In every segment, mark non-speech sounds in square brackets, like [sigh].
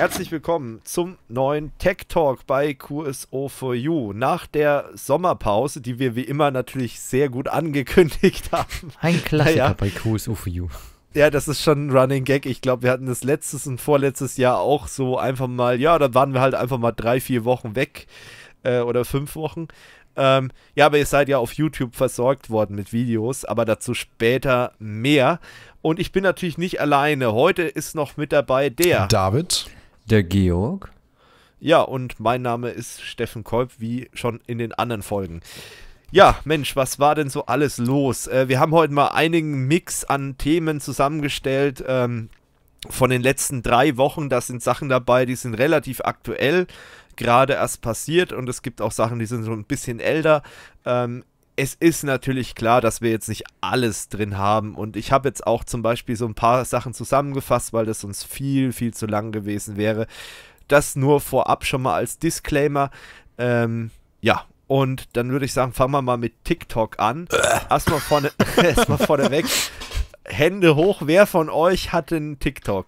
Herzlich willkommen zum neuen Tech Talk bei QSO4U. Nach der Sommerpause, die wir wie immer natürlich sehr gut angekündigt [laughs] haben. Ein Klassiker ja. bei QSO4U. Ja, das ist schon ein Running Gag. Ich glaube, wir hatten das letztes und vorletztes Jahr auch so einfach mal, ja, da waren wir halt einfach mal drei, vier Wochen weg äh, oder fünf Wochen. Ähm, ja, aber ihr seid ja auf YouTube versorgt worden mit Videos, aber dazu später mehr. Und ich bin natürlich nicht alleine. Heute ist noch mit dabei der David. Der Georg. Ja, und mein Name ist Steffen Kolb, wie schon in den anderen Folgen. Ja, Mensch, was war denn so alles los? Äh, wir haben heute mal einigen Mix an Themen zusammengestellt ähm, von den letzten drei Wochen. Da sind Sachen dabei, die sind relativ aktuell, gerade erst passiert und es gibt auch Sachen, die sind so ein bisschen älter. Ähm, es ist natürlich klar, dass wir jetzt nicht alles drin haben. Und ich habe jetzt auch zum Beispiel so ein paar Sachen zusammengefasst, weil das uns viel, viel zu lang gewesen wäre. Das nur vorab schon mal als Disclaimer. Ähm, ja, und dann würde ich sagen, fangen wir mal mit TikTok an. Äh. erstmal vorne, [laughs] erstmal vorne weg. Hände hoch, wer von euch hat einen TikTok?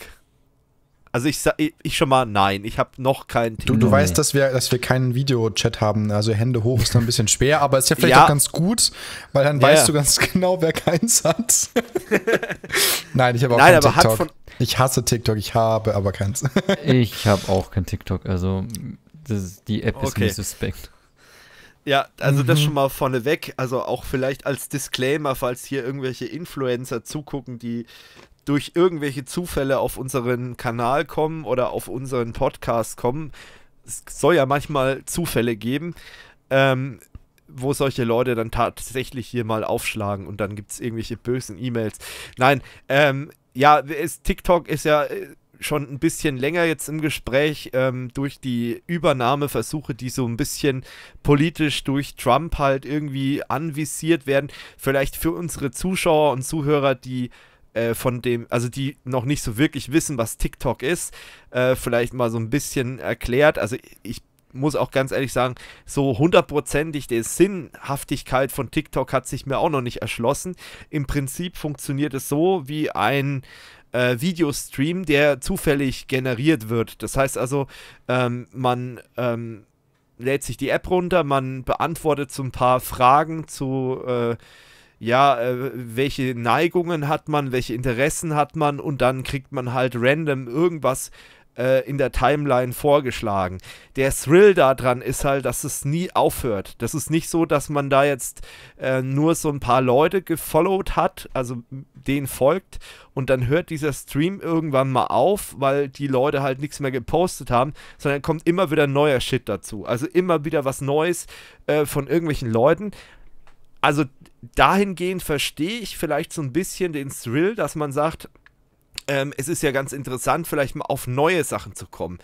Also ich ich schon mal nein, ich habe noch kein Thema. Du, du weißt, dass wir, dass wir keinen Videochat haben, also Hände hoch ist dann ein bisschen schwer, aber ist ja vielleicht ja. auch ganz gut, weil dann ja, weißt ja. du ganz [laughs] genau, wer keins hat. [laughs] nein, ich habe auch nein, keinen TikTok. ich hasse TikTok, ich habe aber keins. [laughs] ich habe auch kein TikTok, also ist, die App ist okay. mir suspekt. Ja, also mhm. das schon mal vorneweg. Also auch vielleicht als Disclaimer, falls hier irgendwelche Influencer zugucken, die durch irgendwelche Zufälle auf unseren Kanal kommen oder auf unseren Podcast kommen. Es soll ja manchmal Zufälle geben, ähm, wo solche Leute dann tatsächlich hier mal aufschlagen und dann gibt es irgendwelche bösen E-Mails. Nein, ähm, ja, ist, TikTok ist ja äh, schon ein bisschen länger jetzt im Gespräch ähm, durch die Übernahmeversuche, die so ein bisschen politisch durch Trump halt irgendwie anvisiert werden. Vielleicht für unsere Zuschauer und Zuhörer, die äh, von dem, also die noch nicht so wirklich wissen, was TikTok ist, äh, vielleicht mal so ein bisschen erklärt. Also ich muss auch ganz ehrlich sagen, so hundertprozentig die Sinnhaftigkeit von TikTok hat sich mir auch noch nicht erschlossen. Im Prinzip funktioniert es so wie ein äh, Videostream, der zufällig generiert wird. Das heißt also, ähm, man ähm, lädt sich die App runter, man beantwortet so ein paar Fragen zu äh, ja, äh, welche Neigungen hat man, welche Interessen hat man und dann kriegt man halt random irgendwas äh, in der Timeline vorgeschlagen. Der Thrill daran ist halt, dass es nie aufhört. Das ist nicht so, dass man da jetzt äh, nur so ein paar Leute gefollowt hat, also denen folgt und dann hört dieser Stream irgendwann mal auf, weil die Leute halt nichts mehr gepostet haben, sondern kommt immer wieder neuer Shit dazu. Also immer wieder was Neues äh, von irgendwelchen Leuten. Also dahingehend verstehe ich vielleicht so ein bisschen den Thrill, dass man sagt, ähm, es ist ja ganz interessant, vielleicht mal auf neue Sachen zu kommen.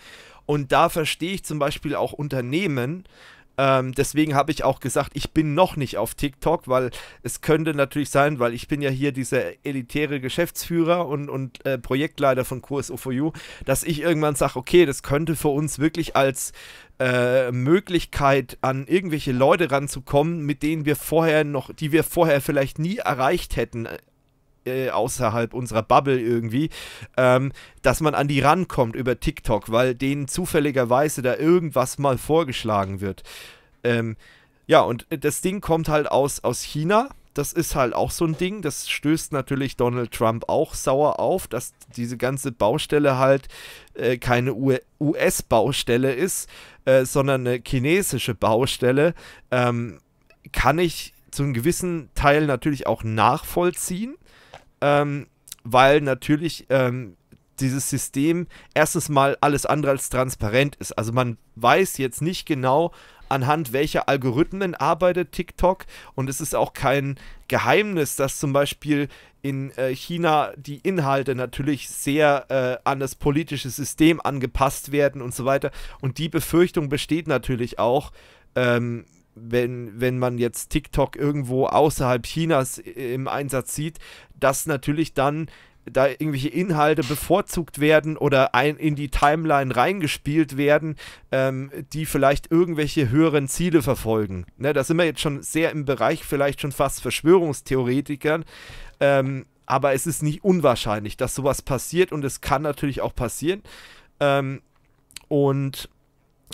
Und da verstehe ich zum Beispiel auch Unternehmen, ähm, deswegen habe ich auch gesagt, ich bin noch nicht auf TikTok, weil es könnte natürlich sein, weil ich bin ja hier dieser elitäre Geschäftsführer und, und äh, Projektleiter von QSO4U, dass ich irgendwann sage, okay, das könnte für uns wirklich als äh, Möglichkeit an irgendwelche Leute ranzukommen, mit denen wir vorher noch, die wir vorher vielleicht nie erreicht hätten, äh, äh, außerhalb unserer Bubble irgendwie, ähm, dass man an die rankommt über TikTok, weil denen zufälligerweise da irgendwas mal vorgeschlagen wird. Ähm, ja, und das Ding kommt halt aus, aus China. Das ist halt auch so ein Ding. Das stößt natürlich Donald Trump auch sauer auf, dass diese ganze Baustelle halt äh, keine US-Baustelle ist, äh, sondern eine chinesische Baustelle. Ähm, kann ich zu einem gewissen Teil natürlich auch nachvollziehen ähm, weil natürlich ähm, dieses System erstes Mal alles andere als transparent ist. Also man weiß jetzt nicht genau, anhand welcher Algorithmen arbeitet TikTok. Und es ist auch kein Geheimnis, dass zum Beispiel in äh, China die Inhalte natürlich sehr äh, an das politische System angepasst werden und so weiter. Und die Befürchtung besteht natürlich auch, ähm, wenn, wenn man jetzt TikTok irgendwo außerhalb Chinas im Einsatz sieht, dass natürlich dann da irgendwelche Inhalte bevorzugt werden oder ein, in die Timeline reingespielt werden, ähm, die vielleicht irgendwelche höheren Ziele verfolgen. Ne, da sind wir jetzt schon sehr im Bereich vielleicht schon fast Verschwörungstheoretikern. Ähm, aber es ist nicht unwahrscheinlich, dass sowas passiert und es kann natürlich auch passieren. Ähm, und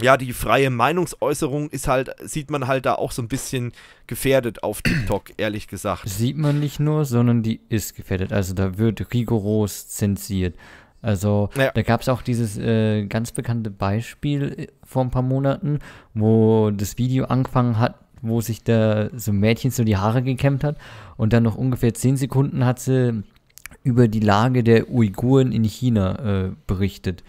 ja, die freie Meinungsäußerung ist halt, sieht man halt da auch so ein bisschen gefährdet auf TikTok, [clears throat] ehrlich gesagt. Sieht man nicht nur, sondern die ist gefährdet. Also da wird rigoros zensiert. Also ja. da gab es auch dieses äh, ganz bekannte Beispiel äh, vor ein paar Monaten, wo das Video angefangen hat, wo sich da so ein Mädchen so die Haare gekämmt hat und dann noch ungefähr zehn Sekunden hat sie über die Lage der Uiguren in China äh, berichtet.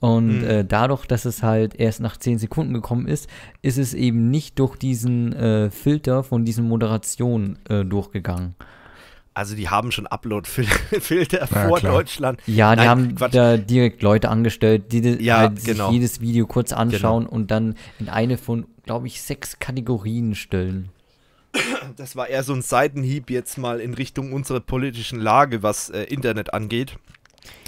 Und mhm. äh, dadurch, dass es halt erst nach 10 Sekunden gekommen ist, ist es eben nicht durch diesen äh, Filter von diesen Moderationen äh, durchgegangen. Also die haben schon Upload-Filter [laughs] ja, vor klar. Deutschland. Ja, die Nein, haben Quatsch. da direkt Leute angestellt, die ja, halt sich genau. jedes Video kurz genau. anschauen genau. und dann in eine von, glaube ich, sechs Kategorien stellen das war eher so ein Seitenhieb jetzt mal in Richtung unserer politischen Lage, was äh, Internet angeht.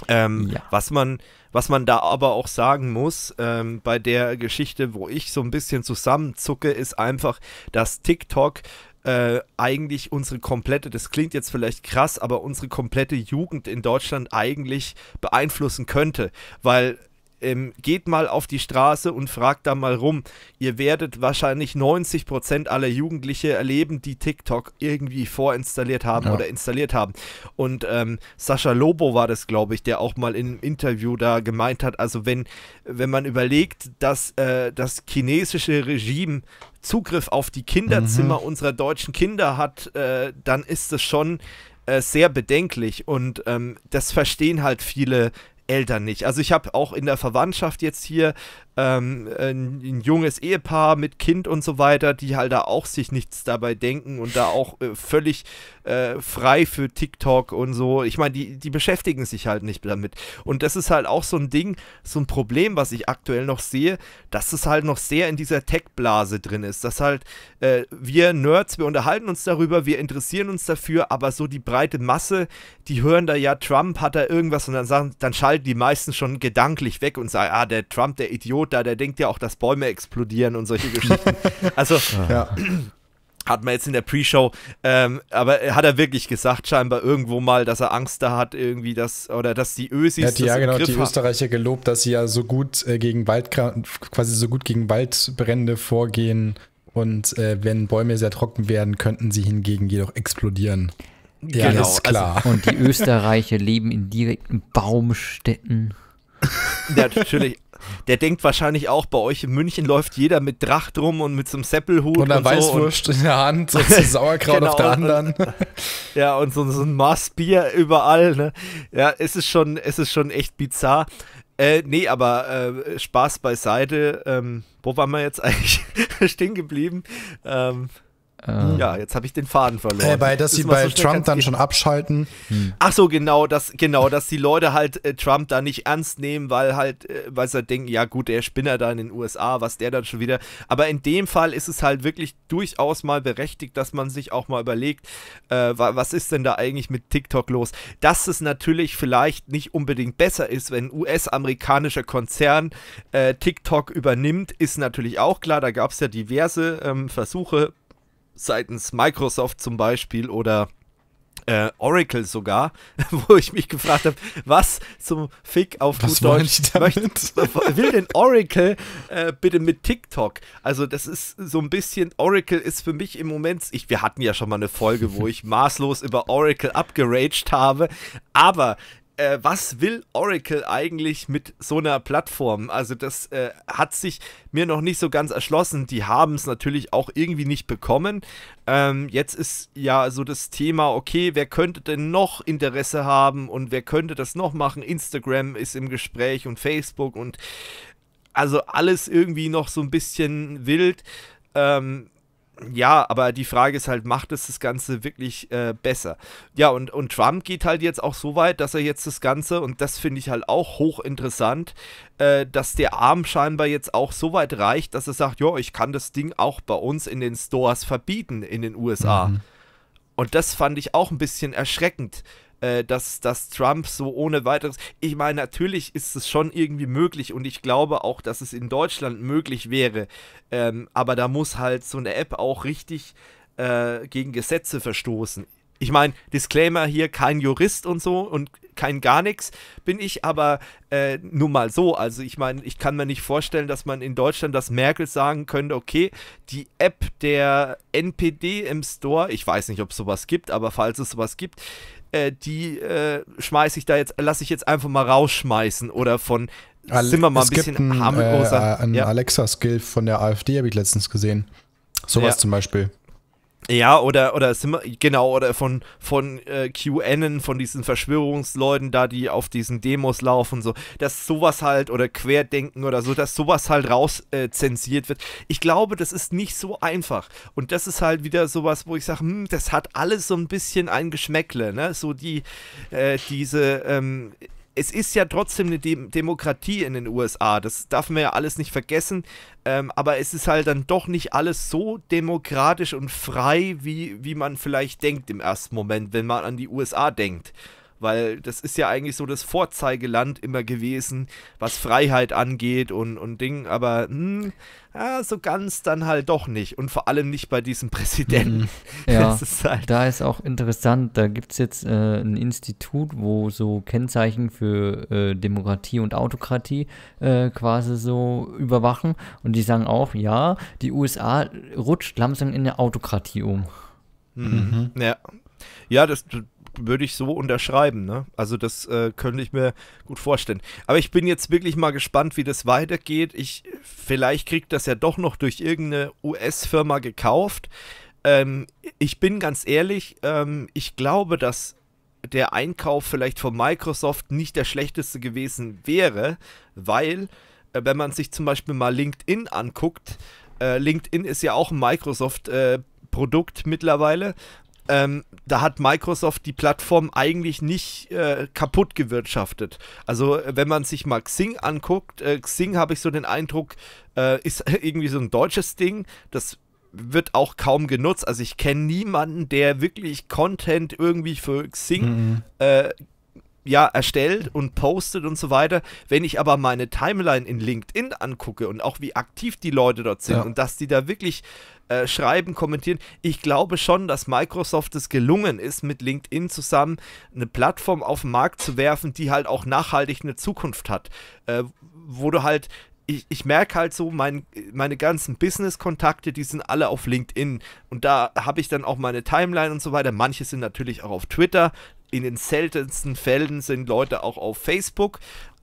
Ähm, ja. Was man was man da aber auch sagen muss, ähm, bei der Geschichte, wo ich so ein bisschen zusammenzucke, ist einfach, dass TikTok äh, eigentlich unsere komplette, das klingt jetzt vielleicht krass, aber unsere komplette Jugend in Deutschland eigentlich beeinflussen könnte. Weil ähm, geht mal auf die Straße und fragt da mal rum. Ihr werdet wahrscheinlich 90% Prozent aller Jugendliche erleben, die TikTok irgendwie vorinstalliert haben ja. oder installiert haben. Und ähm, Sascha Lobo war das, glaube ich, der auch mal in einem Interview da gemeint hat, also wenn, wenn man überlegt, dass äh, das chinesische Regime Zugriff auf die Kinderzimmer mhm. unserer deutschen Kinder hat, äh, dann ist das schon äh, sehr bedenklich und ähm, das verstehen halt viele Eltern nicht. Also ich habe auch in der Verwandtschaft jetzt hier ähm, ein, ein, junges Ehepaar mit Kind und so weiter, die halt da auch sich nichts dabei denken und da auch äh, völlig äh, frei für TikTok und so. Ich meine, die, die beschäftigen sich halt nicht damit. Und das ist halt auch so ein Ding, so ein Problem, was ich aktuell noch sehe, dass es halt noch sehr in dieser Tech-Blase drin ist. Dass halt äh, wir Nerds, wir unterhalten uns darüber, wir interessieren uns dafür, aber so die breite Masse, die hören da ja, Trump hat da irgendwas und dann sagen, dann schalten die meisten schon gedanklich weg und sagen, ah, der Trump, der Idiot, da, der denkt ja auch, dass Bäume explodieren und solche Geschichten. [laughs] Also, ja. [clears throat] hat man jetzt in der Pre-Show, ähm, aber hat er wirklich gesagt, scheinbar irgendwo mal, dass er Angst da hat, irgendwie, dass, oder dass die Ösis. Er hat ja, genau, die haben. Österreicher gelobt, dass sie ja so gut äh, gegen Wald, quasi so gut gegen Waldbrände vorgehen und äh, wenn Bäume sehr trocken werden, könnten sie hingegen jedoch explodieren. Ja, genau, ist klar. Also, und die Österreicher leben in direkten Baumstätten. Ja, [laughs] natürlich der denkt wahrscheinlich auch, bei euch in München läuft jeder mit Dracht rum und mit so einem Seppelhut. Und einer Weißwurst so in der Hand, so ein [laughs] Sauerkraut genau, auf der anderen. Und, [laughs] ja, und so, so ein Maßbier überall. Ne? Ja, es ist, schon, es ist schon echt bizarr. Äh, nee, aber äh, Spaß beiseite. Ähm, wo waren wir jetzt [laughs] eigentlich stehen geblieben? Ähm, äh, ja, jetzt habe ich den Faden verloren. Äh, bei, dass das sie bei so Trump dann schon abschalten. Hm. Ach so, genau, dass, genau, dass die Leute halt äh, Trump da nicht ernst nehmen, weil halt, äh, weil sie denken, ja gut, der Spinner da in den USA, was der dann schon wieder. Aber in dem Fall ist es halt wirklich durchaus mal berechtigt, dass man sich auch mal überlegt, äh, was ist denn da eigentlich mit TikTok los? Dass es natürlich vielleicht nicht unbedingt besser ist, wenn ein US-amerikanischer Konzern TikTok übernimmt, ist natürlich auch klar. Da gab es ja diverse ähm, Versuche seitens Microsoft zum Beispiel oder äh, Oracle sogar, [laughs] wo ich mich gefragt habe, was zum Fick auf was gut Deutsch möchte, [laughs] will denn Oracle äh, bitte mit TikTok? Also das ist so ein bisschen, Oracle ist für mich im Moment, ich, wir hatten ja schon mal eine Folge, wo ich maßlos über Oracle abgeraged habe, aber äh, was will Oracle eigentlich mit so einer Plattform? Also das äh, hat sich mir noch nicht so ganz erschlossen. Die haben es natürlich auch irgendwie nicht bekommen. Ähm, jetzt ist ja so das Thema, okay, wer könnte denn noch Interesse haben und wer könnte das noch machen? Instagram ist im Gespräch und Facebook und also alles irgendwie noch so ein bisschen wild. Ähm, ja, aber die Frage ist halt, macht es das Ganze wirklich äh, besser? Ja, und, und Trump geht halt jetzt auch so weit, dass er jetzt das Ganze, und das finde ich halt auch hochinteressant, äh, dass der Arm scheinbar jetzt auch so weit reicht, dass er sagt, ja, ich kann das Ding auch bei uns in den Stores verbieten in den USA. Mhm. Und das fand ich auch ein bisschen erschreckend, äh, dass, dass Trump so ohne weiteres. Ich meine, natürlich ist es schon irgendwie möglich und ich glaube auch, dass es in Deutschland möglich wäre. Ähm, aber da muss halt so eine App auch richtig äh, gegen Gesetze verstoßen. Ich meine, Disclaimer hier, kein Jurist und so und kein gar nichts bin ich, aber äh, nun mal so. Also ich meine, ich kann mir nicht vorstellen, dass man in Deutschland, dass Merkel sagen könnte, okay, die App der NPD im Store, ich weiß nicht, ob es sowas gibt, aber falls es sowas gibt, äh, die äh, schmeiße ich da jetzt, lasse ich jetzt einfach mal rausschmeißen oder von Ale sind wir mal es ein bisschen gibt ein, harmloser. Äh, ein ja. Alexa-Skill von der AfD habe ich letztens gesehen. Sowas ja. zum Beispiel. Ja, oder, oder wir, genau, oder von, von äh, QAnon, von diesen Verschwörungsleuten da, die auf diesen Demos laufen, so, dass sowas halt, oder Querdenken oder so, dass sowas halt raus äh, zensiert wird. Ich glaube, das ist nicht so einfach. Und das ist halt wieder sowas, wo ich sage, hm, das hat alles so ein bisschen ein Geschmäckle, ne? So die, äh, diese, ähm, es ist ja trotzdem eine Dem Demokratie in den USA. Das darf man ja alles nicht vergessen. Ähm, aber es ist halt dann doch nicht alles so demokratisch und frei, wie, wie man vielleicht denkt im ersten Moment, wenn man an die USA denkt weil das ist ja eigentlich so das Vorzeigeland immer gewesen, was Freiheit angeht und, und Ding, aber hm, ja, so ganz dann halt doch nicht und vor allem nicht bei diesem [laughs] Präsidenten. Mhm. [laughs] Ja, ist halt da ist auch interessant, da gibt es jetzt äh, ein Institut, wo so Kennzeichen für äh, Demokratie und Autokratie äh, quasi so überwachen und die sagen auch, ja, die USA rutscht langsam in eine Autokratie um. Mhm. Mhm. Ja, ja, das, würde ich so unterschreiben. Ne? Also das äh, könnte ich mir gut vorstellen. Aber ich bin jetzt wirklich mal gespannt, wie das weitergeht. Ich vielleicht kriegt das ja doch noch durch irgendeine US-Firma gekauft. Ähm, ich bin ganz ehrlich, ähm, ich glaube, dass der Einkauf vielleicht von Microsoft nicht der schlechteste gewesen wäre, weil äh, wenn man sich zum Beispiel mal LinkedIn anguckt, äh, LinkedIn ist ja auch ein Microsoft-Produkt äh, mittlerweile ähm, da hat Microsoft die Plattform eigentlich nicht äh, kaputt gewirtschaftet. Also wenn man sich mal Xing anguckt, äh, Xing habe ich so den Eindruck, äh, ist [laughs] irgendwie so ein deutsches Ding, das wird auch kaum genutzt. Also ich kenne niemanden, der wirklich Content irgendwie für Xing mhm. Äh, ja erstellt und postet und so weiter. Wenn ich aber meine Timeline in LinkedIn angucke und auch wie aktiv die Leute dort sind ja. und dass die da wirklich äh, schreiben, kommentieren. Ich glaube schon, dass Microsoft es gelungen ist, mit LinkedIn zusammen eine Plattform auf den Markt zu werfen, die halt auch nachhaltig eine Zukunft hat. Äh, wo du halt ich, ich merke halt so, mein, meine ganzen Business-Kontakte, die sind alle auf LinkedIn. Und da habe ich dann auch meine Timeline und so weiter. Manche sind natürlich auch auf Twitter in den seltensten Fällen sind Leute auch auf Facebook,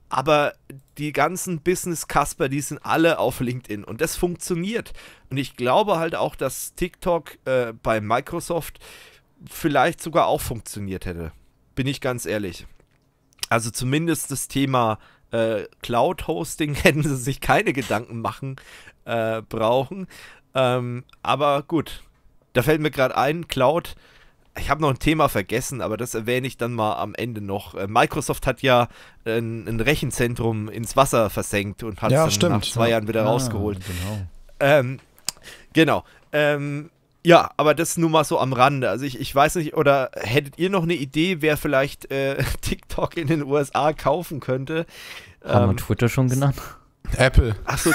aber die ganzen Business-Kasper, die sind alle auf LinkedIn und das funktioniert. Und ich glaube halt auch, dass TikTok äh, bei Microsoft vielleicht sogar auch funktioniert hätte. Bin ich ganz ehrlich. Also zumindest das Thema äh, Cloud-Hosting [laughs] hätten sie sich keine Gedanken machen äh, brauchen. Ähm, aber gut, da fällt mir gerade ein, Cloud ich habe noch ein Thema vergessen, aber das erwähne ich dann mal am Ende noch. Äh, Microsoft hat ja ein, äh, ein Rechenzentrum ins Wasser versenkt und hat es ja, nach zwei Jahren wieder ja, rausgeholt. Genau. Ähm, genau. Ähm, ja, aber das nur mal so am Rande. Also ich, ich weiß nicht, oder hättet ihr noch eine Idee, wer vielleicht äh, [laughs] TikTok in den USA kaufen könnte? Haben ähm, wir Twitter schon genannt? Apple. Achso,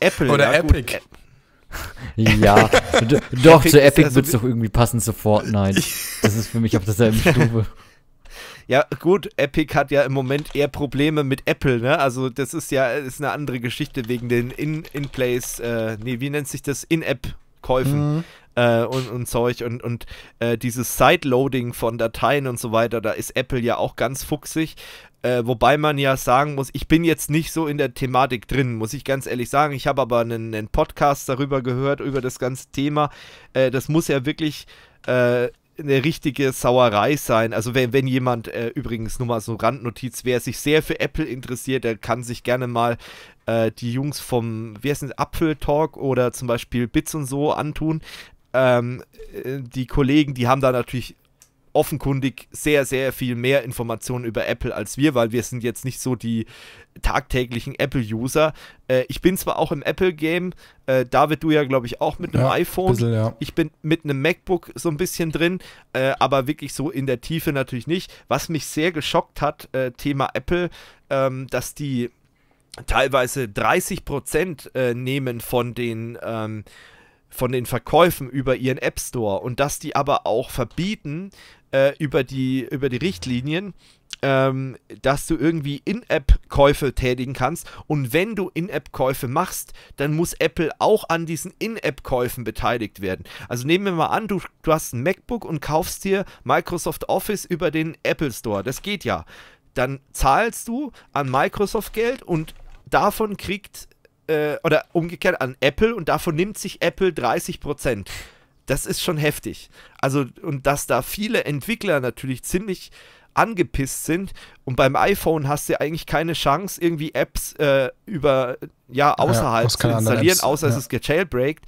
Apple. [laughs] Oder ja, Epic. Gut ja, [laughs] doch, zu Epic also wird es doch irgendwie passen zu Fortnite. Das ist für mich auf derselben [laughs] Stufe. Ja, gut, Epic hat ja im Moment eher Probleme mit Apple, ne? Also, das ist ja ist eine andere Geschichte wegen den In-Place, äh, nee, wie nennt sich das? In-App-Käufen. Mhm. Äh, und, und Zeug und, und äh, dieses Sideloading von Dateien und so weiter, da ist Apple ja auch ganz fuchsig. Äh, wobei man ja sagen muss, ich bin jetzt nicht so in der Thematik drin, muss ich ganz ehrlich sagen. Ich habe aber einen, einen, Podcast darüber gehört, über das ganze Thema. Äh, das muss ja wirklich äh, eine richtige Sauerei sein. Also wenn, wenn jemand, äh, übrigens nur mal so Randnotiz, wer sich sehr für Apple interessiert, der kann sich gerne mal äh, die Jungs vom, wie heißt es, Apfel Talk oder zum Beispiel Bits und so antun. Ähm, äh, die Kollegen, die haben da natürlich offenkundig sehr, sehr viel mehr Informationen über Apple als wir, weil wir sind jetzt nicht so die tagtäglichen Apple-User. Äh, ich bin zwar auch im Apple-Game, äh, David, du ja, glaube ich, auch mit einem ja, iPhone. Bisschen, ja. Ich bin mit einem MacBook so ein bisschen drin, äh, aber wirklich so in der Tiefe natürlich nicht. Was mich sehr geschockt hat, äh, Thema Apple, ähm, dass die teilweise 30 Prozent äh, nehmen von den. Ähm, von den Verkäufen über ihren App Store und dass die aber auch verbieten, äh, über, die, über die Richtlinien, ähm, dass du irgendwie In-App-Käufe tätigen kannst. Und wenn du In-App-Käufe machst, dann muss Apple auch an diesen In-App-Käufen beteiligt werden. Also nehmen wir mal an, du, du hast ein MacBook und kaufst dir Microsoft Office über den Apple Store. Das geht ja. Dann zahlst du an Microsoft Geld und davon kriegt äh, oder umgekehrt an Apple und davon nimmt sich Apple 30 Prozent das ist schon heftig. Also, und dass da viele Entwickler natürlich ziemlich angepisst sind und beim iPhone hast du eigentlich keine Chance, irgendwie Apps äh, über, ja, außerhalb ja, zu installieren, außer ja. es ist gejailbreakt.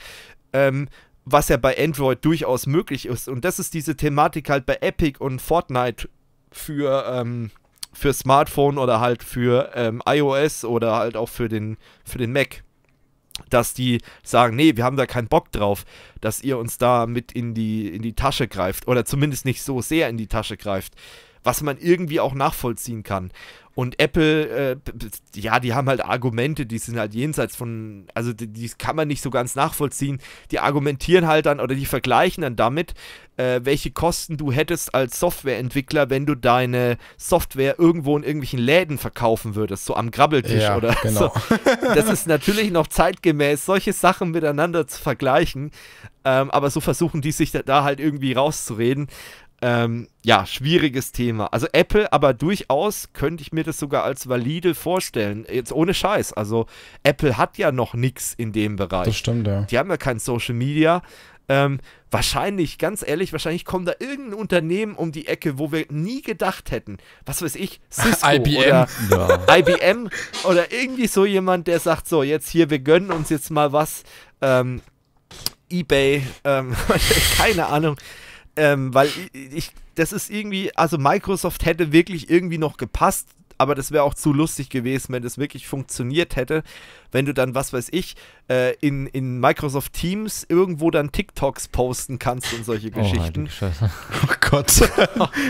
Ähm, was ja bei Android durchaus möglich ist. Und das ist diese Thematik halt bei Epic und Fortnite für, ähm, für Smartphone oder halt für ähm, iOS oder halt auch für den, für den Mac dass die sagen, nee, wir haben da keinen Bock drauf, dass ihr uns da mit in die, in die Tasche greift oder zumindest nicht so sehr in die Tasche greift, was man irgendwie auch nachvollziehen kann. Und Apple, äh, ja, die haben halt Argumente, die sind halt jenseits von, also die, die, kann man nicht so ganz nachvollziehen. Die argumentieren halt dann oder die vergleichen dann damit, äh, welche Kosten du hättest als Softwareentwickler, wenn du deine Software irgendwo in irgendwelchen Läden verkaufen würdest, so am Grabbeltisch ja, oder [laughs] genau. so. Das ist natürlich noch zeitgemäß, solche Sachen miteinander zu vergleichen. Ähm, aber so versuchen die sich da, da halt irgendwie rauszureden. Ähm, ja, schwieriges Thema. Also Apple, aber durchaus könnte ich mir das sogar als valide vorstellen. Jetzt ohne Scheiß. Also Apple hat ja noch nichts in dem Bereich. Das stimmt, ja. Die haben ja kein Social Media. Ähm, wahrscheinlich, ganz ehrlich, wahrscheinlich kommt da irgendein Unternehmen um die Ecke, wo wir nie gedacht hätten. Was weiß ich, Cisco [laughs] IBM. oder ja. [laughs] IBM oder irgendwie so jemand, der sagt so, jetzt hier, wir gönnen uns jetzt mal was. Ähm, eBay, ähm, [laughs] keine Ahnung. Ähm, weil ich, das ist irgendwie, also Microsoft hätte wirklich irgendwie noch gepasst, aber das wäre auch zu lustig gewesen, wenn das wirklich funktioniert hätte. Wenn du dann, was weiß ich, äh, in, in Microsoft Teams irgendwo dann TikToks posten kannst und solche oh, Geschichten. Scheiße. [laughs] Oh Gott.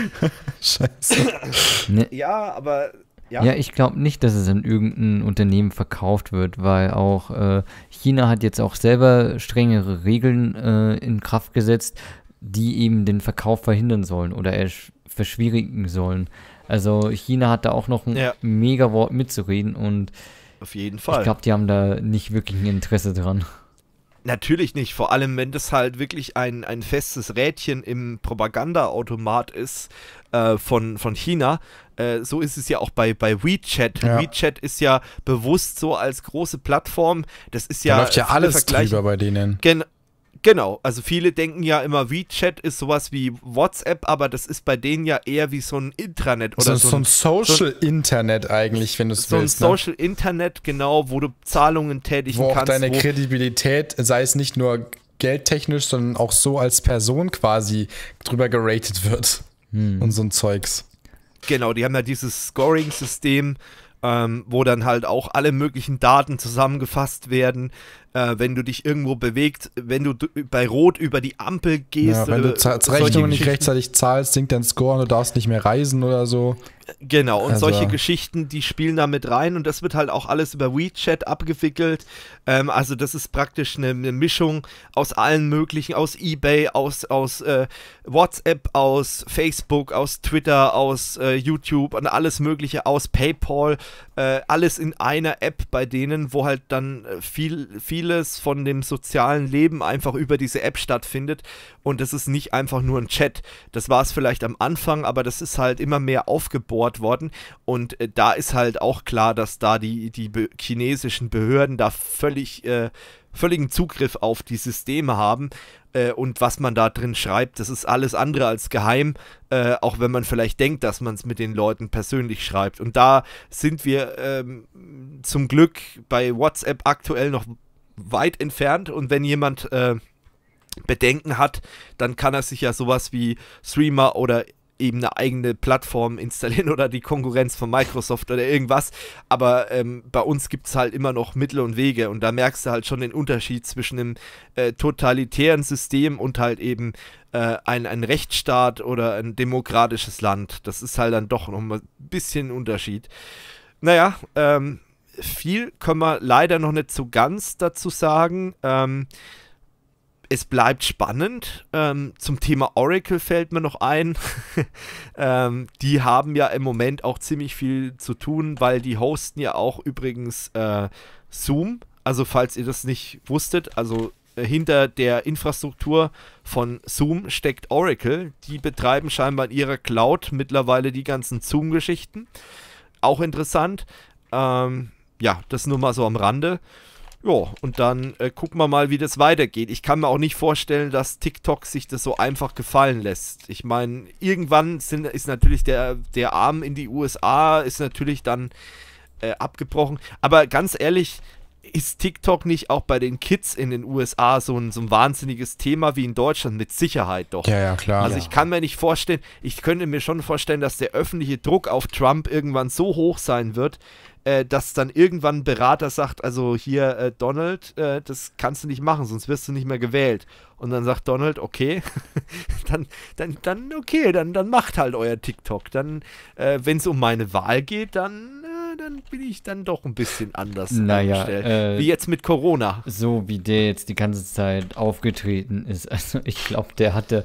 [laughs] Scheiße. Nee. Ja, aber. Ja. ja ich glaube nicht, dass es in irgendein Unternehmen verkauft wird, weil auch äh, China hat jetzt auch selber strengere Regeln äh, in Kraft gesetzt, die eben den Verkauf verhindern sollen oder verschwierigen sollen. Also China hat da auch noch ein ja. mega mitzureden und auf jeden Fall. Ich glaube, die haben da nicht wirklich ein Interesse dran. Natürlich nicht, vor allem wenn das halt wirklich ein, ein festes Rädchen im Propagandaautomat ist äh, von, von China. Äh, so ist es ja auch bei, bei WeChat. Ja. WeChat ist ja bewusst so als große Plattform. Das ist ja. Da läuft ja alles drüber bei denen. Genau. Genau, also viele denken ja immer, WeChat ist sowas wie WhatsApp, aber das ist bei denen ja eher wie so ein Intranet oder so, so, ein, so ein Social so, Internet eigentlich, wenn du es so willst. So ein ne? Social ne? Internet, genau, wo du Zahlungen tätigen wo kannst. Auch deine wo Kredibilität, sei es nicht nur geldtechnisch, sondern auch so als Person quasi drüber geratet wird hm. und so ein Zeugs. Genau, die haben ja dieses Scoring-System, ähm, wo dann halt auch alle möglichen Daten zusammengefasst werden äh, wenn du dich irgendwo bewegst, wenn du bei Rot über die Ampel gehst. Ja, wenn du äh, Rechnungen nicht rechtzeitig zahlst, sinkt dein Score und du darfst nicht mehr reisen oder so. Äh, genau, und also. solche Geschichten, die spielen da mit rein und das wird halt auch alles über WeChat abgewickelt. Ähm, also das ist praktisch eine, eine, Mischung aus allen möglichen, aus eBay, aus, aus äh, WhatsApp, aus Facebook, aus Twitter, aus äh, YouTube und alles Mögliche, aus PayPal äh, alles in einer App bei denen, wo halt dann äh, viel, vieles von dem sozialen Leben einfach über diese App stattfindet. Und das ist nicht einfach nur ein Chat. Das war es vielleicht am Anfang, aber das ist halt immer mehr aufgebohrt worden. Und äh, da ist halt auch klar, dass da die, die be chinesischen Behörden da völlig, äh, völligen Zugriff auf die Systeme haben äh, und was man da drin schreibt, das ist alles andere als geheim, äh, auch wenn man vielleicht denkt, dass man es mit den Leuten persönlich schreibt. Und da sind wir ähm, zum Glück bei WhatsApp aktuell noch weit entfernt und wenn jemand äh, Bedenken hat, dann kann er sich ja sowas wie Streamer oder eben eine eigene Plattform installieren [laughs] oder die Konkurrenz von Microsoft oder irgendwas. Aber ähm, bei uns gibt es halt immer noch Mittel und Wege und da merkst du halt schon den Unterschied zwischen einem äh, totalitären System und halt eben äh, ein, ein Rechtsstaat oder ein demokratisches Land. Das ist halt dann doch nochmal ein bisschen Unterschied. Naja, ähm, viel können wir leider noch nicht so ganz dazu sagen. Ähm, es bleibt spannend. Ähm, zum Thema Oracle fällt mir noch ein. [laughs] ähm, die haben ja im Moment auch ziemlich viel zu tun, weil die hosten ja auch übrigens äh, Zoom. Also falls ihr das nicht wusstet, also äh, hinter der Infrastruktur von Zoom steckt Oracle. Die betreiben scheinbar in ihrer Cloud mittlerweile die ganzen Zoom-Geschichten. Auch interessant. Ähm, ja, das nur mal so am Rande. Ja, und dann äh, gucken wir mal, wie das weitergeht. Ich kann mir auch nicht vorstellen, dass TikTok sich das so einfach gefallen lässt. Ich meine, irgendwann sind, ist natürlich der, der Arm in die USA, ist natürlich dann äh, abgebrochen. Aber ganz ehrlich, ist TikTok nicht auch bei den Kids in den USA so ein, so ein wahnsinniges Thema wie in Deutschland? Mit Sicherheit doch. Ja, ja, klar. Also ja. ich kann mir nicht vorstellen, ich könnte mir schon vorstellen, dass der öffentliche Druck auf Trump irgendwann so hoch sein wird, äh, dass dann irgendwann ein Berater sagt, also hier, äh, Donald, äh, das kannst du nicht machen, sonst wirst du nicht mehr gewählt. Und dann sagt Donald, okay, [laughs] dann, dann, dann, okay, dann, dann macht halt euer TikTok. Dann, äh, wenn es um meine Wahl geht, dann, äh, dann bin ich dann doch ein bisschen anders naja, eingestellt. Äh, wie jetzt mit Corona. So wie der jetzt die ganze Zeit aufgetreten ist. [laughs] Also ich glaube, der hatte,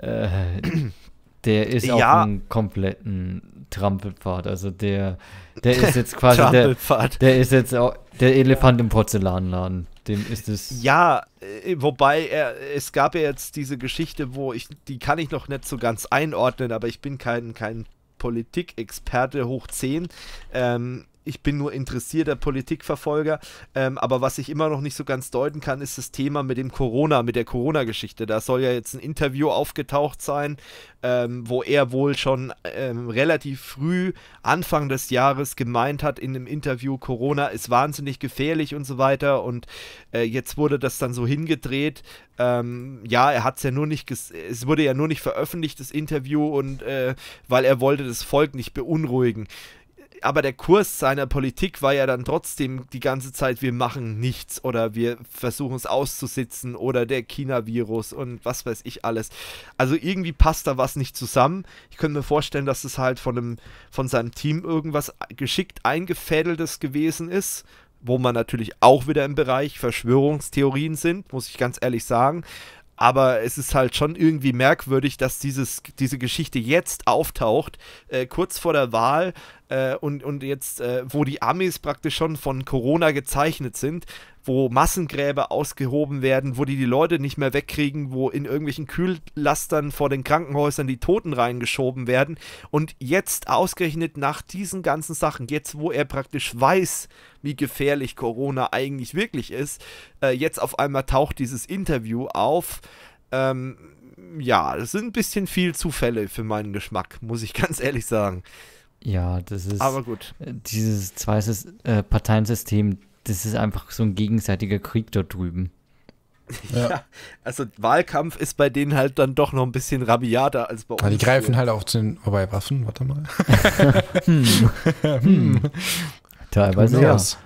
der ist ja. auf einen kompletten Trampelpfad. Also der, der ist jetzt [laughs] quasi der, der ist jetzt auch der Elefant im Porzellanladen. Dem ist es. Ja, äh, wobei er, es gab ja jetzt diese Geschichte, wo ich, die kann ich noch nicht so ganz einordnen, aber ich bin kein, kein Politikexperte hoch 10. Ähm, ich bin nur interessierter Politikverfolger, ähm, aber was ich immer noch nicht so ganz deuten kann, ist das Thema mit dem Corona, mit der Corona-Geschichte. Da soll ja jetzt ein Interview aufgetaucht sein, ähm, wo er wohl schon ähm, relativ früh, Anfang des Jahres, gemeint hat in einem Interview, Corona ist wahnsinnig gefährlich und so weiter. Und äh, jetzt wurde das dann so hingedreht. Ähm, ja, er hat es ja nur nicht, es wurde ja nur nicht veröffentlicht, das Interview, und äh, weil er wollte das Volk nicht beunruhigen aber der Kurs seiner Politik war ja dann trotzdem die ganze Zeit, wir machen nichts oder wir versuchen es auszusitzen oder der China-Virus und was weiß ich alles. Also irgendwie passt da was nicht zusammen. Ich könnte mir vorstellen, dass es halt von, einem, von seinem Team irgendwas geschickt eingefädeltes gewesen ist, wo man natürlich auch wieder im Bereich Verschwörungstheorien sind, muss ich ganz ehrlich sagen. Aber es ist halt schon irgendwie merkwürdig, dass dieses, diese Geschichte jetzt auftaucht, äh, kurz vor der Wahl, äh, und, und jetzt, äh, wo die Amis praktisch schon von Corona gezeichnet sind, wo Massengräber ausgehoben werden, wo die die Leute nicht mehr wegkriegen, wo in irgendwelchen Kühllastern vor den Krankenhäusern die Toten reingeschoben werden. Und jetzt ausgerechnet nach diesen ganzen Sachen, jetzt wo er praktisch weiß, wie gefährlich Corona eigentlich wirklich ist, äh, jetzt auf einmal taucht dieses Interview auf. Ähm, ja, das sind ein bisschen viel Zufälle für meinen Geschmack, muss ich [laughs] ganz ehrlich sagen. Ja, das ist. Aber gut. Äh, dieses zwei äh, Parteiensystem, das ist einfach so ein gegenseitiger Krieg dort drüben. Ja. ja. also Wahlkampf ist bei denen halt dann doch noch ein bisschen rabiater als bei uns. Ja, die greifen halt auch zu den, wobei Waffen, warte mal. [laughs] Hm. [laughs] hm. hm. Teilweise ja. Aus.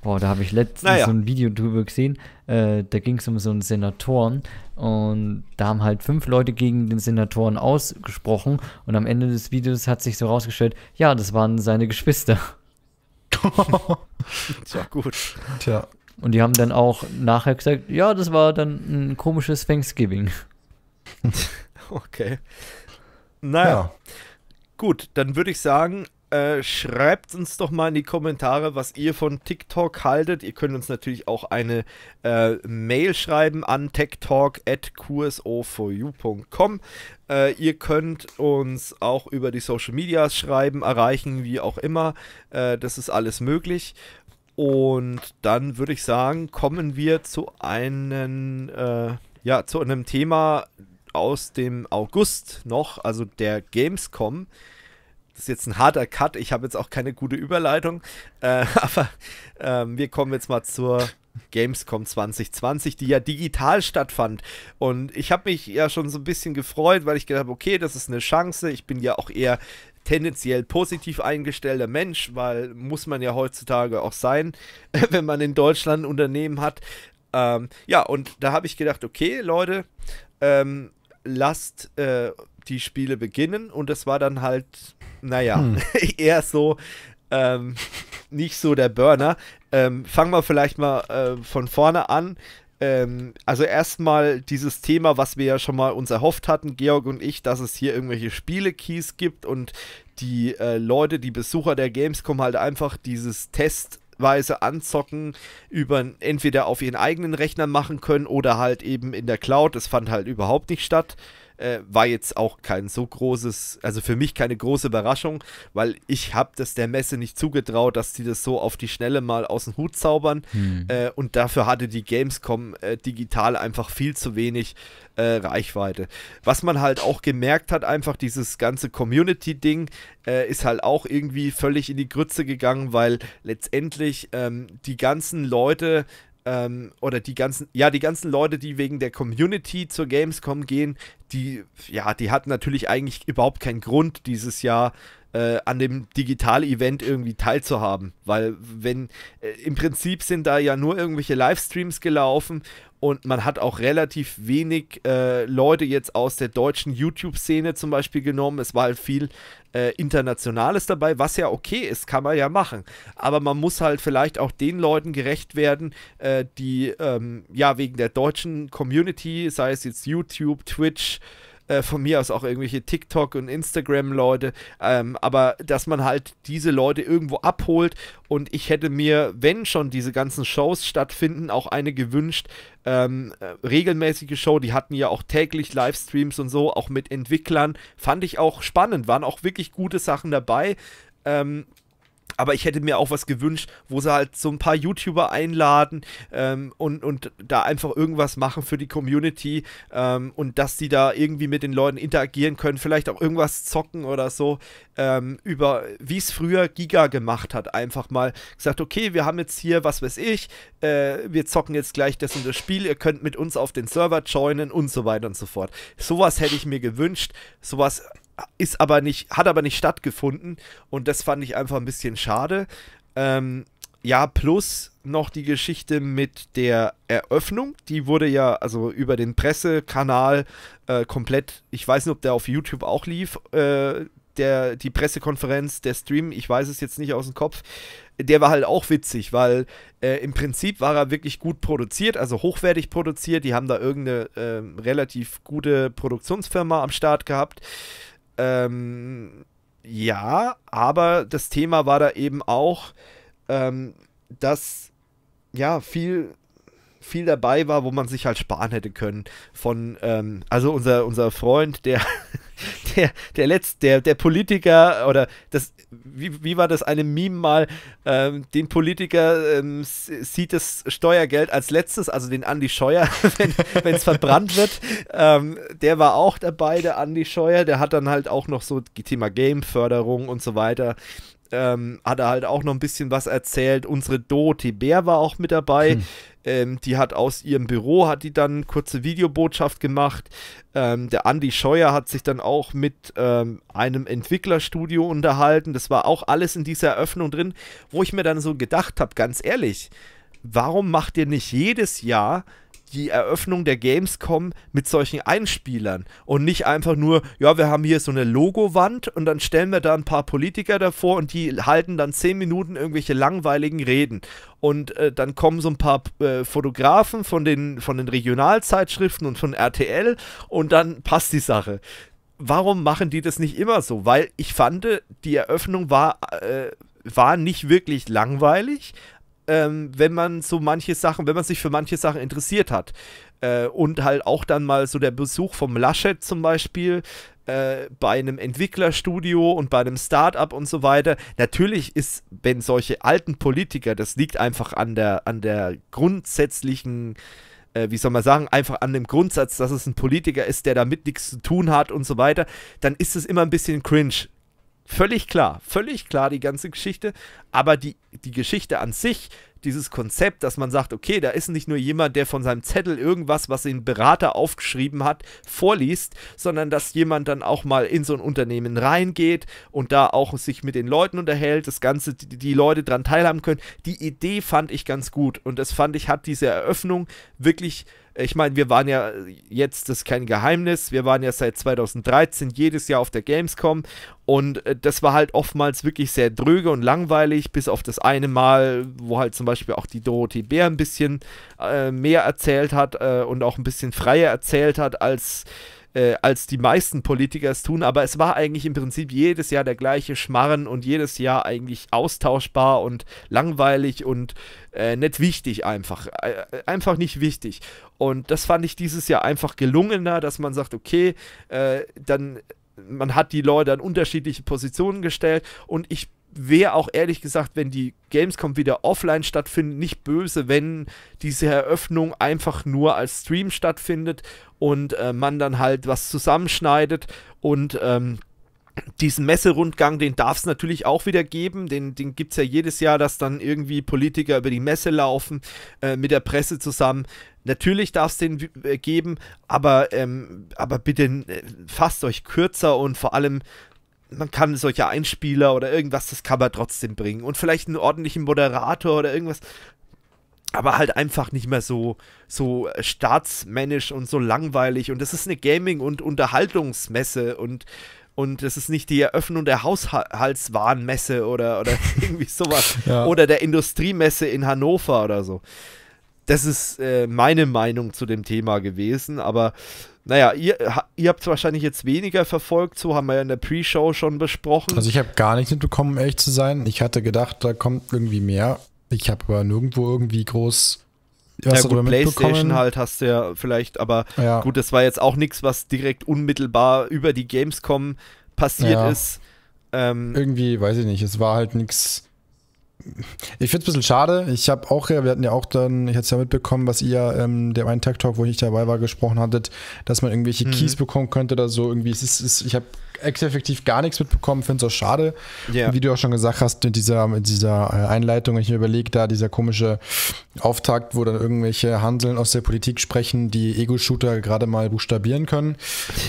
Boah, da habe ich letztens naja. so ein Video drüber gesehen. Äh, da ging es um so einen Senatoren und da haben halt fünf Leute gegen den Senatoren ausgesprochen und am Ende des Videos hat sich so rausgestellt, ja, das waren seine Geschwister. [laughs] Tja, gut. Tja. Und die haben dann auch nachher gesagt, ja, das war dann ein komisches Thanksgiving. [laughs] Okay. Naja. Ja. Gut, dann würde ich sagen, äh, schreibt uns doch mal in die Kommentare, was ihr von TikTok haltet. Ihr könnt uns natürlich auch eine äh, Mail schreiben an techtalk.qso4u.com. Äh, ihr könnt uns auch über die Social Medias schreiben, erreichen, wie auch immer. Äh, das ist alles möglich. Und dann würde ich sagen, kommen wir zu einem, äh, ja, zu einem Thema aus dem August noch, also der Gamescom. Das ist jetzt ein harter Cut. Ich habe jetzt auch keine gute Überleitung. Äh, [laughs] aber äh, wir kommen jetzt mal zur Gamescom 2020, die ja digital stattfand. Und ich habe mich ja schon so ein bisschen gefreut, weil ich gedacht habe, okay, das ist eine Chance. Ich bin ja auch eher tendenziell positiv eingestellter Mensch, weil muss man ja heutzutage auch sein, [laughs] wenn man in Deutschland ein Unternehmen hat. Ähm, ja, und da habe ich gedacht, okay, Leute, ähm, lasst äh, die Spiele beginnen und das war dann halt, naja, hm. [laughs] eher so ähm, nicht so der Burner. Ähm, fangen wir vielleicht mal äh, von vorne an. Ähm, also erstmal dieses Thema, was wir ja schon mal uns erhofft hatten, Georg und ich, dass es hier irgendwelche Spiele-Keys gibt und die äh, Leute, die Besucher der Gamescom halt einfach dieses Test Weise anzocken, über entweder auf ihren eigenen Rechnern machen können oder halt eben in der Cloud. Das fand halt überhaupt nicht statt äh, war jetzt auch kein so großes, also für mich keine große Überraschung, weil ich habe das der Messe nicht zugetraut, dass die das so auf die Schnelle mal aus dem Hut zaubern. Hm. Äh, und dafür hatte die Gamescom äh, digital einfach viel zu wenig äh, Reichweite. Was man halt auch gemerkt hat, einfach dieses ganze Community-Ding äh, ist halt auch irgendwie völlig in die Grütze gegangen, weil letztendlich ähm, die ganzen Leute, ähm, oder die ganzen, ja, die ganzen Leute, die wegen der Community zur Gamescom gehen, die, ja, die hatten natürlich eigentlich überhaupt keinen Grund, dieses Jahr äh, an dem Digital-Event irgendwie teilzuhaben. Weil wenn, äh, im Prinzip sind da ja nur irgendwelche Livestreams gelaufen und man hat auch relativ wenig äh, Leute jetzt aus der deutschen YouTube-Szene zum Beispiel genommen. Es war halt viel äh, Internationales dabei, was ja okay ist, kann man ja machen. Aber man muss halt vielleicht auch den Leuten gerecht werden, äh, die ähm, ja wegen der deutschen Community, sei es jetzt YouTube, Twitch, äh, von mir aus auch irgendwelche TikTok- und Instagram-Leute, ähm, aber dass man halt diese Leute irgendwo abholt und ich hätte mir, wenn schon diese ganzen Shows stattfinden, auch eine gewünscht, ähm, äh, regelmäßige Show, die hatten ja auch täglich Livestreams und so, auch mit Entwicklern, fand ich auch spannend, waren auch wirklich gute Sachen dabei, ähm, aber ich hätte mir auch was gewünscht, wo sie halt so ein paar YouTuber einladen ähm, und, und da einfach irgendwas machen für die Community ähm, und dass die da irgendwie mit den Leuten interagieren können, vielleicht auch irgendwas zocken oder so, ähm, über wie es früher Giga gemacht hat. Einfach mal gesagt, okay, wir haben jetzt hier, was weiß ich, äh, wir zocken jetzt gleich das und das Spiel, ihr könnt mit uns auf den Server joinen und so weiter und so fort. Sowas hätte ich mir gewünscht, sowas ist aber nicht, hat aber nicht stattgefunden und das fand ich einfach ein bisschen schade. Ähm, ja, plus noch die Geschichte mit der Eröffnung. Die wurde ja also über den Pressekanal äh, komplett, ich weiß nicht, ob der auf YouTube auch lief, äh, der, die Pressekonferenz, der Stream, ich weiß es jetzt nicht aus dem Kopf, der war halt auch witzig, weil äh, im Prinzip war er wirklich gut produziert, also hochwertig produziert. Die haben da irgendeine ähm, relativ gute Produktionsfirma am Start gehabt. Ähm, ja, aber das Thema war da eben auch, ähm, dass ja viel viel dabei war, wo man sich halt sparen hätte können. Von, ähm, also unser, unser Freund, der [laughs] [laughs] der, der, Letz-, der, der Politiker oder das, wie, wie war das eine Meme mal, ähm, den Politiker ähm, sieht das Steuergeld als letztes, also den Andi Scheuer, [laughs] wenn es verbrannt wird. Ähm, der war auch dabei, der Andi Scheuer, der hat dann halt auch noch so Thema Game-Förderung und so weiter. Ähm, hat er halt auch noch ein bisschen was erzählt. Unsere Dorothee Bär war auch mit dabei. Hm. Ähm, die hat aus ihrem Büro, hat die dann kurze Videobotschaft gemacht. Ähm, der Andy Scheuer hat sich dann auch mit ähm, einem Entwicklerstudio unterhalten. Das war auch alles in dieser Eröffnung drin, wo ich mir dann so gedacht habe, ganz ehrlich, warum macht ihr nicht jedes Jahr die Eröffnung der Gamescom mit solchen Einspielern und nicht einfach nur, ja, wir haben hier so eine Logowand und dann stellen wir da ein paar Politiker davor und die halten dann zehn Minuten irgendwelche langweiligen Reden. Und äh, dann kommen so ein paar äh, Fotografen von den, von den Regionalzeitschriften und von RTL und dann passt die Sache. Warum machen die das nicht immer so? Weil ich fand, die Eröffnung war, äh, war nicht wirklich langweilig, ähm, wenn man so manche Sachen, wenn man sich für manche Sachen interessiert hat. Äh, und halt auch dann mal so der Besuch vom Laschet zum Beispiel äh, bei einem Entwicklerstudio und bei einem Startup und so weiter. Natürlich ist, wenn solche alten Politiker, das liegt einfach an der, an der grundsätzlichen äh, wie soll man sagen, einfach an dem Grundsatz, dass es ein Politiker ist, der damit nichts zu tun hat und so weiter, dann ist es immer ein bisschen cringe, Völlig klar, völlig klar die ganze Geschichte. Aber die, die Geschichte an sich, dieses Konzept, dass man sagt, okay, da ist nicht nur jemand, der von seinem Zettel irgendwas, was ein Berater aufgeschrieben hat, vorliest, sondern dass jemand dann auch mal in so ein Unternehmen reingeht und da auch sich mit den Leuten unterhält, das Ganze, die, die Leute daran teilhaben können. Die Idee fand ich ganz gut und das fand ich, hat diese Eröffnung wirklich ich meine, wir waren ja äh, jetzt, das ist kein Geheimnis, wir waren ja seit 2013 jedes Jahr auf der Gamescom und äh, das war halt oftmals wirklich sehr dröge und langweilig, bis auf das eine Mal, wo halt zum Beispiel auch die Dorothee Bär ein bisschen äh, mehr erzählt hat äh, und auch ein bisschen freier erzählt hat als äh, als die meisten Politiker es tun, aber es war eigentlich im Prinzip jedes Jahr der gleiche Schmarren und jedes Jahr eigentlich austauschbar und langweilig und äh, nicht wichtig einfach. Äh, äh einfach nicht wichtig. Und das fand ich dieses Jahr einfach gelungener, dass man sagt, okay, äh, dann man hat die Leute an unterschiedliche Positionen gestellt und ich wäre auch ehrlich gesagt, wenn die Gamescom wieder offline stattfindet, nicht böse, wenn diese Eröffnung einfach nur als Stream stattfindet und äh, man dann halt was zusammenschneidet und ähm, diesen Messerundgang, den darf es natürlich auch wieder geben. Den, den gibt es ja jedes Jahr, dass dann irgendwie Politiker über die Messe laufen, äh, mit der Presse zusammen. Natürlich darf es den äh, geben, aber, ähm, aber bitte äh, fasst euch kürzer und vor allem man kann solche Einspieler oder irgendwas, das kann man trotzdem bringen. Und vielleicht einen ordentlichen Moderator oder irgendwas. Aber halt einfach nicht mehr so, so staatsmännisch und so langweilig. Und das ist eine Gaming- und Unterhaltungsmesse und, und das ist nicht die Eröffnung der Haushaltswarenmesse oder, oder [laughs] irgendwie sowas. Ja. Oder der Industriemesse in Hannover oder so. Das ist äh, meine Meinung zu dem Thema gewesen, aber naja, ihr, ihr habt es wahrscheinlich jetzt weniger verfolgt, so haben wir ja in der Pre-Show schon besprochen. Also ich habe gar nichts mitbekommen, um ehrlich zu sein. Ich hatte gedacht, da kommt irgendwie mehr. Ich habe aber nirgendwo irgendwie groß was ja, gut, PlayStation halt hast du ja vielleicht, aber ja. gut, das war jetzt auch nichts, was direkt unmittelbar über die Gamescom passiert ja. ist. Ähm, Irgendwie, weiß ich nicht, es war halt nichts ich finde es ein bisschen schade. Ich habe auch, wir hatten ja auch dann, ich hatte es ja mitbekommen, was ihr ähm, der einen Tag Talk, wo ich dabei war, gesprochen hattet, dass man irgendwelche mhm. Keys bekommen könnte oder so. Irgendwie, es ist, es, ich habe effektiv gar nichts mitbekommen, finde es auch schade. Yeah. Wie du auch schon gesagt hast, mit dieser, mit dieser äh, Einleitung, ich mir überlege da, dieser komische Auftakt, wo dann irgendwelche Hanseln aus der Politik sprechen, die Ego-Shooter gerade mal buchstabieren können.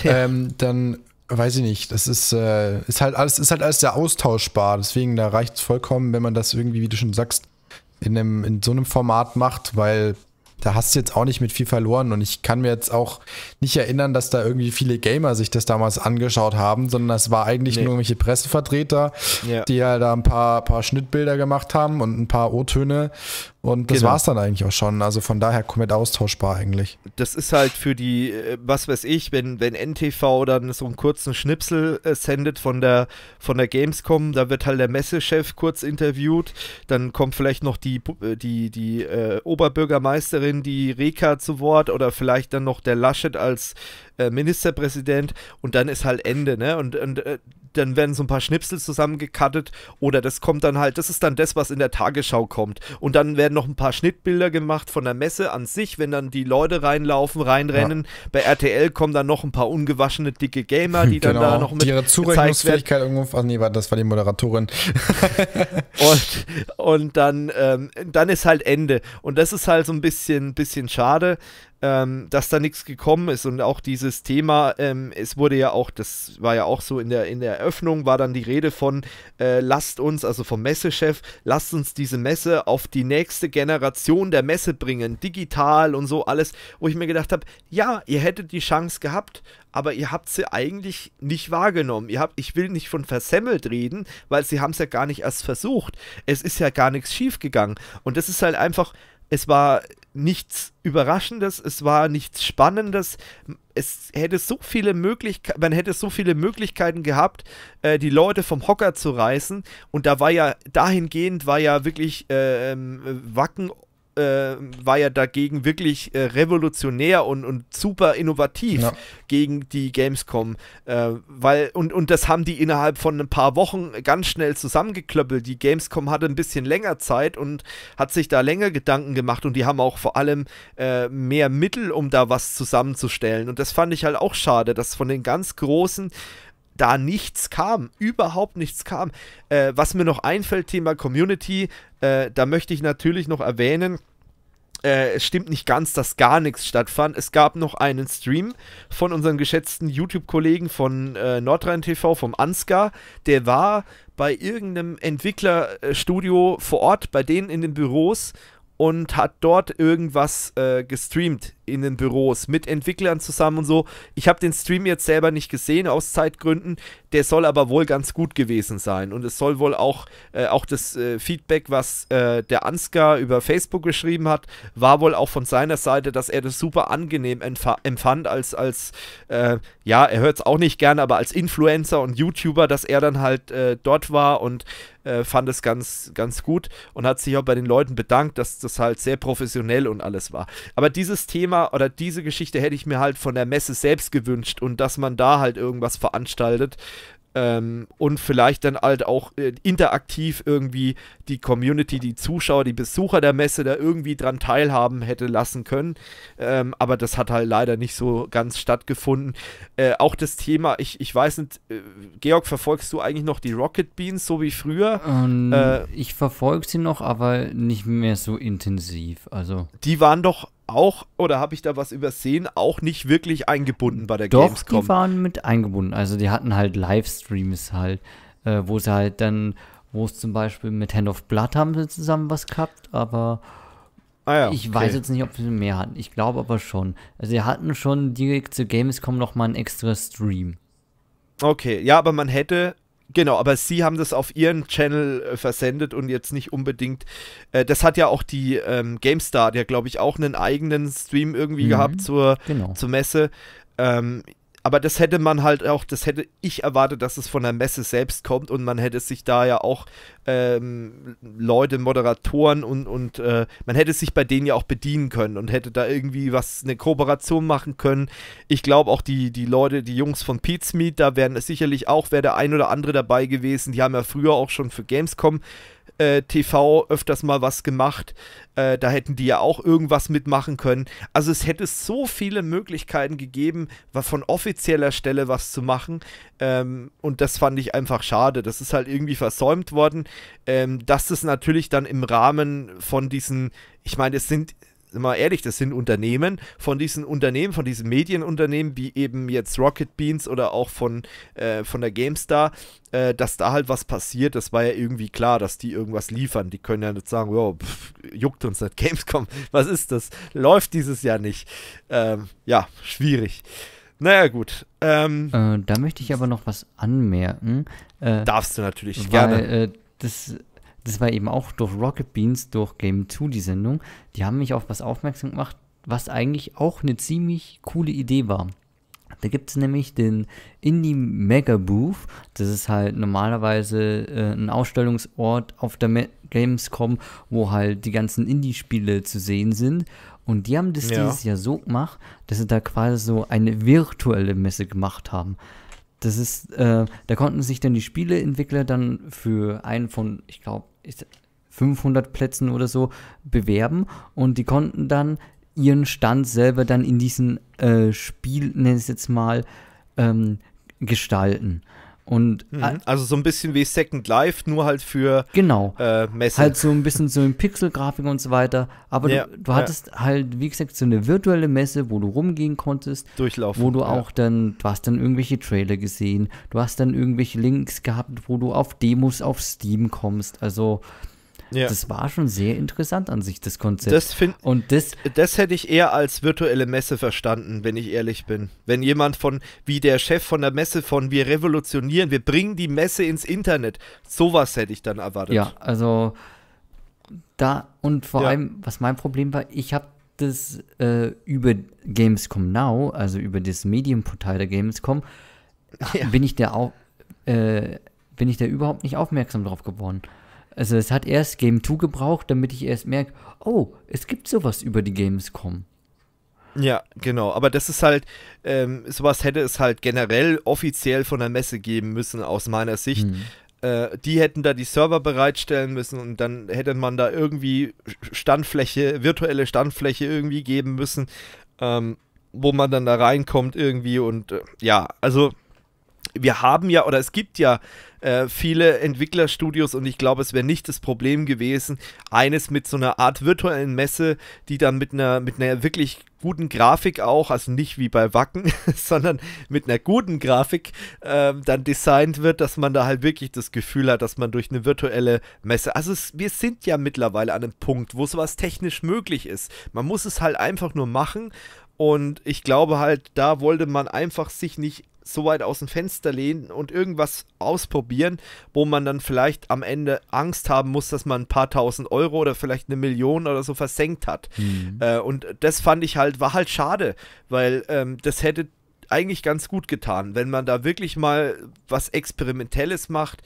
Ja. Ähm, dann weiß ich nicht, das ist, äh, ist halt alles, ist halt alles sehr austauschbar. Deswegen, da reicht es vollkommen, wenn man das irgendwie, wie du schon sagst, in, einem, in so einem Format macht, weil da hast du jetzt auch nicht mit viel verloren und ich kann mir jetzt auch nicht erinnern, dass da irgendwie viele Gamer sich das damals angeschaut haben, sondern das war eigentlich nee. nur irgendwelche Pressevertreter, ja. die ja halt da ein paar, paar Schnittbilder gemacht haben und ein paar O-Töne und das genau. war es dann eigentlich auch schon. Also von daher komplett austauschbar eigentlich. Das ist halt für die, äh, was weiß ich, wenn, wenn NTV dann so einen kurzen Schnipsel äh, sendet von der, von der Gamescom, da wird halt der Messechef kurz interviewt, dann kommt vielleicht noch die, äh, die, die äh, Oberbürgermeisterin, die Reka zu Wort oder vielleicht dann noch der Laschet als äh, Ministerpräsident und dann ist halt Ende, ne? Und, und äh, dann werden so ein paar Schnipsel zusammengekattet oder das kommt dann halt, das ist dann das, was in der Tagesschau kommt. Und dann werden noch ein paar Schnittbilder gemacht von der Messe an sich, wenn dann die Leute reinlaufen, reinrennen. Ja. Bei RTL kommen dann noch ein paar ungewaschene dicke Gamer, die genau. dann da noch mit. Die ihre Zurechnungsfähigkeit irgendwo, ach nee, das war die Moderatorin. [laughs] und, und dann, ähm, dann ist halt Ende. Und das ist halt so ein bisschen, bisschen schade ähm, dass da nichts gekommen ist und auch dieses Thema, ähm, es wurde ja auch, das war ja auch so in der, in der Eröffnung, war dann die Rede von, äh, lasst uns, also vom Messechef, lasst uns diese Messe auf die nächste Generation der Messe bringen, digital und so alles, wo ich mir gedacht habe, ja, ihr hättet die Chance gehabt, aber ihr habt sie eigentlich nicht wahrgenommen. Ihr habt, ich will nicht von versemmelt reden, weil sie haben es ja gar nicht erst versucht. Es ist ja gar nichts schiefgegangen. Und das ist halt einfach, es war nichts Überraschendes, es war nichts Spannendes. Es hätte so viele Möglichkeiten, man hätte so viele Möglichkeiten gehabt, äh, die Leute vom Hocker zu reißen. Und da war ja, dahingehend war ja wirklich äh, ähm, Wacken äh, war ja dagegen wirklich äh, revolutionär und, und super innovativ ja. gegen die Gamescom. Äh, weil, und, und das haben die innerhalb von ein paar Wochen ganz schnell zusammengeklöppelt. Die Gamescom hatte ein bisschen länger Zeit und hat sich da länger Gedanken gemacht und die haben auch vor allem äh, mehr Mittel, um da was zusammenzustellen. Und das fand ich halt auch schade, dass von den ganz großen da nichts kam, überhaupt nichts kam. Äh, was mir noch einfällt, Thema Community, äh, da möchte ich natürlich noch erwähnen, äh, es stimmt nicht ganz, dass gar nichts stattfand. Es gab noch einen Stream von unserem geschätzten YouTube-Kollegen von äh, Nordrhein TV, vom Ansgar. Der war bei irgendeinem Entwicklerstudio vor Ort, bei denen in den Büros und hat dort irgendwas äh, gestreamt in den Büros mit Entwicklern zusammen und so. Ich habe den Stream jetzt selber nicht gesehen aus Zeitgründen. Der soll aber wohl ganz gut gewesen sein. Und es soll wohl auch, äh, auch das äh, Feedback, was äh, der Ansgar über Facebook geschrieben hat, war wohl auch von seiner Seite, dass er das super angenehm empfand als, als äh, ja, er hört es auch nicht gerne, aber als Influencer und YouTuber, dass er dann halt äh, dort war und äh, fand es ganz, ganz gut und hat sich auch bei den Leuten bedankt, dass das halt sehr professionell und alles war. Aber dieses Thema oder diese Geschichte hätte ich mir halt von der Messe selbst gewünscht und dass man da halt irgendwas veranstaltet. Ähm, und vielleicht dann halt auch äh, interaktiv irgendwie die Community, die Zuschauer, die Besucher der Messe da irgendwie dran teilhaben hätte lassen können. Ähm, aber das hat halt leider nicht so ganz stattgefunden. Äh, auch das Thema, ich, ich weiß nicht, äh, Georg, verfolgst du eigentlich noch die Rocket Beans so wie früher? Ähm, äh, ich verfolge sie noch, aber nicht mehr so intensiv. Also. Die waren doch auch, oder habe ich da was übersehen, auch nicht wirklich eingebunden bei der Doch, Gamescom? Doch, die waren mit eingebunden. Also die hatten halt Livestreams halt, äh, wo sie halt dann, wo es zum Beispiel mit Hand of Blood haben sie zusammen was gehabt, aber ah ja, ich okay. weiß jetzt nicht, ob sie mehr hatten. Ich glaube aber schon. Also sie hatten schon direkt zu Gamescom nochmal einen extra Stream. Okay, ja, aber man hätte Genau, aber sie haben das auf ihren Channel äh, versendet und jetzt nicht unbedingt. Äh, das hat ja auch die ähm, GameStar, der glaube ich auch einen eigenen Stream irgendwie mhm, gehabt zur, genau. zur Messe. Ähm, aber das hätte man halt auch, das hätte ich erwartet, dass es von der Messe selbst kommt und man hätte sich da ja auch ähm, Leute, Moderatoren und, und äh, man hätte sich bei denen ja auch bedienen können und hätte da irgendwie was, eine Kooperation machen können. Ich glaube auch die, die Leute, die Jungs von Meet, da wären sicherlich auch, wäre der ein oder andere dabei gewesen, die haben ja früher auch schon für Gamescom äh, TV öfters mal was gemacht. Äh, da hätten die ja auch irgendwas mitmachen können. Also es hätte so viele Möglichkeiten gegeben, von offizieller Stelle was zu machen. Ähm, und das fand ich einfach schade. Das ist halt irgendwie versäumt worden. Ähm, dass das natürlich dann im Rahmen von diesen, ich meine, es sind mal ehrlich, das sind Unternehmen von diesen Unternehmen, von diesen Medienunternehmen, wie eben jetzt Rocket Beans oder auch von, äh, von der GameStar, äh, dass da halt was passiert, das war ja irgendwie klar, dass die irgendwas liefern. Die können ja nicht sagen, wow, pff, juckt uns nicht [laughs] Gamescom, was ist das? Läuft dieses Jahr nicht. Ähm, ja, schwierig. Naja, gut. Ähm, äh, da möchte ich aber noch was anmerken. Äh, Darfst du natürlich weil, gerne. Äh, das das war eben auch durch Rocket Beans, durch Game 2 die Sendung, die haben mich auf was aufmerksam gemacht, was eigentlich auch eine ziemlich coole Idee war. Da gibt es nämlich den Indie Mega Booth. Das ist halt normalerweise äh, ein Ausstellungsort auf der Me Gamescom, wo halt die ganzen Indie-Spiele zu sehen sind. Und die haben das ja. dieses Jahr so gemacht, dass sie da quasi so eine virtuelle Messe gemacht haben. Das ist, äh, da konnten sich dann die Spieleentwickler dann für einen von, ich glaube, 500 Plätzen oder so bewerben und die konnten dann ihren Stand selber dann in diesem äh, Spiel, nenne ich es jetzt mal, ähm, gestalten. Und mhm. also so ein bisschen wie Second Life, nur halt für genau. Äh, Messen. Halt so ein bisschen so in Pixelgrafik und so weiter. Aber ja, du, du, hattest ja. halt, wie gesagt, so eine virtuelle Messe, wo du rumgehen konntest. Durchlaufen. Wo du ja. auch dann, du hast dann irgendwelche Trailer gesehen, du hast dann irgendwelche Links gehabt, wo du auf Demos auf Steam kommst. Also ja. Das war schon sehr interessant an sich, das Konzept. Das find, und das, das hätte ich eher als virtuelle Messe verstanden, wenn ich ehrlich bin. Wenn jemand von, wie der Chef von der Messe von, wir revolutionieren, wir bringen die Messe ins Internet, sowas hätte ich dann erwartet. Ja, also da und vor ja. allem, was mein Problem war, ich habe das äh, über Gamescom Now, also über das Medienportal der Gamescom, ja. bin ich da auch, äh, bin ich da überhaupt nicht aufmerksam drauf geworden. Also es hat erst Game 2 gebraucht, damit ich erst merke, oh, es gibt sowas über die Gamescom. Ja, genau. Aber das ist halt, ähm, sowas hätte es halt generell offiziell von der Messe geben müssen, aus meiner Sicht. Hm. Äh, die hätten da die Server bereitstellen müssen und dann hätte man da irgendwie Standfläche, virtuelle Standfläche irgendwie geben müssen, ähm, wo man dann da reinkommt irgendwie und äh, ja, also wir haben ja oder es gibt ja äh, viele Entwicklerstudios und ich glaube, es wäre nicht das Problem gewesen, eines mit so einer Art virtuellen Messe, die dann mit einer, mit einer wirklich guten Grafik auch, also nicht wie bei Wacken, [laughs] sondern mit einer guten Grafik äh, dann designt wird, dass man da halt wirklich das Gefühl hat, dass man durch eine virtuelle Messe, also es, wir sind ja mittlerweile an einem Punkt, wo sowas technisch möglich ist. Man muss es halt einfach nur machen und ich glaube halt, da wollte man einfach sich nicht so weit aus dem Fenster lehnen und irgendwas ausprobieren, wo man dann vielleicht am Ende Angst haben muss, dass man ein paar tausend Euro oder vielleicht eine Million oder so versenkt hat. Mhm. Äh, und das fand ich halt, war halt schade, weil ähm, das hätte eigentlich ganz gut getan, wenn man da wirklich mal was Experimentelles macht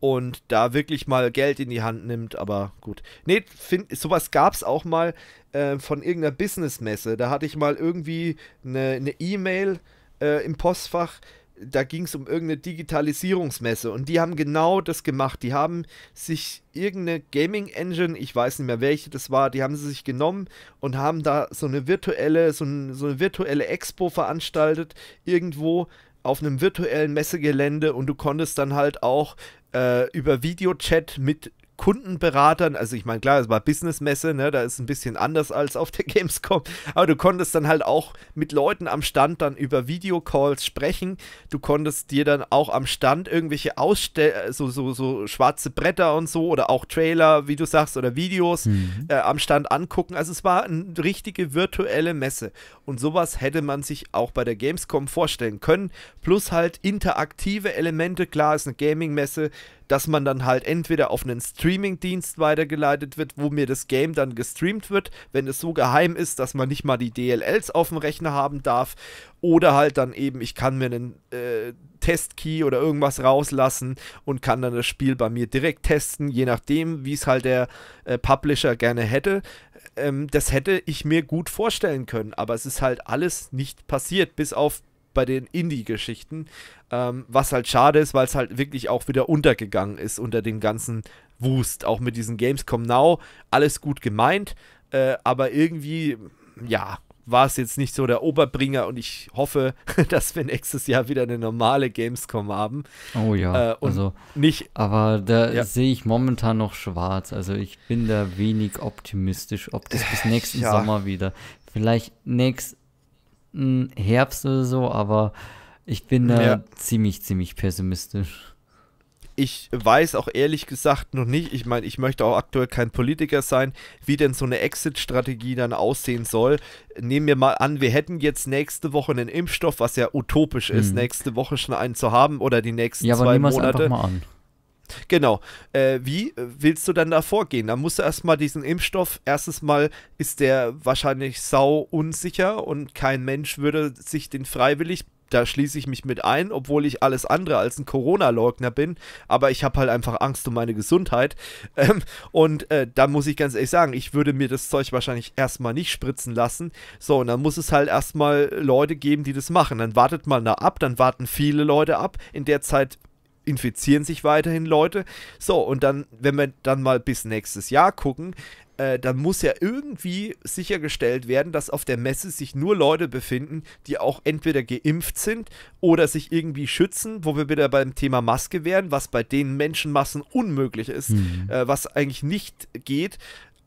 und da wirklich mal Geld in die Hand nimmt, aber gut. Nee, find, sowas gab es auch mal äh, von irgendeiner Businessmesse. Da hatte ich mal irgendwie eine E-Mail. E äh, im Postfach, da ging es um irgendeine Digitalisierungsmesse und die haben genau das gemacht. Die haben sich irgendeine Gaming Engine, ich weiß nicht mehr welche das war, die haben sie sich genommen und haben da so eine virtuelle, so, ein, so eine virtuelle Expo veranstaltet, irgendwo auf einem virtuellen Messegelände und du konntest dann halt auch äh, über Videochat mit Kundenberatern, also ich meine, klar, es war Businessmesse, ne, da ist ein bisschen anders als auf der Gamescom, aber du konntest dann halt auch mit Leuten am Stand dann über Videocalls sprechen. Du konntest dir dann auch am Stand irgendwelche Ausstell äh, so, so, so schwarze Bretter und so oder auch Trailer, wie du sagst, oder Videos mhm. äh, am Stand angucken. Also es war eine richtige virtuelle Messe. Und sowas hätte man sich auch bei der Gamescom vorstellen können. Plus halt interaktive Elemente, klar, ist eine Gaming-Messe dass man dann halt entweder auf einen Streaming-Dienst weitergeleitet wird, wo mir das Game dann gestreamt wird, wenn es so geheim ist, dass man nicht mal die DLLs auf dem Rechner haben darf. Oder halt dann eben, ich kann mir einen äh, Testkey oder irgendwas rauslassen und kann dann das Spiel bei mir direkt testen, je nachdem, wie es halt der äh, Publisher gerne hätte. Ähm, das hätte ich mir gut vorstellen können, aber es ist halt alles nicht passiert, bis auf bei den Indie-Geschichten. Ähm, was halt schade ist, weil es halt wirklich auch wieder untergegangen ist unter dem ganzen Wust. Auch mit diesen Gamescom Now, alles gut gemeint, äh, aber irgendwie, ja, war es jetzt nicht so der Oberbringer und ich hoffe, [laughs] dass wir nächstes Jahr wieder eine normale Gamescom haben. Oh ja, äh, also nicht. Aber da ja. sehe ich momentan noch schwarz. Also ich bin da wenig optimistisch, ob das bis [laughs] nächsten ja. Sommer wieder. Vielleicht nächst, gesamten Herbst oder so, aber ich bin da ja. ziemlich, ziemlich pessimistisch. Ich weiß auch ehrlich gesagt noch nicht, ich meine, ich möchte auch aktuell kein Politiker sein, wie denn so eine Exit-Strategie dann aussehen soll. Nehmen wir mal an, wir hätten jetzt nächste Woche einen Impfstoff, was ja utopisch ist, mhm. nächste Woche schon einen zu haben oder die nächsten ja, aber zwei Monate. Einfach mal an. Genau. Äh, wie äh, willst du dann da vorgehen? Da musst du erstmal diesen Impfstoff, erstens mal ist der wahrscheinlich sau unsicher und kein Mensch würde sich den freiwillig da schließe ich mich mit ein, obwohl ich alles andere als ein Corona-Leugner bin, aber ich habe halt einfach Angst um meine Gesundheit. [laughs] Ähm, und äh, da muss ich ganz ehrlich sagen, ich würde mir das Zeug wahrscheinlich erstmal nicht spritzen lassen. So, und dann muss es halt erstmal Leute geben, die das machen. Dann wartet man da ab, dann warten viele Leute ab. In der Zeit infizieren sich weiterhin Leute. So, und dann, wenn wir dann mal bis nächstes Jahr gucken, äh, dann muss ja irgendwie sichergestellt werden, dass auf der Messe sich nur Leute befinden, die auch entweder geimpft sind oder sich irgendwie schützen, wo wir wieder beim Thema Maske wären, was bei den Menschenmassen unmöglich ist, mhm. äh, was eigentlich nicht geht.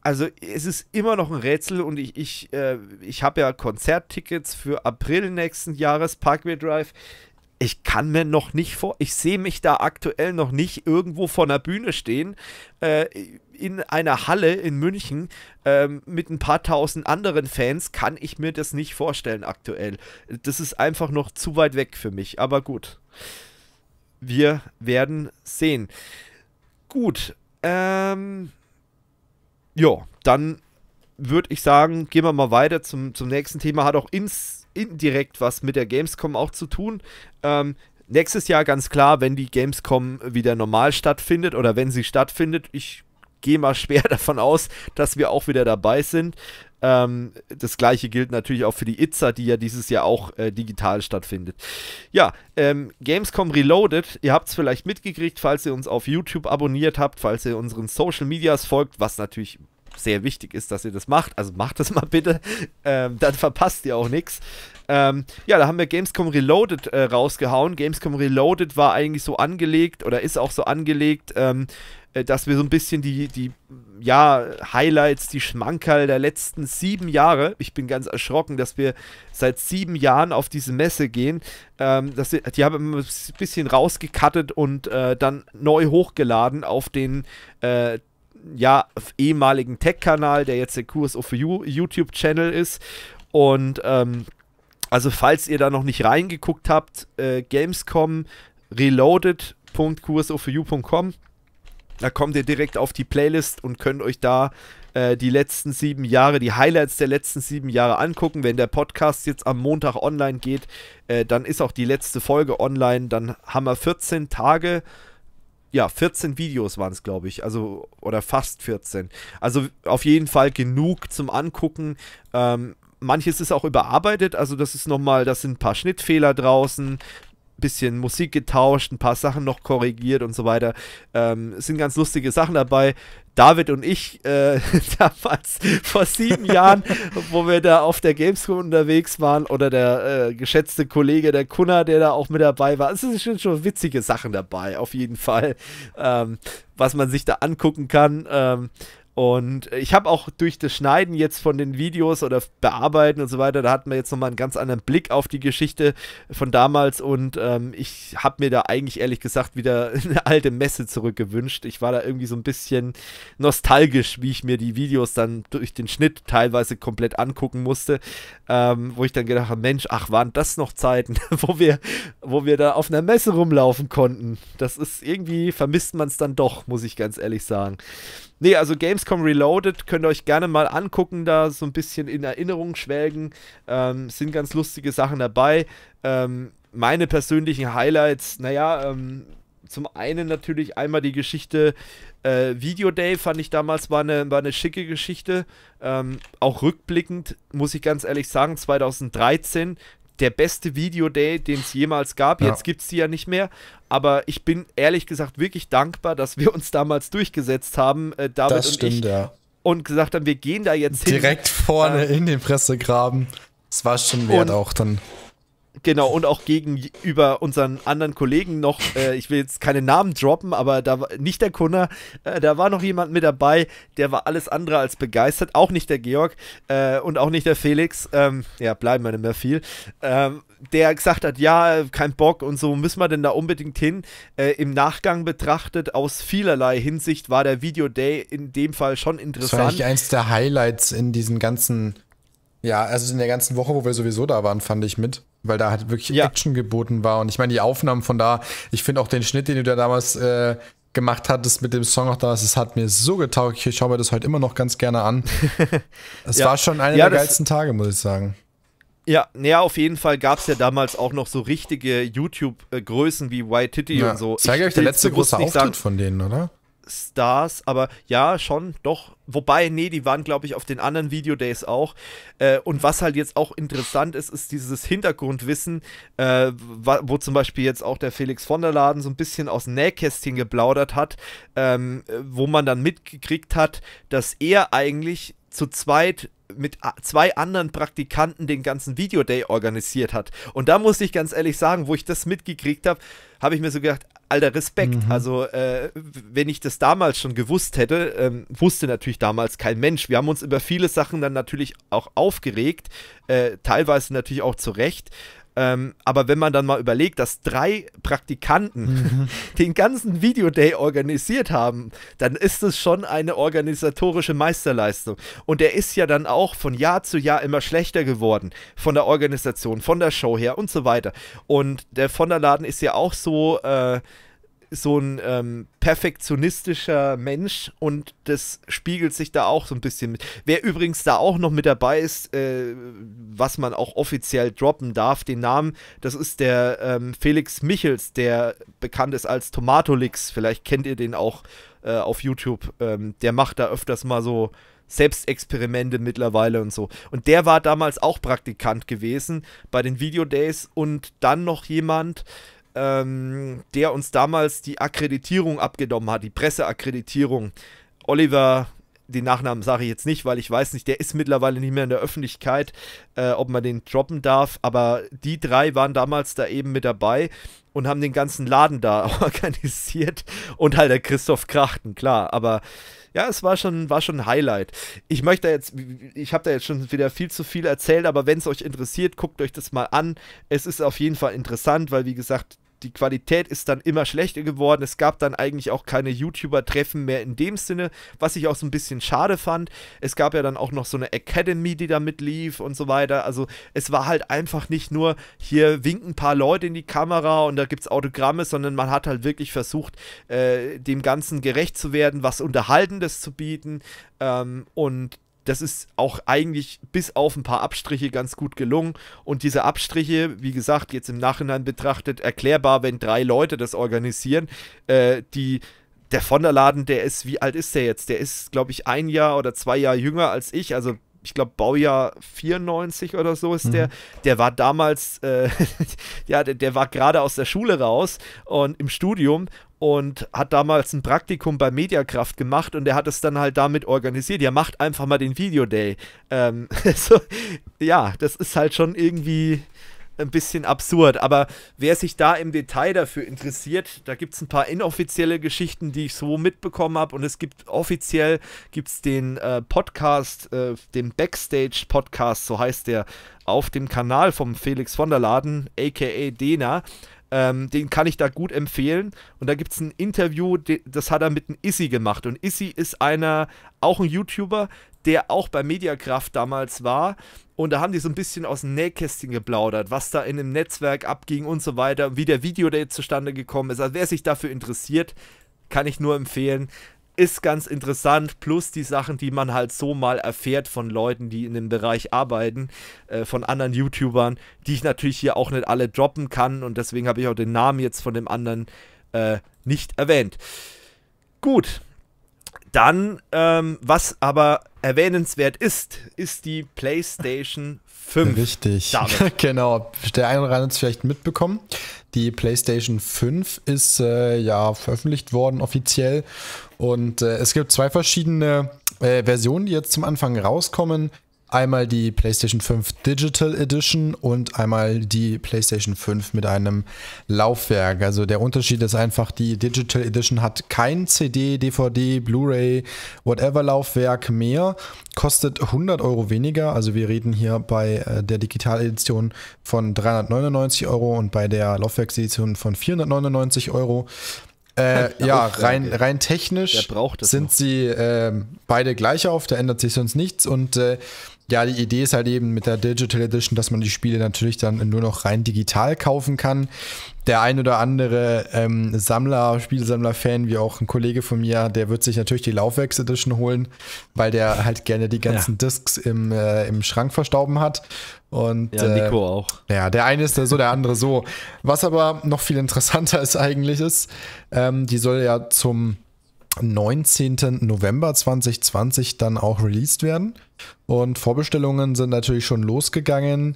Also es ist immer noch ein Rätsel und ich, ich, äh, ich habe ja Konzerttickets für April nächsten Jahres, Parkway Drive ich kann mir noch nicht vor, ich sehe mich da aktuell noch nicht irgendwo vor einer Bühne stehen, äh, in einer Halle in München ähm, mit ein paar tausend anderen Fans, kann ich mir das nicht vorstellen aktuell. Das ist einfach noch zu weit weg für mich, aber gut. Wir werden sehen. Gut, ähm, ja, dann würde ich sagen, gehen wir mal weiter zum, zum nächsten Thema. Hat auch ins indirekt was mit der Gamescom auch zu tun. Ähm, nächstes Jahr ganz klar, wenn die Gamescom wieder normal stattfindet oder wenn sie stattfindet, ich gehe mal [laughs] schwer davon aus, dass wir auch wieder dabei sind. Ähm, das gleiche gilt natürlich auch für die Itza, die ja dieses Jahr auch äh, digital stattfindet. Ja, ähm, Gamescom Reloaded, ihr habt es vielleicht mitgekriegt, falls ihr uns auf YouTube abonniert habt, falls ihr unseren Social Medias folgt, was natürlich sehr wichtig ist, dass ihr das macht. Also macht das [laughs] mal bitte. Ähm, dann verpasst ihr auch nichts. Ähm, ja, da haben wir Gamescom Reloaded äh, rausgehauen. Gamescom Reloaded war eigentlich so angelegt oder ist auch so angelegt, ähm, äh, dass wir so ein bisschen die, die ja, Highlights, die Schmankerl der letzten sieben Jahre, ich bin ganz erschrocken, dass wir seit sieben Jahren auf diese Messe gehen. Ähm, dass wir, die haben wir ein bisschen rausgekattet und äh, dann neu hochgeladen auf den äh, ja, ehemaligen Tech-Kanal, der jetzt der Kurs of you YouTube-Channel ist. Und ähm, also falls ihr da noch nicht reingeguckt habt, äh, Gamescom reloaded.qsofu.com. Da kommt ihr direkt auf die Playlist und könnt euch da äh, die letzten sieben Jahre, die Highlights der letzten sieben Jahre angucken. Wenn der Podcast jetzt am Montag online geht, äh, dann ist auch die letzte Folge online. Dann haben wir 14 Tage ja, 14 Videos waren es, glaube ich. Also, oder fast 14. Also auf jeden Fall genug zum Angucken. Ähm, manches ist auch überarbeitet, also das ist nochmal, das sind ein paar Schnittfehler draußen, bisschen Musik getauscht, ein paar Sachen noch korrigiert und so weiter. Ähm, es sind ganz lustige Sachen dabei. David und ich äh, [laughs] damals vor sieben Jahren, wo wir da auf der Gamescom unterwegs waren oder der äh, geschätzte Kollege, der Kunner, der da auch mit dabei war. Es sind schon, schon witzige Sachen dabei, auf jeden Fall, ähm, was man sich da angucken kann. Ähm, und ich habe auch durch das Schneiden jetzt von den Videos oder Bearbeiten und so weiter, da hat man jetzt nochmal einen ganz anderen Blick auf die Geschichte von damals. Und ähm, ich habe mir da eigentlich ehrlich gesagt wieder [laughs] eine alte Messe zurückgewünscht. Ich war da irgendwie so ein bisschen nostalgisch, wie ich mir die Videos dann durch den Schnitt teilweise komplett angucken musste. Ähm, wo ich dann gedacht habe, Mensch, ach, waren das noch Zeiten, [laughs] wo wir, wo wir da auf einer Messe rumlaufen konnten. Das ist irgendwie, vermisst man es dann doch, muss ich ganz ehrlich sagen. Nee, also Gamescom Reloaded könnt ihr euch gerne mal angucken, da so ein bisschen in Erinnerung schwelgen. Ähm, sind ganz lustige Sachen dabei. Ähm, meine persönlichen Highlights, naja, ähm, zum einen natürlich einmal die Geschichte äh, Video Day, fand ich damals war eine, war eine schicke Geschichte. Ähm, auch rückblickend muss ich ganz ehrlich sagen, 2013 der beste Video-Day, den es jemals gab. Ja. Jetzt gibt es die ja nicht mehr. Aber ich bin ehrlich gesagt wirklich dankbar, dass wir uns damals durchgesetzt haben, äh, David das und stimmt, ich. Ja. Und gesagt haben, wir gehen da jetzt Direkt hin. Direkt vorne äh, in den Pressegraben. Das war schon wert auch dann. Genau, und auch gegenüber unseren anderen Kollegen noch, äh, ich will jetzt keine Namen droppen, aber da war nicht der Kunner, äh, da war noch jemand mit dabei, der war alles andere als begeistert, auch nicht der Georg äh, und auch nicht der Felix, ähm, ja, bleiben wir nicht mehr viel, ähm, der gesagt hat, ja, kein Bock und so müssen wir denn da unbedingt hin. Äh, Im Nachgang betrachtet, aus vielerlei Hinsicht war der Video Day in dem Fall schon interessant. Das war eigentlich eins der Highlights in diesen ganzen ja, also in der ganzen Woche, wo wir sowieso da waren, fand ich mit weil da halt wirklich ja. Action geboten war. Und ich meine, die Aufnahmen von da, ich finde auch den Schnitt, den du da damals äh, gemacht hattest mit dem Song auch da, das hat mir so getaugt. Ich schaue mir das heute immer noch ganz gerne an. [laughs] Es ja. war schon einer ja, der geilsten Tage, muss ich sagen. Ja, naja, auf jeden Fall gab es ja damals auch noch so richtige YouTube-Größen äh, wie White Titty und so. Das war, euch ich, der letzte große Auftritt sagen, von denen, oder? Stars, aber ja, schon, doch. Wobei, nee, die waren, glaube ich, auf den anderen Videodays auch. Äh, und was halt jetzt auch interessant ist, ist dieses Hintergrundwissen, äh, wo zum Beispiel jetzt auch der Felix von der Laden so ein bisschen aus dem Nähkästchen geplaudert hat, ähm, äh, wo man dann mitgekriegt hat, dass er eigentlich zu zweit mit zwei anderen Praktikanten den ganzen Videoday organisiert hat. Und da muss ich ganz ehrlich sagen, wo ich das mitgekriegt habe, habe ich mir so gedacht, alter Respekt. Mhm. Also, äh, wenn ich das damals schon gewusst hätte, ähm, wusste natürlich damals kein Mensch. Wir haben uns über viele Sachen dann natürlich auch aufgeregt, äh, teilweise natürlich auch zu Recht. Ähm, aber wenn man dann mal überlegt, dass drei Praktikanten mhm. [laughs] den ganzen Videoday organisiert haben, dann ist es schon eine organisatorische Meisterleistung. Und er ist ja dann auch von Jahr zu Jahr immer schlechter geworden. Von der Organisation, von der Show her und so weiter. Und der von der Laden ist ja auch so. Äh, so ein ähm, perfektionistischer Mensch und das spiegelt sich da auch so ein bisschen mit. Wer übrigens da auch noch mit dabei ist, äh, was man auch offiziell droppen darf, den Namen, das ist der ähm, Felix Michels, der bekannt ist als Tomatolix. Vielleicht kennt ihr den auch äh, auf YouTube. Ähm, der macht da öfters mal so Selbstexperimente mittlerweile und so. Und der war damals auch Praktikant gewesen bei den Videodays und dann noch jemand, ähm, der uns damals die Akkreditierung abgenommen hat, die Presseakkreditierung. Oliver, den Nachnamen sage ich jetzt nicht, weil ich weiß nicht, der ist mittlerweile nicht mehr in der Öffentlichkeit, äh, ob man den droppen darf, aber die drei waren damals da eben mit dabei und haben den ganzen Laden da [laughs] organisiert und halt der Christoph Krachten, klar, aber ja, es war schon, war schon ein Highlight. Ich möchte jetzt, ich habe da jetzt schon wieder viel zu viel erzählt, aber wenn es euch interessiert, guckt euch das mal an. Es ist auf jeden Fall interessant, weil wie gesagt, die Qualität ist dann immer schlechter geworden. Es gab dann eigentlich auch keine YouTuber-Treffen mehr in dem Sinne, was ich auch so ein bisschen schade fand. Es gab ja dann auch noch so eine Academy, die da mitlief und so weiter. Also es war halt einfach nicht nur, hier winken ein paar Leute in die Kamera und da gibt es Autogramme, sondern man hat halt wirklich versucht, äh, dem Ganzen gerecht zu werden, was Unterhaltendes zu bieten. Ähm, und das ist auch eigentlich bis auf ein paar Abstriche ganz gut gelungen. Und diese Abstriche, wie gesagt, jetzt im Nachhinein betrachtet, erklärbar, wenn drei Leute das organisieren, äh, die. Der von der Laden, der ist, wie alt ist der jetzt? Der ist, glaube ich, ein Jahr oder zwei Jahre jünger als ich, also ich glaube, Baujahr 94 oder so ist mhm. der. Der war damals, äh, [laughs] ja, der, der war gerade aus der Schule raus und im Studium und hat damals ein Praktikum bei Mediakraft gemacht und er hat es dann halt damit organisiert. Ja, macht einfach mal den Video Day. Ähm, [laughs] so, ja, das ist halt schon irgendwie ein bisschen absurd. Aber wer sich da im Detail dafür interessiert, da gibt es ein paar inoffizielle Geschichten, die ich so mitbekommen habe. Und es gibt offiziell gibt's den äh, Podcast, äh, den Backstage-Podcast, so heißt der, auf dem Kanal vom Felix von der Laden, aka Dena. Ähm, den kann ich da gut empfehlen. Und da gibt es ein Interview, das hat er mit einem Issy gemacht. Und Issy ist einer, auch ein YouTuber, der auch bei Mediakraft damals war. Und da haben die so ein bisschen aus dem Nähkästchen geplaudert, was da in dem Netzwerk abging und so weiter, wie der Video da jetzt zustande gekommen ist. Also wer sich dafür interessiert, kann ich nur empfehlen ist ganz interessant, plus die Sachen, die man halt so mal erfährt von Leuten, die in dem Bereich arbeiten, äh, von anderen YouTubern, die ich natürlich hier auch nicht alle droppen kann und deswegen habe ich auch den Namen jetzt von dem anderen äh, nicht erwähnt. Gut, dann, ähm, was aber erwähnenswert ist, ist die PlayStation 5. Richtig. [laughs] genau. Der eine oder andere hat es vielleicht mitbekommen. Die PlayStation 5 ist äh, ja veröffentlicht worden offiziell. Und äh, es gibt zwei verschiedene äh, Versionen, die jetzt zum Anfang rauskommen. Einmal die PlayStation 5 Digital Edition und einmal die PlayStation 5 mit einem Laufwerk. Also der Unterschied ist einfach, die Digital Edition hat kein CD, DVD, Blu-ray, whatever Laufwerk mehr, kostet 100 Euro weniger. Also wir reden hier bei äh, der Digital Edition von 399 Euro und bei der Laufwerksedition von 499 Euro. Äh, [laughs] ja, rein, rein technisch sind noch. sie äh, beide gleich auf, da ändert sich sonst nichts. Und äh, ja, die Idee ist halt eben mit der Digital Edition, dass man die Spiele natürlich dann nur noch rein digital kaufen kann. Der ein oder andere ähm, Sammler, spielsammler fan wie auch ein Kollege von mir, der wird sich natürlich die Laufwerks Edition holen, weil der halt gerne die ganzen ja. Discs im, äh, im Schrank verstauben hat. Und, ja, Nico äh, auch. Ja, der eine ist so, der andere so. Was aber noch viel interessanter [laughs] ist eigentlich ist, ähm, die soll ja zum 19. November 2020 dann auch released werden. Und Vorbestellungen sind natürlich schon losgegangen.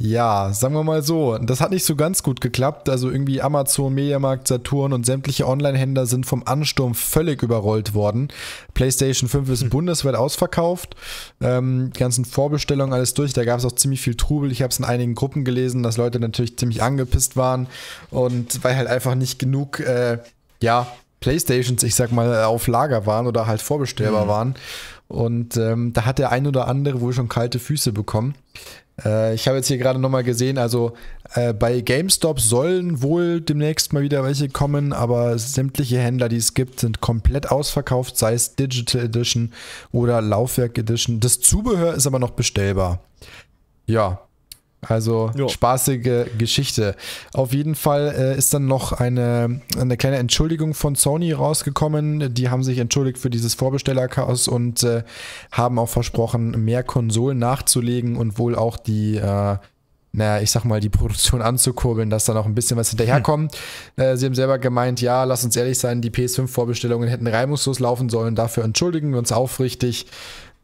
Ja, sagen wir mal so, das hat nicht so ganz gut geklappt. Also irgendwie Amazon, Mediamarkt, Saturn und sämtliche Online-Händler sind vom Ansturm völlig überrollt worden. PlayStation 5 ist hm. bundesweit ausverkauft. Ähm, die ganzen Vorbestellungen, alles durch. Da gab es auch ziemlich viel Trubel. Ich habe es in einigen Gruppen gelesen, dass Leute natürlich ziemlich angepisst waren und weil halt einfach nicht genug, äh, ja, Playstations, ich sag mal, auf Lager waren oder halt vorbestellbar mhm. waren. Und ähm, da hat der ein oder andere wohl schon kalte Füße bekommen. Äh, ich habe jetzt hier gerade nochmal gesehen, also äh, bei GameStop sollen wohl demnächst mal wieder welche kommen, aber sämtliche Händler, die es gibt, sind komplett ausverkauft, sei es Digital Edition oder Laufwerk Edition. Das Zubehör ist aber noch bestellbar. Ja, also jo. spaßige Geschichte. Auf jeden Fall äh, ist dann noch eine, eine kleine Entschuldigung von Sony rausgekommen. Die haben sich entschuldigt für dieses Vorbestellerchaos und äh, haben auch versprochen, mehr Konsolen nachzulegen und wohl auch die, äh, naja, ich sag mal, die Produktion anzukurbeln, dass da noch ein bisschen was hinterherkommt. Hm. Äh, sie haben selber gemeint, ja, lass uns ehrlich sein, die PS5-Vorbestellungen hätten reibungslos laufen sollen. Dafür entschuldigen wir uns aufrichtig.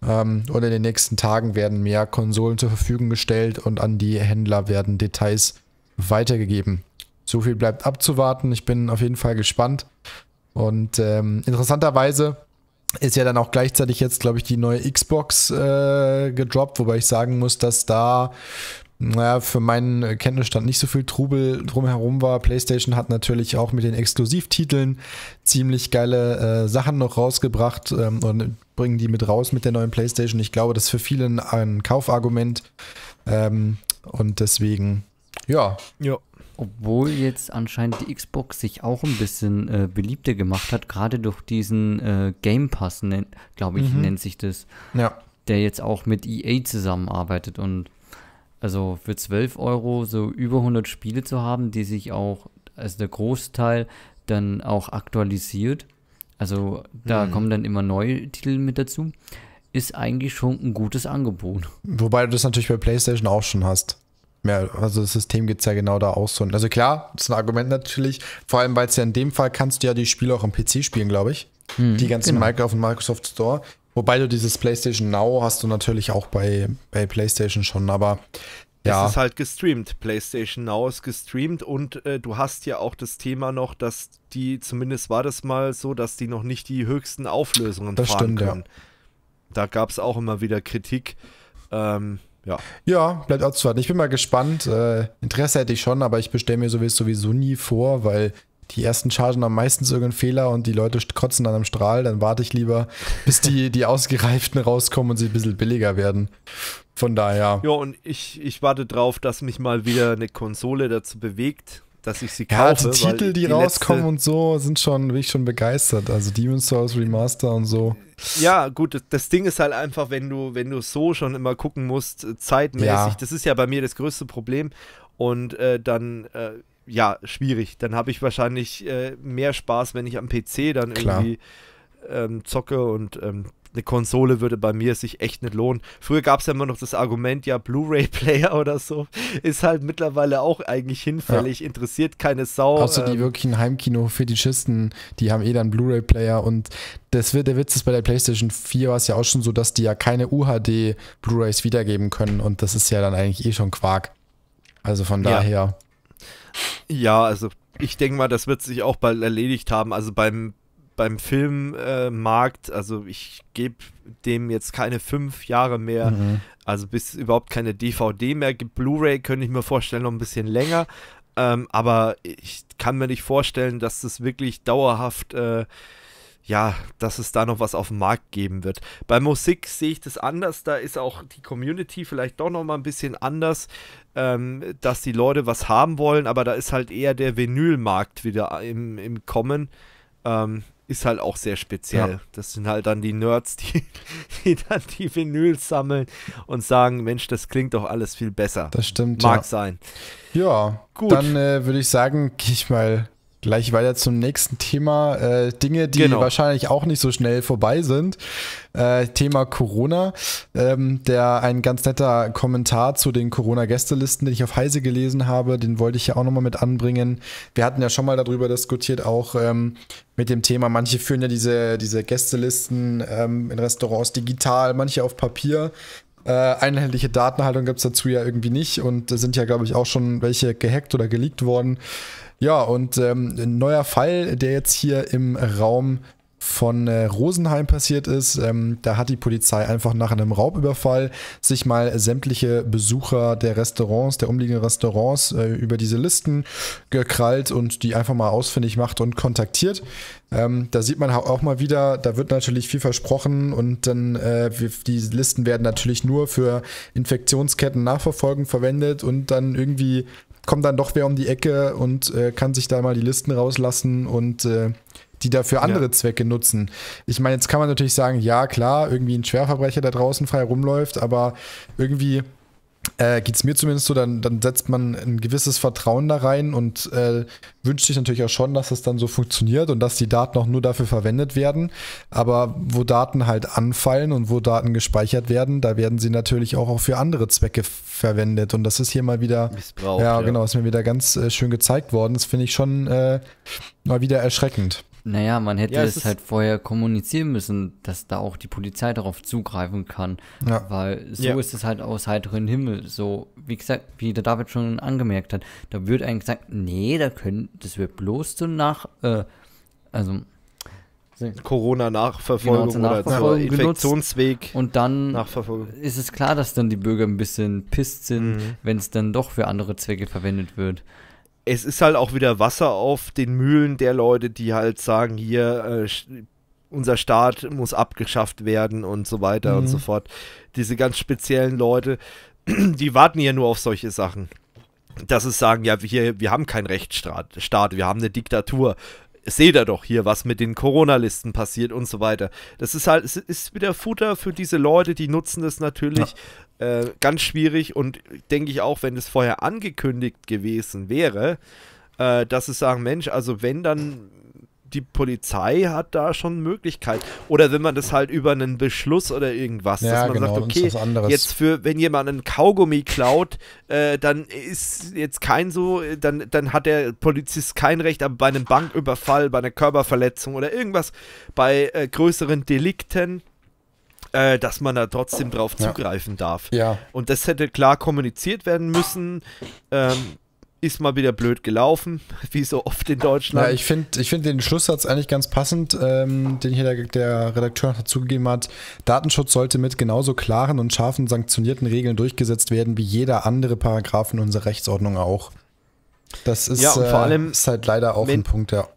Ähm, und in den nächsten Tagen werden mehr Konsolen zur Verfügung gestellt und an die Händler werden Details weitergegeben. So viel bleibt abzuwarten. Ich bin auf jeden Fall gespannt. Und ähm, interessanterweise ist ja dann auch gleichzeitig jetzt, glaube ich, die neue Xbox äh, gedroppt, wobei ich sagen muss, dass da naja, für meinen äh, Kenntnisstand nicht so viel Trubel drumherum war. PlayStation hat natürlich auch mit den Exklusivtiteln ziemlich geile äh, Sachen noch rausgebracht ähm, und bringen die mit raus mit der neuen PlayStation. Ich glaube, das ist für viele ein, Kaufargument. Ähm, und deswegen, ja. Ja. Obwohl jetzt anscheinend die Xbox sich auch ein bisschen äh, beliebter gemacht hat, gerade durch diesen äh, Game Pass, glaube ich, mhm. nennt sich das. Ja. Der jetzt auch mit EA zusammenarbeitet und also für 12 Euro so über 100 Spiele zu haben, die sich auch, also der Großteil dann auch aktualisiert. Also da hm. kommen dann immer neue Titel mit dazu. Ist eigentlich schon ein gutes Angebot. Wobei du das natürlich bei PlayStation auch schon hast. Ja, also das System gibt es ja genau da auch aus. Also klar, das ist ein Argument natürlich. Vor allem, weil es ja in dem Fall kannst du ja die Spiele auch am PC spielen, glaube ich. Hm, die ganzen genau. Minecraft und Microsoft Store. Wobei du dieses PlayStation Now hast du natürlich auch bei, bei PlayStation schon, aber ja. Es ist halt gestreamt. PlayStation Now ist gestreamt und äh, du hast ja auch das Thema noch, dass die, zumindest war das mal so, dass die noch nicht die höchsten Auflösungen das fahren stimmt, können. Ja. Da gab es auch immer wieder Kritik. Ähm, ja. ja, bleibt abzuwarten. Ich bin mal gespannt. Äh, Interesse hätte ich schon, aber ich bestelle mir sowieso nie vor, weil die ersten Chargen haben meistens irgendeinen Fehler und die Leute kotzen dann am Strahl, dann warte ich lieber, bis die, die ausgereiften rauskommen und sie ein bisschen billiger werden. Von daher. Ja, und ich, ich warte drauf, dass mich mal wieder eine Konsole dazu bewegt, dass ich sie kaufe. Ja, die Titel, die, die rauskommen und so, sind schon, bin ich schon begeistert. Also Demon's Souls Remaster und so. Ja, gut, das Ding ist halt einfach, wenn du, wenn du so schon immer gucken musst, zeitmäßig, ja. das ist ja bei mir das größte Problem. Und äh, dann äh, ja, schwierig. Dann habe ich wahrscheinlich äh, mehr Spaß, wenn ich am PC dann Klar. irgendwie ähm, zocke und ähm, eine Konsole würde bei mir sich echt nicht lohnen. Früher gab es ja immer noch das Argument, ja, Blu-ray-Player [laughs] oder so ist halt mittlerweile auch eigentlich hinfällig, ja. interessiert keine Sau. Außer also die ähm, wirklichen Heimkino-Fetischisten, die haben eh dann Blu-ray-Player und das wird, der Witz ist bei der PlayStation 4 war es ja auch schon so, dass die ja keine UHD-Blu-rays wiedergeben können und das ist ja dann eigentlich eh schon Quark. Also von ja. daher. Ja, also ich denke mal, das wird sich auch bald erledigt haben. Also beim, beim Filmmarkt, äh, also ich gebe dem jetzt keine fünf Jahre mehr, mhm. also bis überhaupt keine DVD mehr gibt. Blu-ray könnte ich mir vorstellen, noch ein bisschen länger. Ähm, aber ich kann mir nicht vorstellen, dass das wirklich dauerhaft, äh, ja, dass es da noch was auf dem Markt geben wird. Bei Musik sehe ich das anders. Da ist auch die Community vielleicht doch noch mal ein bisschen anders ähm, dass die Leute was haben wollen, aber da ist halt eher der Vinylmarkt wieder im, im Kommen. Ähm, ist halt auch sehr speziell. Ja. Das sind halt dann die Nerds, die, [laughs] die dann die Vinyls sammeln und sagen, Mensch, das klingt doch alles viel besser. Das stimmt. Mag ja. sein. Ja, gut. Dann äh, würde ich sagen, gehe ich mal Gleich weiter zum nächsten Thema. Äh, Dinge, die genau. wahrscheinlich auch nicht so schnell vorbei sind. Äh, Thema Corona. Ähm, der ein ganz netter Kommentar zu den Corona-Gästelisten, den ich auf Heise gelesen habe, den wollte ich ja auch nochmal mit anbringen. Wir hatten ja schon mal darüber diskutiert, auch ähm, mit dem Thema, manche führen ja diese, diese Gästelisten ähm, in Restaurants digital, manche auf Papier. Äh, einheitliche Datenhaltung gibt es dazu ja irgendwie nicht und da sind ja, glaube ich, auch schon welche gehackt oder geleakt worden. Ja, und ähm, ein neuer Fall, der jetzt hier im Raum von äh, Rosenheim passiert ist. Ähm, da hat die Polizei einfach nach einem Raubüberfall sich mal sämtliche Besucher der Restaurants, der umliegenden Restaurants äh, über diese Listen gekrallt und die einfach mal ausfindig macht und kontaktiert. Ähm, da sieht man auch mal wieder, da wird natürlich viel versprochen und dann äh, die Listen werden natürlich nur für Infektionsketten nachverfolgen verwendet und dann irgendwie kommt dann doch wer um die Ecke und äh, kann sich da mal die Listen rauslassen und äh, die dafür andere ja. Zwecke nutzen. Ich meine, jetzt kann man natürlich sagen, ja klar, irgendwie ein Schwerverbrecher da draußen frei rumläuft, aber irgendwie äh, geht es mir zumindest so, dann, dann setzt man ein gewisses Vertrauen da rein und äh, wünscht sich natürlich auch schon, dass das dann so funktioniert und dass die Daten auch nur dafür verwendet werden. Aber wo Daten halt anfallen und wo Daten gespeichert werden, da werden sie natürlich auch, auch für andere Zwecke verwendet. Und das ist hier mal wieder, ja, ja, genau, ist mir wieder ganz äh, schön gezeigt worden. Das finde ich schon äh, mal wieder erschreckend. Naja, man hätte ja, es, es halt vorher kommunizieren müssen, dass da auch die Polizei darauf zugreifen kann. Ja. Weil so ja. ist es halt aus heiterem Himmel. So, wie gesagt, wie der David schon angemerkt hat, da wird eigentlich gesagt, nee, da können, das wird bloß zur Nach, äh, also Corona-Nachverfolgung genau, oder zur Infektionsweg. Und dann ist es klar, dass dann die Bürger ein bisschen pisst sind, mhm. wenn es dann doch für andere Zwecke verwendet wird es ist halt auch wieder Wasser auf den Mühlen der Leute, die halt sagen, hier, äh, unser Staat muss abgeschafft werden und so weiter mhm. und so fort. Diese ganz speziellen Leute, [clears throat] die warten ja nur auf solche Sachen. Dass es sagen, ja, wir, wir haben keinen Rechtsstaat, wir haben eine Diktatur. Seht ihr doch hier, was mit den Corona-Listen passiert und so weiter. Das ist halt, es ist wieder Futter für diese Leute, die nutzen das natürlich, äh, ganz schwierig und denke ich auch, wenn es vorher angekündigt gewesen wäre, äh, dass es sagen, Mensch, also wenn dann die Polizei hat da schon Möglichkeit. Oder wenn man das halt über einen Beschluss oder irgendwas, ja, dass man genau, sagt, okay, jetzt für, wenn jemand einen Kaugummi klaut, äh, dann ist jetzt kein so, dann, dann hat der Polizist kein Recht, aber bei einem Banküberfall, bei einer Körperverletzung oder irgendwas, bei äh, größeren Delikten äh, dass man da trotzdem drauf ja. zugreifen darf. Ja. Und das hätte klar kommuniziert werden müssen. Ähm, ist mal wieder blöd gelaufen, [laughs] wie so oft in Deutschland. Ja, ich finde ich find den Schlusssatz eigentlich ganz passend, ähm, den hier der, der Redakteur zugegeben hat. Datenschutz sollte mit genauso klaren und scharfen sanktionierten Regeln durchgesetzt werden, wie jeder andere Paragraph in unserer Rechtsordnung auch. Das ist, ja, und vor äh, allem, äh, ist halt leider auch ein Punkt, der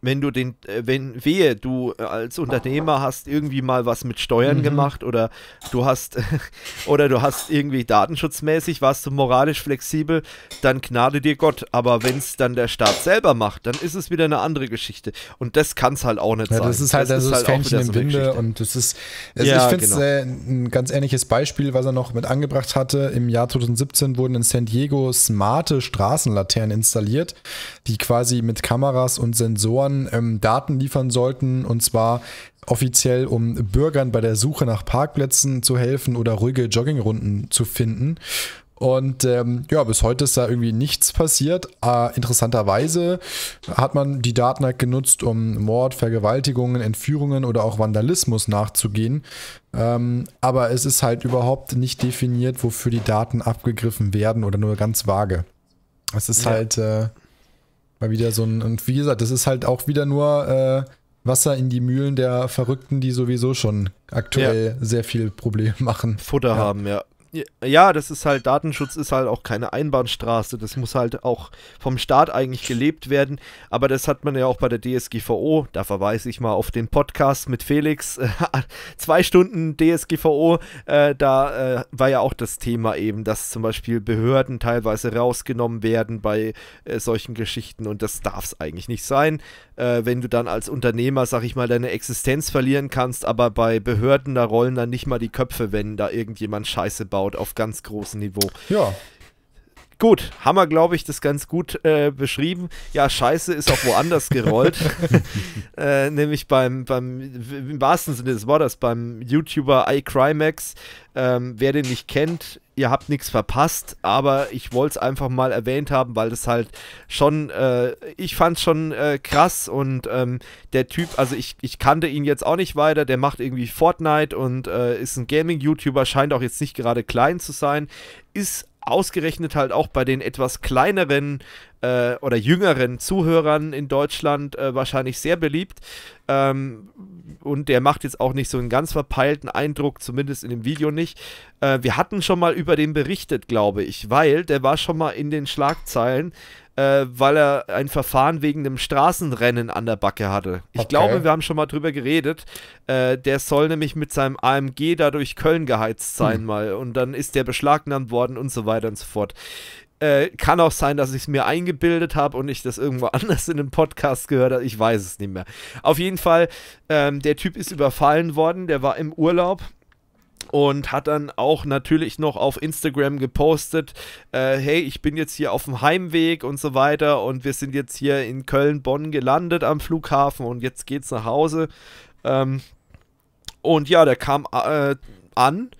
wenn du den, äh, wenn, wehe, du äh, als Unternehmer hast irgendwie mal was mit Steuern mhm. gemacht oder du hast, [laughs] oder du hast irgendwie datenschutzmäßig, warst du moralisch flexibel, dann gnade dir Gott. Aber wenn es dann der Staat selber macht, dann ist es wieder eine andere Geschichte. Und das kann es halt auch nicht ja, sein. Das ist halt das, ist das, ist halt Fähnchen im so Winde und das ist, also ja, ich finde es genau. äh, ein ganz ähnliches Beispiel, was er noch mit angebracht hatte. Im Jahr 2017 wurden in San Diego smarte Straßenlaternen installiert, die quasi mit Kameras und Sensoren Servern ähm, Daten liefern sollten, und zwar offiziell, um Bürgern bei der Suche nach Parkplätzen zu helfen oder ruhige Joggingrunden zu finden. Und ähm, ja, bis heute ist da irgendwie nichts passiert. Äh, interessanterweise hat man die Daten halt genutzt, um Mord, Vergewaltigungen, Entführungen oder auch Vandalismus nachzugehen. Ähm, aber es ist halt überhaupt nicht definiert, wofür die Daten abgegriffen werden oder nur ganz vage. Es ist ja. halt äh, Mal wieder so ein, und wie gesagt, das ist halt auch wieder nur äh, Wasser in die Mühlen der Verrückten, die sowieso schon aktuell ja. sehr viel Probleme machen. Futter ja. haben, ja ja, das ist halt, Datenschutz ist halt auch keine Einbahnstraße. Das muss halt auch vom Staat eigentlich gelebt werden. Aber das hat man ja auch bei der DSGVO, da verweise ich mal auf den Podcast mit Felix, [laughs] zwei Stunden DSGVO, äh, da äh, war ja auch das Thema eben, dass zum Beispiel Behörden teilweise rausgenommen werden bei äh, solchen Geschichten und das darf es eigentlich nicht sein. Äh, wenn du dann als Unternehmer, sag ich mal, deine Existenz verlieren kannst, aber bei Behörden, da rollen dann nicht mal die Köpfe, wenn da irgendjemand Scheiße baut aufgebaut auf ganz großem Niveau. Ja. Gut, haben wir, glaube ich, das ganz gut äh, beschrieben. Ja, Scheiße ist auch woanders [laughs] gerollt. [laughs] äh, nämlich beim, beim, im wahrsten Sinne des Wortes, beim YouTuber iCrimex. Ähm, wer den nicht kennt, ihr habt nichts verpasst, aber ich wollte es einfach mal erwähnt haben, weil das halt schon, äh, ich fand es schon äh, krass und ähm, der Typ, also ich, ich kannte ihn jetzt auch nicht weiter, der macht irgendwie Fortnite und äh, ist ein Gaming-YouTuber, scheint auch jetzt nicht gerade klein zu sein, ist ausgerechnet halt auch bei den etwas kleineren äh, oder jüngeren Zuhörern in Deutschland äh, wahrscheinlich sehr beliebt. Ähm, und der macht jetzt auch nicht so einen ganz verpeilten Eindruck, zumindest in dem Video nicht. Äh, wir hatten schon mal über den berichtet, glaube ich, weil der war schon mal in den Schlagzeilen äh, weil er ein Verfahren wegen einem Straßenrennen an der Backe hatte. Ich okay. glaube, wir haben schon mal drüber geredet. Äh, der soll nämlich mit seinem AMG dadurch Köln geheizt hm. sein hm. mal und dann ist der beschlagnahmt worden und so weiter und so fort. Äh, kann auch sein, dass ich es mir eingebildet habe und ich das irgendwo [laughs] anders in einem Podcast gehört habe. Ich weiß es nicht mehr. Auf jeden Fall, ähm, der Typ ist überfallen worden. Der war im Urlaub und hat dann auch natürlich noch auf Instagram gepostet, äh, hey, ich bin jetzt hier auf dem Heimweg und so weiter und wir sind jetzt hier in Köln-Bonn gelandet am Flughafen und jetzt geht's nach Hause. Ähm, und ja, der kam äh, an,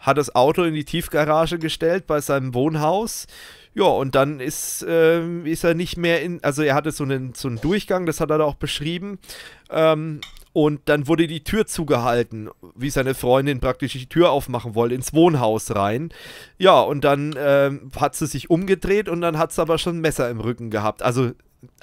hat das Auto in die Tiefgarage gestellt bei seinem Wohnhaus. Ja, und dann ist, äh, ist er nicht mehr in, also er hatte so einen, so einen Durchgang, das hat er da auch beschrieben. Ähm, und dann wurde die Tür zugehalten, wie seine Freundin praktisch die Tür aufmachen wollte, ins Wohnhaus rein. Ja, und dann äh, hat sie sich umgedreht und dann hat sie aber schon ein Messer im Rücken gehabt. Also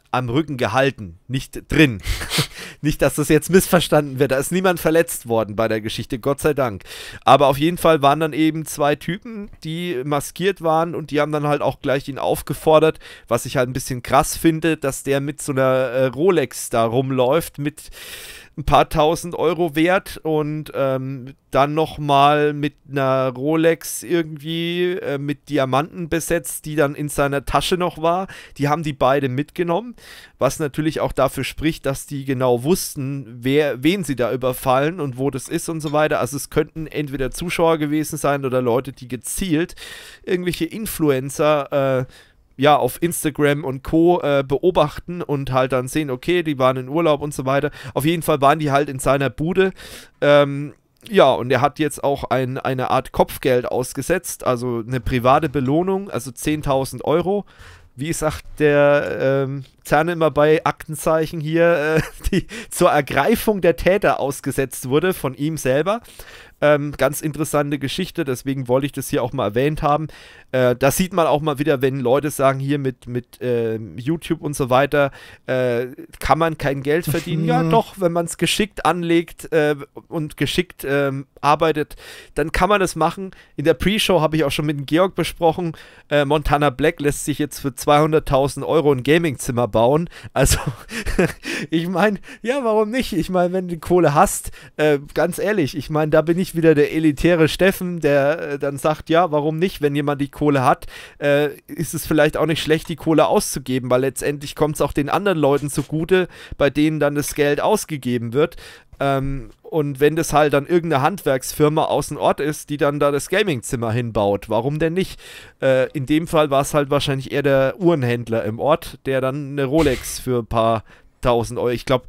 am Rücken gehalten, nicht drin. [laughs] nicht, dass das jetzt missverstanden wird. Da ist niemand verletzt worden bei der Geschichte, Gott sei Dank. Aber auf jeden Fall waren dann eben zwei Typen, die maskiert waren und die haben dann halt auch gleich ihn aufgefordert, was ich halt ein bisschen krass finde, dass der mit so einer äh, Rolex da rumläuft, mit ein paar tausend Euro wert und ähm, dann nochmal mit einer Rolex irgendwie äh, mit Diamanten besetzt, die dann in seiner Tasche noch war. Die haben die beide mitgenommen, was natürlich auch dafür spricht, dass die genau wussten, wer, wen sie da überfallen und wo das ist und so weiter. Also es könnten entweder Zuschauer gewesen sein oder Leute, die gezielt irgendwelche Influencer äh, ja, auf Instagram und Co. Äh, beobachten und halt dann sehen, okay, die waren in Urlaub und so weiter. Auf jeden Fall waren die halt in seiner Bude. Ähm, ja, und er hat jetzt auch ein, eine Art Kopfgeld ausgesetzt, also eine private Belohnung, also 10.000 Euro. Wie sagt der ähm, Zerne immer bei Aktenzeichen hier, äh, [laughs] die zur Ergreifung der Täter ausgesetzt wurde von ihm selber. Ähm, ganz interessante Geschichte, deswegen wollte ich das hier auch mal erwähnt haben. Äh, das sieht man auch mal wieder, wenn Leute sagen, hier mit, mit äh, YouTube und so weiter, äh, kann man kein Geld verdienen. ja, mhm. doch, wenn man es geschickt anlegt äh, und geschickt ähm, arbeitet, dann kann man das machen. In der Pre-Show habe ich auch schon mit Georg besprochen, äh, Montana Black lässt sich jetzt für 200.000 Euro ein Gaming-Zimmer bauen. Also, [laughs] ich meine, ja, warum nicht? Ich meine, wenn du Kohle hast, äh, ganz ehrlich, ich meine, da bin ich wieder der elitäre Steffen, der äh, dann sagt, ja, warum nicht, wenn jemand die Kohle hat, äh, ist es vielleicht auch nicht schlecht, die Kohle auszugeben, weil letztendlich kommt es auch den anderen Leuten zugute, bei denen dann das Geld ausgegeben wird. Ähm, und wenn das halt dann irgendeine Handwerksfirma außen Ort ist, die dann da das Gamingzimmer hinbaut, warum denn nicht? Äh, in dem Fall war es halt wahrscheinlich eher der Uhrenhändler im Ort, der dann eine Rolex für ein paar tausend Euro, ich glaube,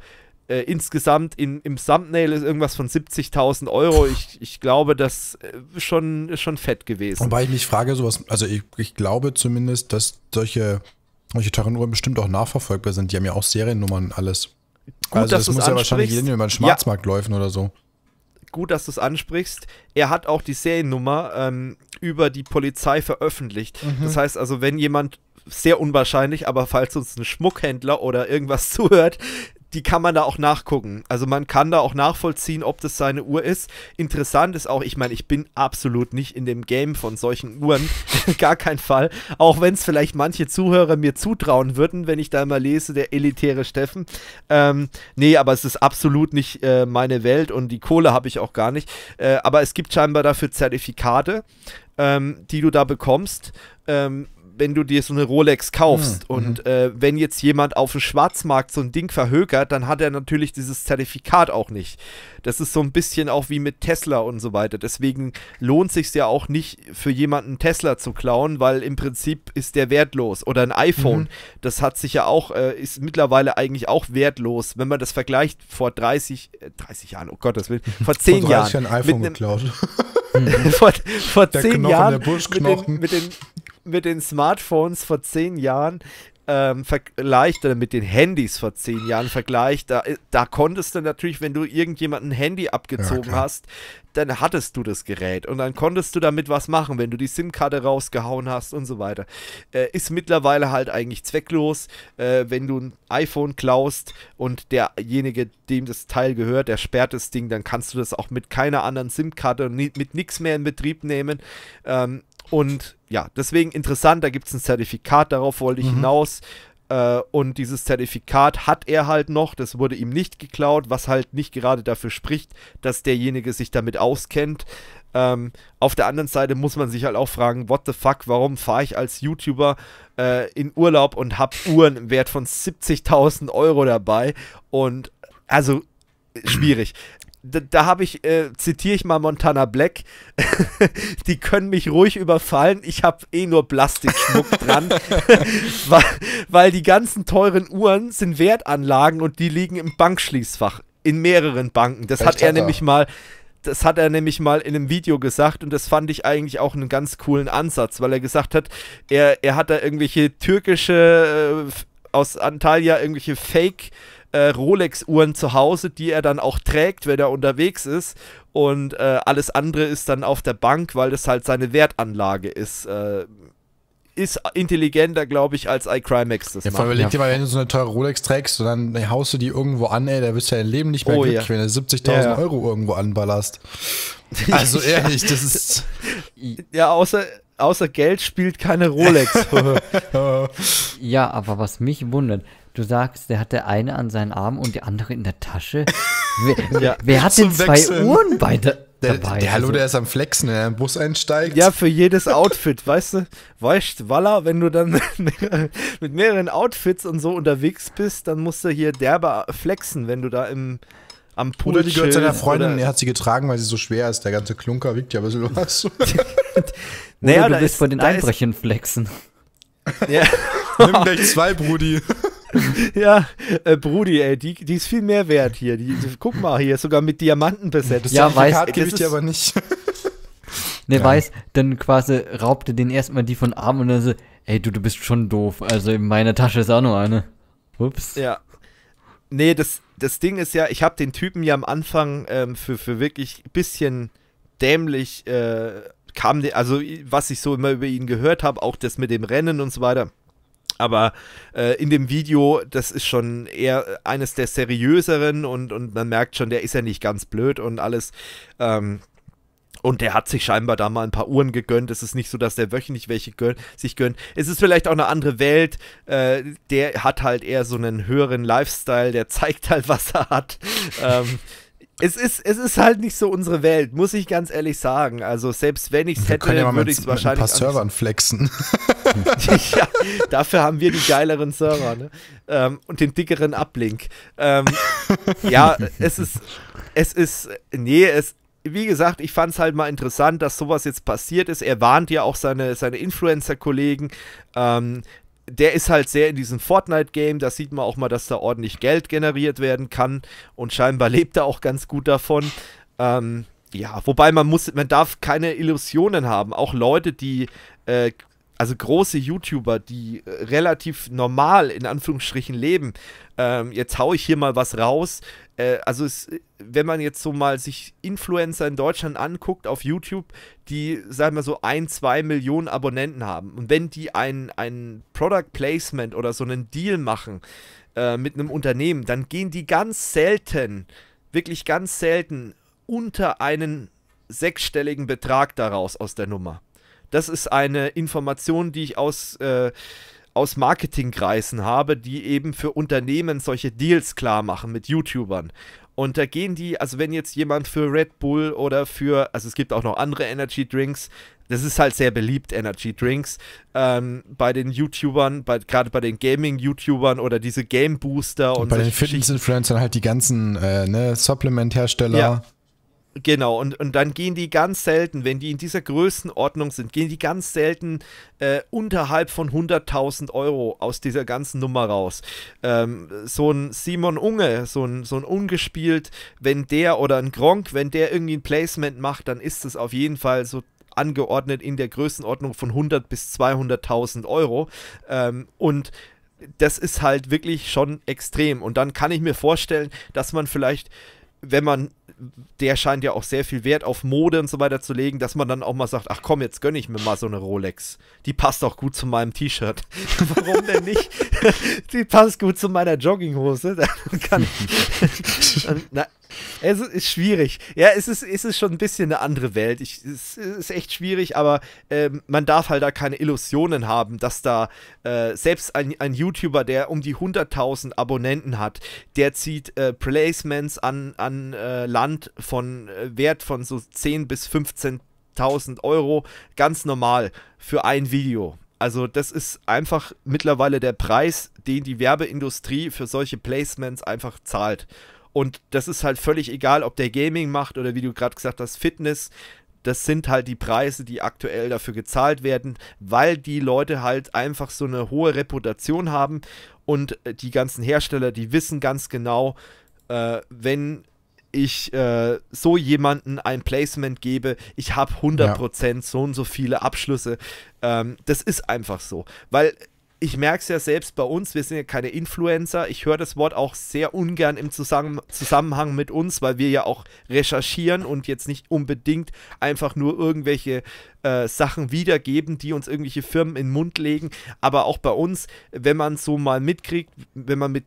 äh, insgesamt in, im Thumbnail ist irgendwas von 70.000 Euro. Ich, ich glaube, das äh, ist schon, schon fett gewesen. Wobei ich mich frage, sowas, also ich, ich glaube zumindest, dass solche, solche Terranuhren bestimmt auch nachverfolgbar sind. Die haben ja auch Seriennummern alles. Gut, also das muss ja wahrscheinlich jeden über den Schwarzmarkt ja. läufen oder so. Gut, dass du es ansprichst. Er hat auch die Seriennummer ähm, über die Polizei veröffentlicht. Mhm. Das heißt also, wenn jemand sehr unwahrscheinlich, aber falls uns ein Schmuckhändler oder irgendwas [laughs] zuhört, die kann man da auch nachgucken. Also man kann da auch nachvollziehen, ob das seine Uhr ist. Interessant ist auch, ich meine, ich bin absolut nicht in dem Game von solchen Uhren, [laughs] gar kein Fall. Auch wenn es vielleicht manche Zuhörer mir zutrauen würden, wenn ich da mal lese, der elitäre Steffen. Ähm, nee, aber es ist absolut nicht äh, meine Welt und die Kohle habe ich auch gar nicht. Äh, aber es gibt scheinbar dafür Zertifikate, ähm, die du da bekommst. Ähm, wenn du dir so eine Rolex kaufst mhm. und äh, wenn jetzt jemand auf dem Schwarzmarkt so ein Ding verhökert, dann hat er natürlich dieses Zertifikat auch nicht. Das ist so ein bisschen auch wie mit Tesla und so weiter. Deswegen lohnt sich ja auch nicht für jemanden Tesla zu klauen, weil im Prinzip ist der wertlos. Oder ein iPhone, mhm. das hat sich ja auch, äh, ist mittlerweile eigentlich auch wertlos, wenn man das vergleicht vor 30, äh, 30 Jahren, oh Gott, das will, [laughs] vor 10 vor Jahren. Jahren iPhone mit geklaut. [laughs] vor, vor der zehn Knochen, Jahren mit den, mit den mit den Smartphones vor zehn Jahren ähm, vergleicht oder mit den Handys vor zehn Jahren vergleicht, da, äh, da konntest du natürlich, wenn du irgendjemanden ein Handy abgezogen ja, hast, dann hattest du das Gerät und dann konntest du damit was machen, wenn du die SIM-Karte rausgehauen hast und so weiter. Äh, ist mittlerweile halt eigentlich zwecklos, äh, wenn du ein iPhone klaust und derjenige, dem das Teil gehört, der sperrt das Ding, dann kannst du das auch mit keiner anderen SIM-Karte und mit nichts mehr in Betrieb nehmen. Ähm, und ja, deswegen interessant, da gibt es ein Zertifikat, darauf wollte ich mhm. hinaus. Äh, und dieses Zertifikat hat er halt noch, das wurde ihm nicht geklaut, was halt nicht gerade dafür spricht, dass derjenige sich damit auskennt. Ähm, auf der anderen Seite muss man sich halt auch fragen, what the fuck, warum fahre ich als YouTuber äh, in Urlaub und habe Uhren im Wert von 70.000 Euro dabei? Und also schwierig da, da habe ich, äh, zitiere ich mal Montana Black, [laughs] die können mich ruhig überfallen, ich habe eh nur Plastikschmuck [laughs] dran, [laughs] weil, weil, die ganzen teuren Uhren sind Wertanlagen und die liegen im Bankschließfach, in mehreren Banken. Das Echt, hat er nämlich mal, das hat er nämlich mal in einem Video gesagt und das fand ich eigentlich auch einen ganz coolen Ansatz, weil er gesagt hat, er, er hat da irgendwelche türkische, äh, aus Antalya irgendwelche Fake- äh, Rolex-Uhren zu Hause, die er dann auch trägt, wenn er unterwegs ist. Und äh, alles andere ist dann auf der Bank, weil das halt seine Wertanlage ist. Äh, ist intelligenter, glaube ich, als iCrimex das ja, macht. Überleg dir mal, wenn du so eine teure Rolex trägst, dann haust du die irgendwo an, ey, da wirst du ja dein Leben nicht mehr oh, glücklich, ja. wenn du 70.000 ja. Euro irgendwo anballerst. [laughs] Also ehrlich, das ist... Ja, außer, außer Geld spielt keine Rolex. [laughs] [laughs] ja, aber was mich wundert, Du sagst, der hatte eine an seinen Arm und die andere in der Tasche. [laughs] Wer, ja, wer hat denn zwei Wechseln. Uhren bei der, der, dabei? Der Hallo, also. der ist am Flexen, der im Bus einsteigt. Ja, für jedes Outfit, weißt du? Weißt Walla, wenn du dann [laughs] mit mehreren Outfits und so unterwegs bist, dann musst du hier derbe flexen, wenn du da im am Pool Oder die gehört seiner Freundin, oder? er hat sie getragen, weil sie so schwer ist. Der ganze Klunker wiegt ja ein bisschen was. [laughs] naja, du bist ist, von den Einbrechern flexen. Ja. Nimm gleich zwei, Brudi. [laughs] ja, äh, Brudi, ey, die, die ist viel mehr wert hier. Die, die, guck mal, hier ist sogar mit Diamanten besetzt. ja, weiß gebe ich dir aber nicht. [laughs] ne, ja. weiß, dann quasi raubte den erstmal die von Arm und dann so, ey, du, du bist schon doof. Also in meiner Tasche ist auch nur eine. Ups. Ja. Nee, das, das Ding ist ja, ich habe den Typen ja am Anfang ähm, für, für wirklich ein bisschen dämlich, äh, kam, also was ich so immer über ihn gehört habe, auch das mit dem Rennen und so weiter aber äh, in dem Video, das ist schon eher eines der seriöseren und, und man merkt schon, der ist ja nicht ganz blöd und alles. Ähm, und der hat sich scheinbar da mal ein paar Uhren gegönnt. Es ist nicht so, dass der wöchentlich welche gön sich gönnt. Es ist vielleicht auch eine andere Welt. Äh, der hat halt eher so einen höheren Lifestyle. Der zeigt halt, was er hat. ähm, es ist, es ist halt nicht so unsere Welt, muss ich ganz ehrlich sagen. Also selbst wenn ich es hätte, ja würde ich es wahrscheinlich. Mit ein paar Servern flexen. [laughs] [laughs] ja, dafür haben wir die geileren Server, ne? ähm, und den dickeren Uplink. Ähm, ja, es ist, es ist, nee, es, wie gesagt, ich fand es halt mal interessant, dass sowas jetzt passiert ist. Er warnt ja auch seine, seine Influencer-Kollegen, ähm, der ist halt sehr in diesem Fortnite-Game. Da sieht man auch mal, dass da ordentlich Geld generiert werden kann. Und scheinbar [laughs] lebt er auch ganz gut davon. Ähm, ja, wobei man muss, man darf keine Illusionen haben. Auch Leute, die äh, also große YouTuber, die äh, relativ normal in Anführungsstrichen leben. Ähm, jetzt haue ich hier mal was raus. Äh, also es, äh, wenn man jetzt so mal sich Influencer in Deutschland anguckt auf YouTube, die sagen wir so ein, zwei Millionen Abonnenten haben und wenn die ein, ein Product Placement oder so einen Deal machen äh, mit einem Unternehmen, dann gehen die ganz selten, wirklich ganz selten unter einen sechsstelligen Betrag daraus aus der Nummer. Das ist eine Information, die ich aus, äh, aus Marketingkreisen habe, die eben für Unternehmen solche Deals klar machen mit YouTubern. Und da gehen die, also wenn jetzt jemand für Red Bull oder für, also es gibt auch noch andere Energy Drinks, das ist halt sehr beliebt, Energy Drinks, ähm, bei den YouTubern, gerade bei den Gaming-YouTubern oder diese Game Booster und, und bei den Fitness-Influencern halt die ganzen äh, ne, Supplement-Hersteller. Ja. Genau, und, und dann gehen die ganz selten, wenn die in dieser Größenordnung sind, gehen die ganz selten äh, unterhalb von 100.000 Euro aus dieser ganzen Nummer raus. Ähm, so ein Simon Unge, so ein, so ein Ungespielt, wenn der oder ein Gronk, wenn der irgendwie ein Placement macht, dann ist es auf jeden Fall so angeordnet in der Größenordnung von 100 bis 200.000 Euro. Ähm, und das ist halt wirklich schon extrem. Und dann kann ich mir vorstellen, dass man vielleicht wenn man, der scheint ja auch sehr viel Wert auf Mode und so weiter zu legen, dass man dann auch mal sagt, ach komm, jetzt gönne ich mir mal so eine Rolex. Die passt auch gut zu meinem T-Shirt. [laughs] Warum denn nicht? [laughs] Die passt gut zu meiner Jogginghose. [laughs] Dann kann ich, dann, na, es ist schwierig. Ja, es ist, es ist schon ein bisschen eine andere Welt. Ich, es ist echt schwierig, aber äh, man darf halt da keine Illusionen haben, dass da äh, selbst ein, ein YouTuber, der um die 100.000 Abonnenten hat, der zieht äh, Placements an, an äh, Land von äh, Wert von so 10.000 bis 15.000 Euro ganz normal für ein Video. Also das ist einfach mittlerweile der Preis, den die Werbeindustrie für solche Placements einfach zahlt. Und das ist halt völlig egal, ob der Gaming macht oder wie du gerade gesagt hast, Fitness. Das sind halt die Preise, die aktuell dafür gezahlt werden, weil die Leute halt einfach so eine hohe Reputation haben und äh, die ganzen Hersteller, die wissen ganz genau, äh, wenn ich äh, so jemanden ein Placement gebe, ich habe 100% ja. so und so viele Abschlüsse. Ähm, das ist einfach so, weil ich merke es ja selbst bei uns, wir sind ja keine Influencer. Ich höre das Wort auch sehr ungern im Zusamm Zusammenhang mit uns, weil wir ja auch recherchieren und jetzt nicht unbedingt einfach nur irgendwelche äh, Sachen wiedergeben, die uns irgendwelche Firmen in den Mund legen. Aber auch bei uns, wenn man so mal mitkriegt, wenn man mit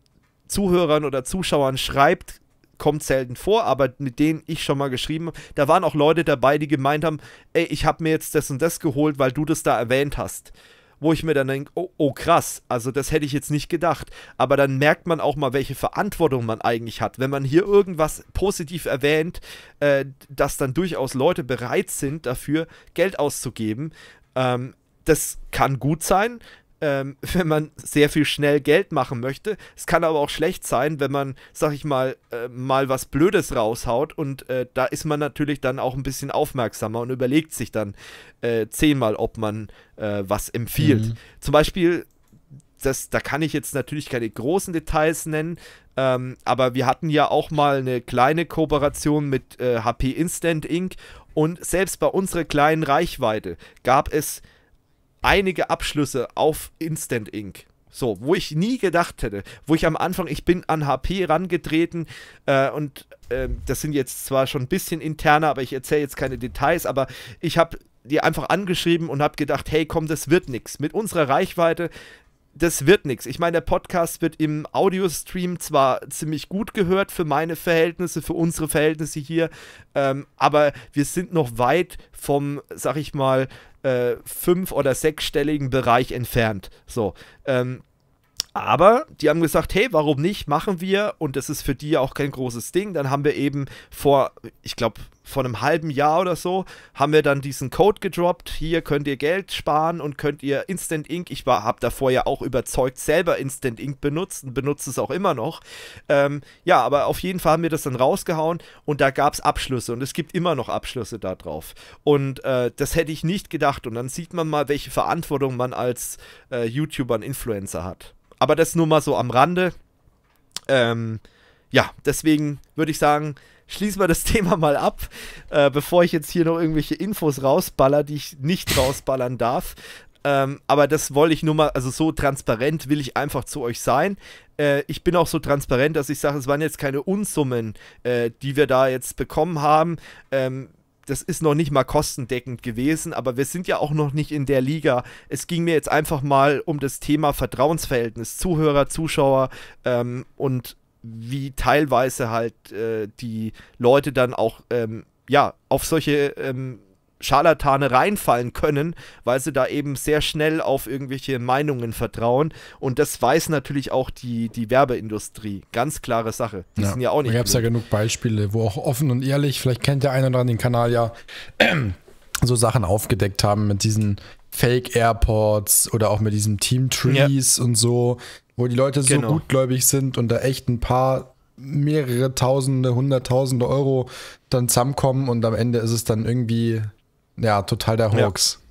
Zuhörern oder Zuschauern schreibt, kommt selten vor, aber mit denen ich schon mal geschrieben habe, da waren auch Leute dabei, die gemeint haben, ey, ich habe mir jetzt das und das geholt, weil du das da erwähnt hast wo ich mir dann denke, oh, oh krass, also das hätte ich jetzt nicht gedacht. Aber dann merkt man auch mal, welche Verantwortung man eigentlich hat. Wenn man hier irgendwas positiv erwähnt, äh, dass dann durchaus Leute bereit sind, dafür Geld auszugeben. Ähm, das kann gut sein, ähm, [laughs] wenn man sehr viel schnell Geld machen möchte. Es kann aber auch schlecht sein, wenn man, sag ich mal, äh, mal was Blödes raushaut und äh, da ist man natürlich dann auch ein bisschen aufmerksamer und überlegt sich dann äh, zehnmal, ob man äh, was empfiehlt. Mhm. Zum Beispiel, das, da kann ich jetzt natürlich keine großen Details nennen, ähm, aber wir hatten ja auch mal eine kleine Kooperation mit HP äh, Instant Inc. Und selbst bei unserer kleinen Reichweite gab es einige Abschlüsse auf Instant Ink. So, wo ich nie gedacht hätte, wo ich am Anfang, ich bin an HP rangetreten äh, und äh, das sind jetzt zwar schon ein bisschen interner, aber ich erzähle jetzt keine Details, aber ich habe die einfach angeschrieben und habe gedacht, hey komm, das wird nichts. Mit unserer Reichweite das wird nichts. Ich meine, der Podcast wird im Audiostream zwar ziemlich gut gehört für meine Verhältnisse, für unsere Verhältnisse hier, ähm, aber wir sind noch weit vom, sag ich mal, äh, fünf- oder sechsstelligen Bereich entfernt. So. Ähm, aber die haben gesagt, hey, warum nicht? Machen wir. Und das ist für die auch kein großes Ding. Dann haben wir eben vor, ich glaube, vor einem halben Jahr oder so, haben wir dann diesen Code gedroppt. Hier könnt ihr Geld sparen und könnt ihr Instant Ink. Ich habe davor ja auch überzeugt selber Instant Ink benutzt und benutze es auch immer noch. Ähm, ja, aber auf jeden Fall haben wir das dann rausgehauen und da gab es Abschlüsse und es gibt immer noch Abschlüsse da drauf. Und äh, das hätte ich nicht gedacht. Und dann sieht man mal, welche Verantwortung man als äh, YouTuber und Influencer hat. Aber das nur mal so am Rande. Ähm, ja, deswegen würde ich sagen, schließen wir das [laughs] Thema mal ab, äh, bevor ich jetzt hier noch irgendwelche Infos rausballer, die ich nicht rausballern darf. Ähm, aber das wollte ich nur mal, also so transparent will ich einfach zu euch sein. Äh, ich bin auch so transparent, dass ich sage, es waren jetzt keine Unsummen, äh, die wir da jetzt bekommen haben. Ähm, das ist noch nicht mal kostendeckend gewesen, aber wir sind ja auch noch nicht in der Liga. Es ging mir jetzt einfach mal um das Thema Vertrauensverhältnis, Zuhörer, Zuschauer ähm, und wie teilweise halt äh, die Leute dann auch ähm, ja, auf solche ähm, Scharlatane reinfallen können, weil sie da eben sehr schnell auf irgendwelche Meinungen vertrauen. Und das weiß natürlich auch die, die Werbeindustrie. Ganz klare Sache. Die ja. sind ja auch nicht. Da gab es ja genug Beispiele, wo auch offen und ehrlich, vielleicht kennt der eine oder andere den Kanal ja, [clears throat] so Sachen aufgedeckt haben mit diesen Fake Airports oder auch mit diesem Team Trees ja. und so wo die Leute so genau. gutgläubig sind und da echt ein paar mehrere Tausende, Hunderttausende Euro dann zusammenkommen und am Ende ist es dann irgendwie ja total der Hoax. Ja.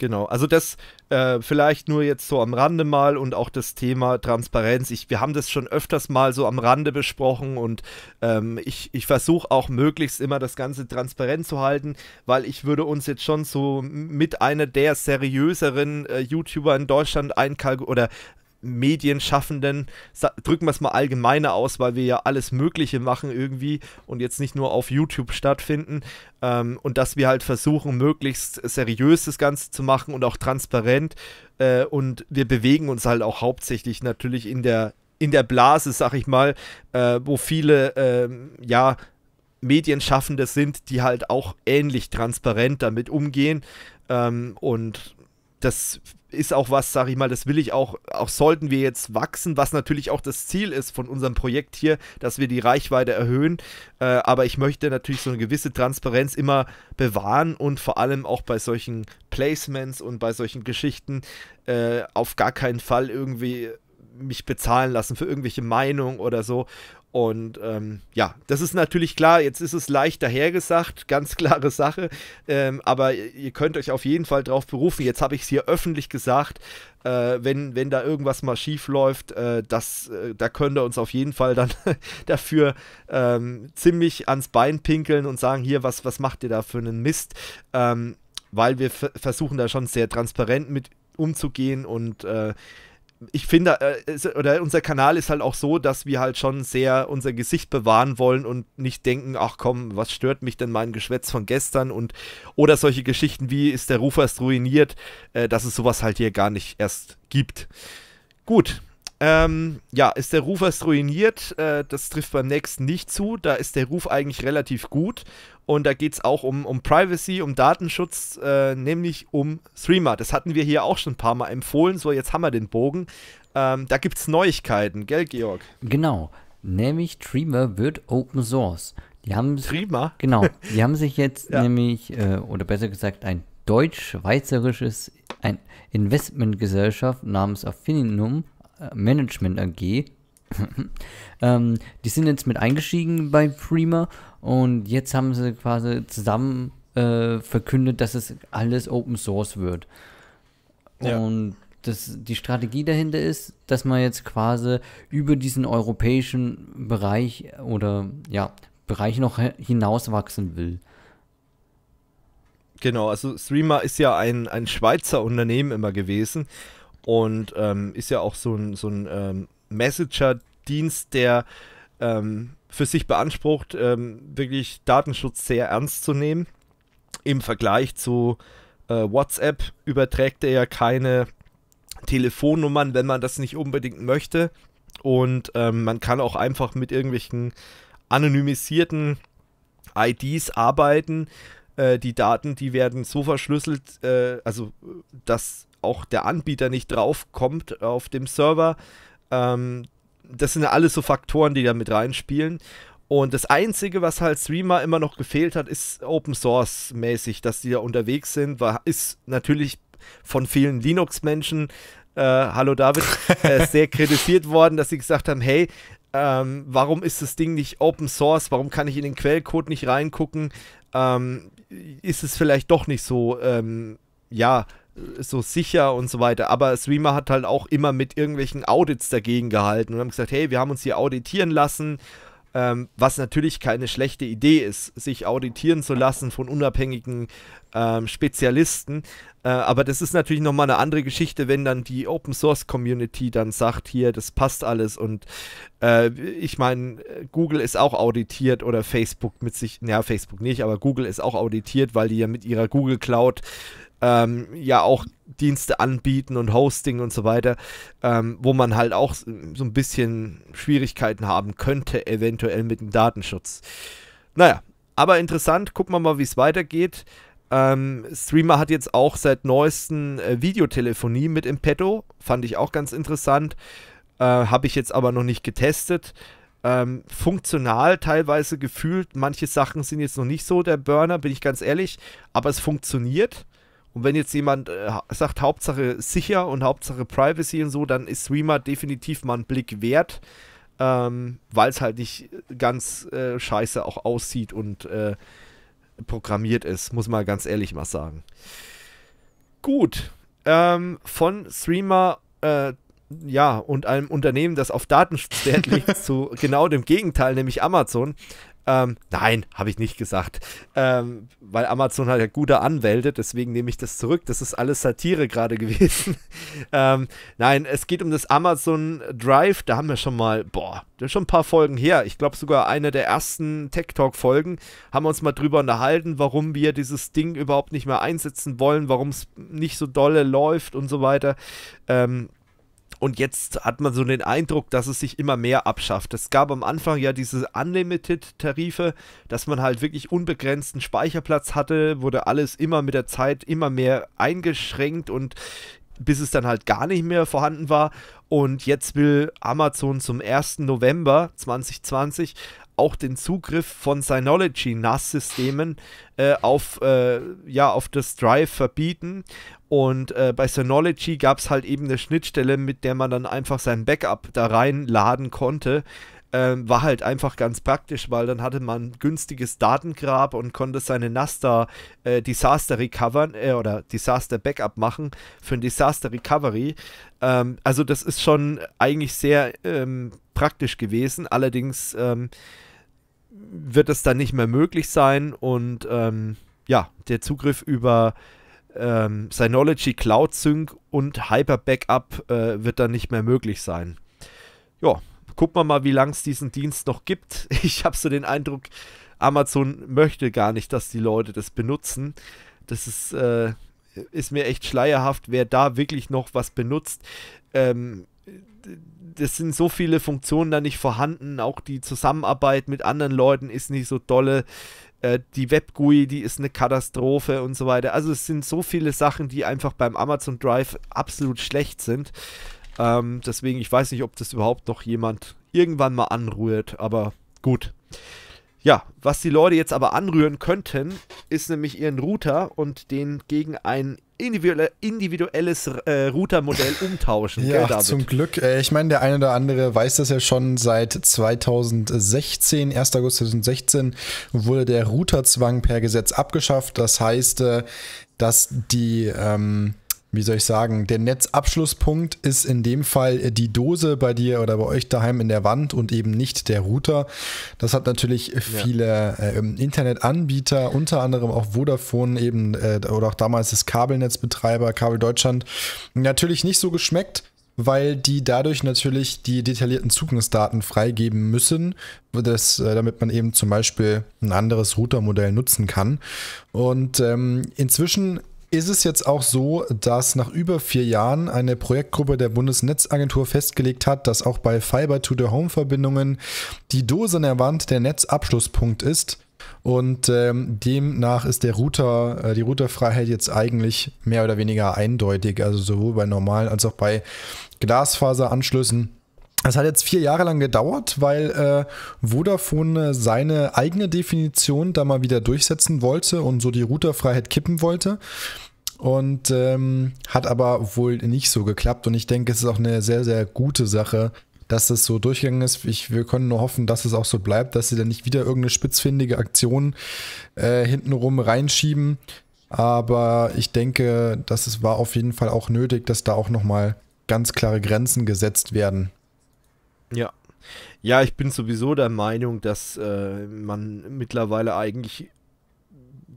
Genau, also das äh, vielleicht nur jetzt so am Rande mal und auch das Thema Transparenz. Ich, wir haben das schon öfters mal so am Rande besprochen und ähm, ich, ich versuche auch möglichst immer das Ganze transparent zu halten, weil ich würde uns jetzt schon so mit einer der seriöseren äh, YouTuber in Deutschland einkalkulieren oder Medienschaffenden, drücken wir es mal allgemeiner aus, weil wir ja alles Mögliche machen irgendwie und jetzt nicht nur auf YouTube stattfinden ähm, und dass wir halt versuchen, möglichst seriös das Ganze zu machen und auch transparent äh, und wir bewegen uns halt auch hauptsächlich natürlich in der, in der Blase, sag ich mal, äh, wo viele, äh, ja, Medienschaffende sind, die halt auch ähnlich transparent damit umgehen ähm, und das ist auch was, sag ich mal, das will ich auch, auch sollten wir jetzt wachsen, was natürlich auch das Ziel ist von unserem Projekt hier, dass wir die Reichweite erhöhen. Äh, aber ich möchte natürlich so eine gewisse Transparenz immer bewahren und vor allem auch bei solchen Placements und bei solchen Geschichten äh, auf gar keinen Fall irgendwie mich bezahlen lassen für irgendwelche Meinung oder so. Und ähm, ja, das ist natürlich klar, jetzt ist es leicht dahergesagt, [laughs] ganz klare Sache, ähm, aber ihr könnt euch auf jeden Fall darauf berufen, jetzt habe ich es hier öffentlich gesagt, äh, wenn, wenn da irgendwas mal schief läuft, äh, äh, da könnt ihr uns auf jeden Fall dann [laughs] dafür ähm, ziemlich ans Bein pinkeln und sagen, hier, was, was macht ihr da für einen Mist? Ähm, weil wir versuchen da schon sehr transparent mit umzugehen und äh, ich finde, äh, oder unser Kanal ist halt auch so, dass wir halt schon sehr unser Gesicht bewahren wollen und nicht denken, ach komm, was stört mich denn mein Geschwätz von gestern und oder solche Geschichten wie ist der Ruf erst ruiniert, äh, dass es sowas halt hier gar nicht erst gibt. Gut. Ähm, ja, ist der Ruf erst ruiniert? Äh, das trifft beim nächsten nicht zu. Da ist der Ruf eigentlich relativ gut und da geht es auch um, um Privacy, um Datenschutz, äh, nämlich um Threema. Das hatten wir hier auch schon ein paar Mal empfohlen. So, jetzt haben wir den Bogen. Ähm, da gibt es Neuigkeiten, gell, Georg? Genau. Nämlich Threema wird Open Source. Die haben Threema? Genau. [laughs] Die haben sich jetzt ja. nämlich, äh, oder besser gesagt, ein deutsch-schweizerisches Investmentgesellschaft namens Affinum äh, Management AG [laughs] ähm, die sind jetzt mit eingestiegen bei Prima und jetzt haben sie quasi zusammen äh, verkündet, dass es alles Open Source wird. Ja. Und das, die Strategie dahinter ist, dass man jetzt quasi über diesen europäischen Bereich oder ja, Bereich noch hinauswachsen will. Genau, also Streamer ist ja ein, ein Schweizer Unternehmen immer gewesen und ähm, ist ja auch so ein, so ein ähm, Messenger-Dienst, der ähm, für sich beansprucht, ähm, wirklich Datenschutz sehr ernst zu nehmen. Im Vergleich zu äh, WhatsApp überträgt er ja keine Telefonnummern, wenn man das nicht unbedingt möchte. Und ähm, man kann auch einfach mit irgendwelchen anonymisierten IDs arbeiten. Äh, die Daten, die werden so verschlüsselt, äh, also dass auch der Anbieter nicht draufkommt auf dem Server. Ähm, das sind ja alles so Faktoren, die da mit reinspielen. Und das Einzige, was halt Streamer immer noch gefehlt hat, ist Open Source mäßig, dass die da unterwegs sind, war, ist natürlich von vielen Linux-Menschen, äh, hallo David, äh, [laughs] sehr kritisiert worden, dass sie gesagt haben, hey, ähm, warum ist das Ding nicht Open Source? Warum kann ich in den Quellcode nicht reingucken? Ähm, ist es vielleicht doch nicht so, ähm, ja, so sicher und so weiter. Aber Streamer hat halt auch immer mit irgendwelchen Audits dagegen gehalten und haben gesagt, hey, wir haben uns hier auditieren lassen, ähm, was natürlich keine schlechte Idee ist, sich auditieren zu lassen von unabhängigen ähm, Spezialisten. Äh, aber das ist natürlich nochmal eine andere Geschichte, wenn dann die Open Source Community dann sagt, hier, das passt alles und äh, ich meine, Google ist auch auditiert oder Facebook mit sich, naja, Facebook nicht, aber Google ist auch auditiert, weil die ja mit ihrer Google Cloud ähm, ja auch Dienste anbieten und Hosting und so weiter, ähm, wo man halt auch so ein bisschen Schwierigkeiten haben könnte, eventuell mit dem Datenschutz. Naja, aber interessant, gucken wir mal, wie es weitergeht. Ähm, Streamer hat jetzt auch seit neuestem äh, Videotelefonie mit im Petto, fand ich auch ganz interessant, äh, habe ich jetzt aber noch nicht getestet. Ähm, funktional teilweise gefühlt, manche Sachen sind jetzt noch nicht so der Burner, bin ich ganz ehrlich, aber es funktioniert. Und wenn jetzt jemand äh, sagt, Hauptsache sicher und Hauptsache Privacy und so, dann ist Streamer definitiv mal einen Blick wert, ähm, weil es halt nicht ganz äh, scheiße auch aussieht und äh, programmiert ist, muss man ganz ehrlich mal sagen. Gut, ähm, von Streamer, äh, ja, und einem Unternehmen, das auf Datenwert liegt, [laughs] zu genau dem Gegenteil, nämlich Amazon, ähm, nein, habe ich nicht gesagt. Ähm, weil Amazon hat ja gute Anwälte, deswegen nehme ich das zurück. Das ist alles Satire gerade [laughs] gewesen. ähm, nein, es geht um das Amazon Drive. Da haben wir schon mal, boah, das ist schon ein paar Folgen her. Ich glaube sogar eine der ersten Tech Talk-Folgen. Haben wir uns mal drüber unterhalten, warum wir dieses Ding überhaupt nicht mehr einsetzen wollen, warum es nicht so dolle läuft und so weiter. Ähm, und jetzt hat man so den Eindruck, dass es sich immer mehr abschafft. Es gab am Anfang ja diese Unlimited-Tarife, dass man halt wirklich unbegrenzten Speicherplatz hatte, wurde alles immer mit der Zeit immer mehr eingeschränkt und bis es dann halt gar nicht mehr vorhanden war. Und jetzt will Amazon zum 1. November 2020 auch den Zugriff von Synology NAS-Systemen äh, auf, äh, ja, auf das Drive verbieten. Und äh, bei Synology gab es halt eben eine Schnittstelle, mit der man dann einfach sein Backup da reinladen konnte. Ähm, war halt einfach ganz praktisch, weil dann hatte man ein günstiges Datengrab und konnte seine NASDA äh, Disaster Recovern äh, oder Disaster Backup machen für ein Disaster Recovery. Ähm, also das ist schon eigentlich sehr ähm, praktisch gewesen. Allerdings ähm, wird es dann nicht mehr möglich sein und ähm, ja, der Zugriff über ähm, Synology Cloud Sync und Hyper Backup äh, wird dann nicht mehr möglich sein. Ja, gucken wir mal, wie lange es diesen Dienst noch gibt. [laughs] Ich habe so den Eindruck, Amazon möchte gar nicht, dass die Leute das benutzen. Das ist, äh, ist mir echt schleierhaft, wer da wirklich noch was benutzt. Ähm, das sind so viele Funktionen da nicht vorhanden. Auch die Zusammenarbeit mit anderen Leuten ist nicht so dolle. Äh, die Web-GUI, die ist eine Katastrophe und so weiter. Also es sind so viele Sachen, die einfach beim Amazon Drive absolut schlecht sind. Ähm, deswegen, ich weiß nicht, ob das überhaupt noch jemand irgendwann mal anrührt, aber gut. Ja, was die Leute jetzt aber anrühren könnten, ist nämlich ihren Router und den gegen ein individuelles äh, Routermodell [laughs] umtauschen. ja, gell, zum Glück. Äh, ich meine, der eine oder andere weiß das ja schon seit 2016, 1. August 2016 wurde der Routerzwang per Gesetz abgeschafft. Das heißt, äh, dass die ähm, wie soll ich sagen, der Netzabschlusspunkt ist in dem Fall die Dose bei dir oder bei euch daheim in der Wand und eben nicht der Router. Das hat natürlich viele ja. äh, ähm, Internetanbieter, unter anderem auch Vodafone eben äh, oder auch damals das Kabelnetzbetreiber, Kabel Deutschland, natürlich nicht so geschmeckt, weil die dadurch natürlich die detaillierten Zugangsdaten freigeben müssen, das, äh, damit man eben zum Beispiel ein anderes Routermodell nutzen kann. Und ähm, inzwischen ist es jetzt auch so, dass nach über vier Jahren eine Projektgruppe der Bundesnetzagentur festgelegt hat, dass auch bei Fiber-to-the-Home-Verbindungen die Dose an der Wand der Netzabschlusspunkt ist. Und ähm, demnach ist der Router, äh, die Routerfreiheit jetzt eigentlich mehr oder weniger eindeutig, also sowohl bei normalen als auch bei Glasfaseranschlüssen es hat jetzt vier Jahre lang gedauert, weil äh, Vodafone äh, seine eigene Definition da mal wieder durchsetzen wollte und so die Routerfreiheit kippen wollte. Und ähm, hat aber wohl nicht so geklappt. Und ich denke, es ist auch eine sehr, sehr gute Sache, dass das so durchgegangen ist. Ich, wir können nur hoffen, dass es auch so bleibt, dass sie dann nicht wieder irgendeine spitzfindige Aktion äh, hintenrum reinschieben. Aber ich denke, dass es war auf jeden Fall auch nötig, dass da auch nochmal ganz klare Grenzen gesetzt werden. Ja. Ja, ich bin sowieso der Meinung, dass äh, man mittlerweile eigentlich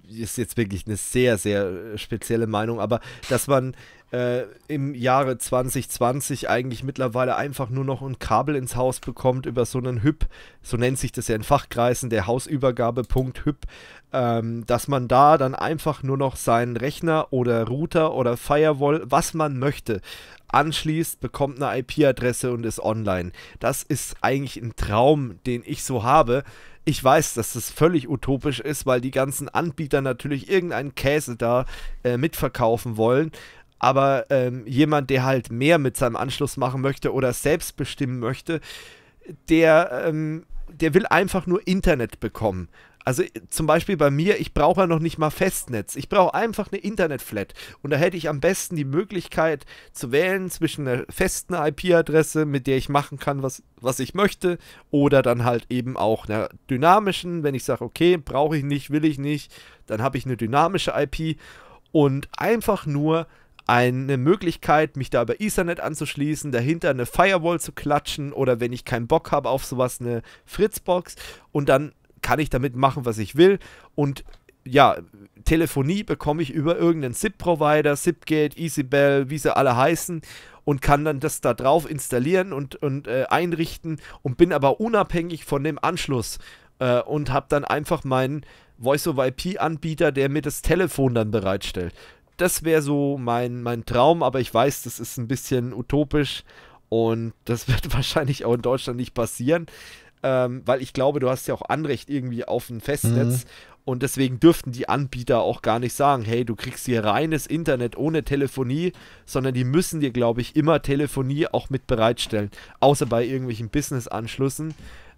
ist jetzt wirklich eine sehr, sehr spezielle Meinung, aber dass man äh, im Jahre 2020 eigentlich mittlerweile einfach nur noch ein Kabel ins Haus bekommt über so einen HIP, so nennt sich das ja in Fachkreisen, der Hausübergabepunkt HIP, ähm, dass man da dann einfach nur noch seinen Rechner oder Router oder Firewall, was man möchte, anschließt, bekommt eine IP-Adresse und ist online. Das ist eigentlich ein Traum, den ich so habe. Ich weiß, dass das völlig utopisch ist, weil die ganzen Anbieter natürlich irgendeinen Käse da äh, mitverkaufen wollen. Aber ähm, jemand, der halt mehr mit seinem Anschluss machen möchte oder selbst bestimmen möchte, der, ähm, der will einfach nur Internet bekommen. Also zum Beispiel bei mir, ich brauche ja noch nicht mal Festnetz. Ich brauche einfach eine Internetflat. Und da hätte ich am besten die Möglichkeit zu wählen zwischen einer festen IP-Adresse, mit der ich machen kann, was, was ich möchte, oder dann halt eben auch einer dynamischen, wenn ich sage, okay, brauche ich nicht, will ich nicht, dann habe ich eine dynamische IP und einfach nur eine Möglichkeit, mich da über Ethernet anzuschließen, dahinter eine Firewall zu klatschen oder wenn ich keinen Bock habe auf sowas, eine Fritzbox und dann kann ich damit machen, was ich will und ja, Telefonie bekomme ich über irgendeinen SIP-Provider, SIPgate, EasyBell, wie sie alle heißen und kann dann das da drauf installieren und, und äh, einrichten und bin aber unabhängig von dem Anschluss äh, und habe dann einfach meinen Voice-over-IP-Anbieter, der mir das Telefon dann bereitstellt das wäre so mein, mein Traum, aber ich weiß, das ist ein bisschen utopisch und das [laughs] wird wahrscheinlich auch in Deutschland nicht passieren, ähm, weil ich glaube, du hast ja auch Anrecht irgendwie auf ein Festnetz mhm. und deswegen dürften die Anbieter auch gar nicht sagen, hey, du kriegst hier reines Internet ohne Telefonie, sondern die müssen dir, glaube ich, immer Telefonie auch mit bereitstellen, außer bei irgendwelchen Business-Anschlüssen.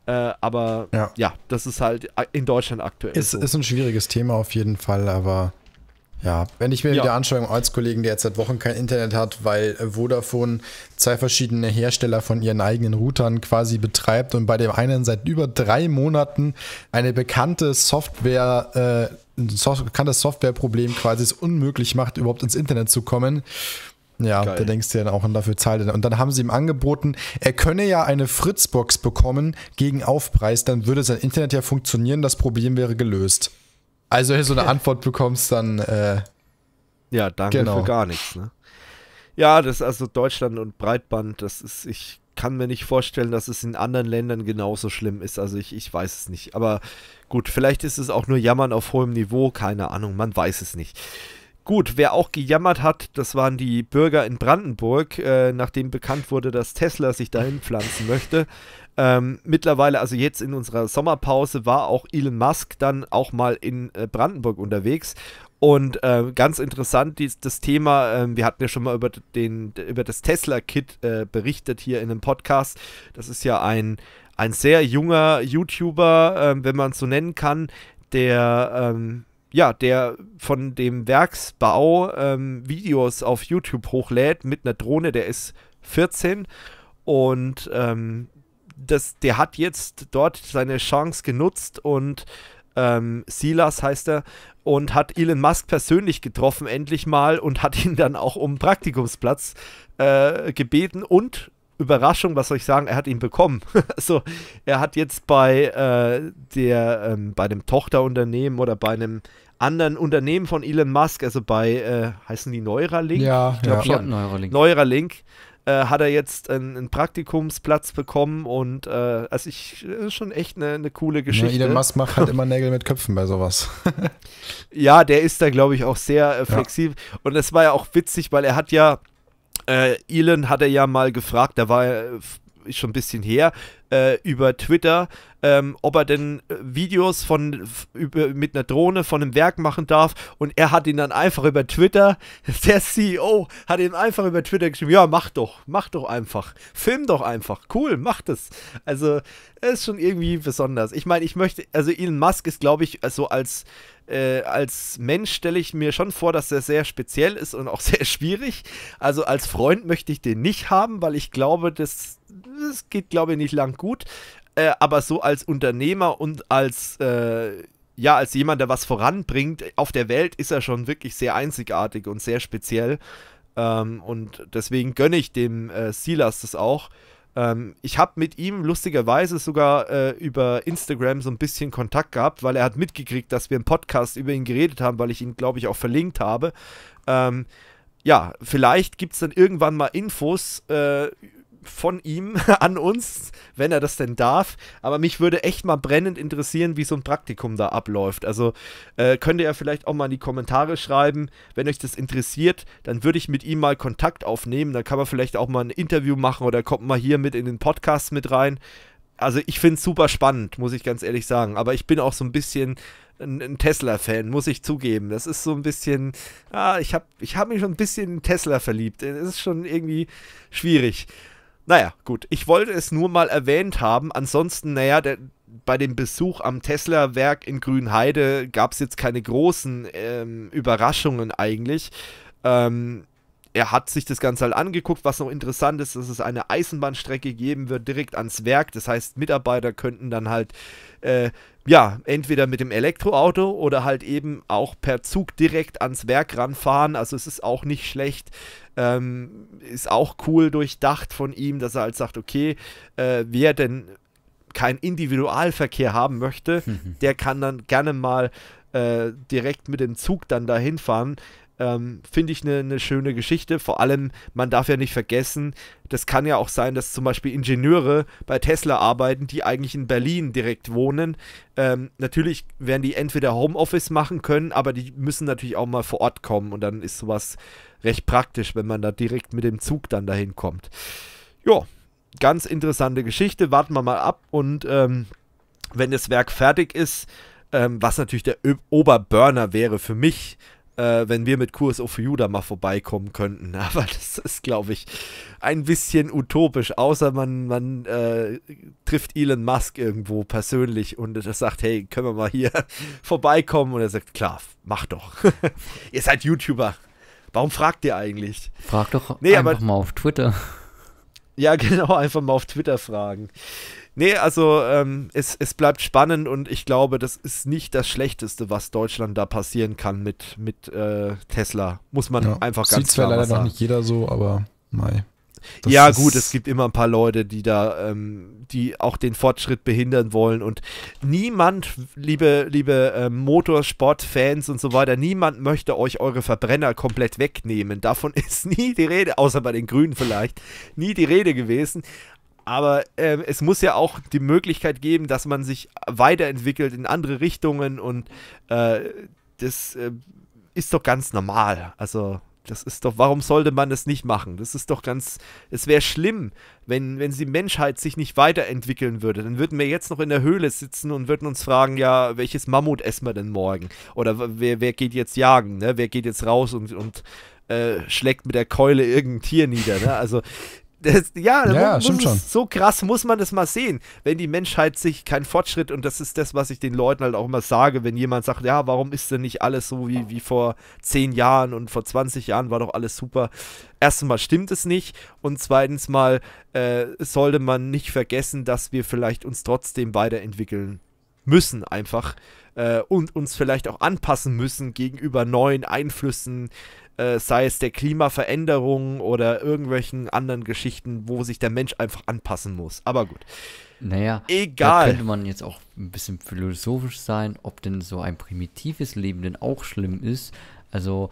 Äh, aber ja. ja. das ist halt in Deutschland aktuell. Ist, so. ist ein schwieriges Thema auf jeden Fall, aber ja, wenn ich mir ja. wieder anschaue, im Ortskollegen, der jetzt seit Wochen kein Internet hat, weil äh, Vodafone zwei verschiedene Hersteller von ihren eigenen Routern quasi betreibt und bei dem einen seit über drei Monaten eine bekannte Software, äh, ein bekanntes Softwareproblem quasi es unmöglich macht, überhaupt ins Internet zu kommen. Ja, Geil. da denkst du ja auch, und dafür zahlt er Und dann haben sie ihm angeboten, er könne ja eine Fritzbox bekommen gegen Aufpreis, dann würde sein Internet ja funktionieren, das Problem wäre gelöst. Also, wenn du so eine Antwort bekommst, dann. Äh, ja, danke genau. für gar nichts. Ne? Ja, das ist also Deutschland und Breitband, das ist, ich kann mir nicht vorstellen, dass es in anderen Ländern genauso schlimm ist. Also ich, ich weiß es nicht. Aber gut, vielleicht ist es auch nur Jammern auf hohem Niveau, keine Ahnung, man weiß es nicht. Gut, wer auch gejammert hat, das waren die Bürger in Brandenburg, äh, nachdem bekannt wurde, dass Tesla sich dahin pflanzen möchte. Ähm, mittlerweile, also jetzt in unserer Sommerpause, war auch Elon Musk dann auch mal in äh, Brandenburg unterwegs und äh, ganz interessant dies, das Thema, äh, wir hatten ja schon mal über, den, über das Tesla-Kit äh, berichtet hier in einem Podcast. Das ist ja ein, ein sehr junger YouTuber, ähm, wenn man es so nennen kann, der... Ähm, ja, der von dem Werksbau ähm, Videos auf YouTube hochlädt mit einer Drohne, der ist 14 und ähm, das, der hat jetzt dort seine Chance genutzt und ähm, Silas heißt er, und hat Elon Musk persönlich getroffen, endlich mal, und hat ihn dann auch um Praktikumsplatz äh, gebeten und Überraschung, was soll ich sagen, er hat ihn bekommen. also [laughs] er hat jetzt bei äh, der, ähm, bei dem Tochterunternehmen oder bei einem anderen Unternehmen von Elon Musk, also bei, äh, heißen die Neuralink? Ja, ich glaube ja. schon. Ja, Neuralink. Neuralink äh, hat er jetzt einen, einen, Praktikumsplatz bekommen und äh, also ich das ist schon echt eine, eine coole Geschichte. Ja, Elon Musk macht halt [laughs] immer Nägel mit Köpfen bei sowas. [laughs] ja, der ist da glaube ich auch sehr äh, flexibel ja. und es war ja auch witzig, weil er hat ja äh, Elon hat er ja mal gefragt, da war er äh, ist schon ein bisschen her, äh, über Twitter, ähm, ob er denn äh, Videos von, über, mit einer Drohne von einem Werk machen darf. Und er hat ihn dann einfach über Twitter, [laughs] der CEO hat ihn einfach über Twitter geschrieben, ja, mach doch, mach doch einfach, film doch einfach, cool, mach das. Also, ist schon irgendwie besonders. Ich meine, ich möchte, also Elon Musk ist, glaube ich, so also als äh, als Mensch stelle ich mir schon vor, dass er sehr speziell ist und auch [laughs] sehr schwierig. Also als Freund möchte ich den nicht haben, weil ich glaube, dass es geht, glaube ich, nicht lang gut. Äh, aber so als Unternehmer und als, äh, ja, als jemand, der was voranbringt auf der Welt, ist er schon wirklich sehr einzigartig und sehr speziell. Ähm, und deswegen gönne ich dem äh, Silas das auch. Ähm, ich habe mit ihm lustigerweise sogar äh, über Instagram so ein bisschen Kontakt gehabt, weil er hat mitgekriegt, dass wir im Podcast über ihn geredet haben, weil ich ihn, glaube ich, auch verlinkt habe. Ähm, ja, vielleicht gibt es dann irgendwann mal Infos äh, von ihm [laughs] an uns, wenn er das denn darf. Aber mich würde echt mal brennend interessieren, wie so ein Praktikum da abläuft. Also äh, könnt ihr ja vielleicht auch mal in die Kommentare schreiben, wenn euch das interessiert, dann würde ich mit ihm mal Kontakt aufnehmen. Dann kann man vielleicht auch mal ein Interview machen oder kommt mal hier mit in den Podcast mit rein. Also ich finde es super spannend, muss ich ganz ehrlich sagen. Aber ich bin auch so ein bisschen ein, Tesla-Fan, muss ich zugeben. Das ist so ein bisschen, ah, ich habe ich hab mich schon ein bisschen in Tesla verliebt. Es ist schon irgendwie schwierig. Naja, gut. Ich wollte es nur mal erwähnt haben. Ansonsten, naja, der, bei dem Besuch am Tesla-Werk in Grünheide gab es jetzt keine großen ähm, Überraschungen eigentlich. Ähm, er hat sich das Ganze halt angeguckt. Was noch interessant ist, dass es eine Eisenbahnstrecke geben wird direkt ans Werk. Das heißt, Mitarbeiter könnten dann halt, äh, ja, entweder mit dem Elektroauto oder halt eben auch per Zug direkt ans Werk ranfahren. Also es ist auch nicht schlecht. Ähm, ist auch cool durchdacht von ihm, dass er halt sagt, okay, äh, wer denn keinen Individualverkehr haben möchte, mhm. der kann dann gerne mal äh, direkt mit dem Zug dann dahin fahren. Ähm, Finde ich eine ne schöne Geschichte. Vor allem, man darf ja nicht vergessen, das kann ja auch sein, dass zum Beispiel Ingenieure bei Tesla arbeiten, die eigentlich in Berlin direkt wohnen. Ähm, natürlich werden die entweder Homeoffice machen können, aber die müssen natürlich auch mal vor Ort kommen. Und dann ist sowas recht praktisch, wenn man da direkt mit dem Zug dann dahin kommt. Ja, ganz interessante Geschichte. Warten wir mal ab. Und ähm, wenn das Werk fertig ist, ähm, was natürlich der Oberburner wäre für mich, äh, wenn wir mit Kurs of You da mal vorbeikommen könnten. [laughs] Aber das ist, glaube ich, ein bisschen utopisch, außer man, man äh, trifft Elon Musk irgendwo persönlich und das sagt, hey, können wir mal hier [laughs] vorbeikommen? Und er sagt, klar, mach doch. [laughs] ihr seid YouTuber. Warum fragt ihr eigentlich? Frag doch nee, einfach aber, mal auf Twitter. Ja, genau, einfach mal auf Twitter fragen. Nee, also ähm, es, es bleibt spannend und ich glaube, das ist nicht das Schlechteste, was Deutschland da passieren kann mit, mit äh, Tesla. Muss man ja, einfach ganz klar sagen. Sieht zwar leider noch nicht jeder so, aber mei. ja gut, es gibt immer ein paar Leute, die da, ähm, die auch den Fortschritt behindern wollen und niemand, liebe, liebe äh, motorsport und so weiter, niemand möchte euch eure Verbrenner komplett wegnehmen. Davon [laughs] ist nie die Rede, außer bei den Grünen vielleicht, nie die Rede gewesen. Aber äh, es muss ja auch die Möglichkeit geben, dass man sich weiterentwickelt in andere Richtungen und äh, das äh, ist doch ganz normal. Also das ist doch, warum sollte man das nicht machen? Das ist doch ganz, es wäre schlimm, wenn, wenn die Menschheit sich nicht weiterentwickeln würde. Dann würden wir jetzt noch in der Höhle sitzen und würden uns fragen, ja, welches Mammut essen wir denn morgen? Oder wer, wer geht jetzt jagen? Ne? Wer geht jetzt raus und, und äh, schlägt mit der Keule irgendein Tier nieder? Ne? Also das, ja, ja stimmt schon. so krass muss man das mal sehen. Wenn die Menschheit sich keinen Fortschritt, und das ist das, was ich den Leuten halt auch immer sage, wenn jemand sagt, ja, warum ist denn nicht alles so wie, wie vor zehn Jahren und vor 20 Jahren war doch alles super. Erstens mal stimmt es nicht und zweitens mal äh, sollte man nicht vergessen, dass wir vielleicht uns trotzdem weiterentwickeln müssen einfach äh, und uns vielleicht auch anpassen müssen gegenüber neuen Einflüssen, äh, sei es der Klimaveränderung oder irgendwelchen anderen Geschichten, wo sich der Mensch einfach anpassen muss. Aber gut. Naja, egal. Da könnte man jetzt auch ein bisschen philosophisch sein, ob denn so ein primitives Leben denn auch schlimm ist. Also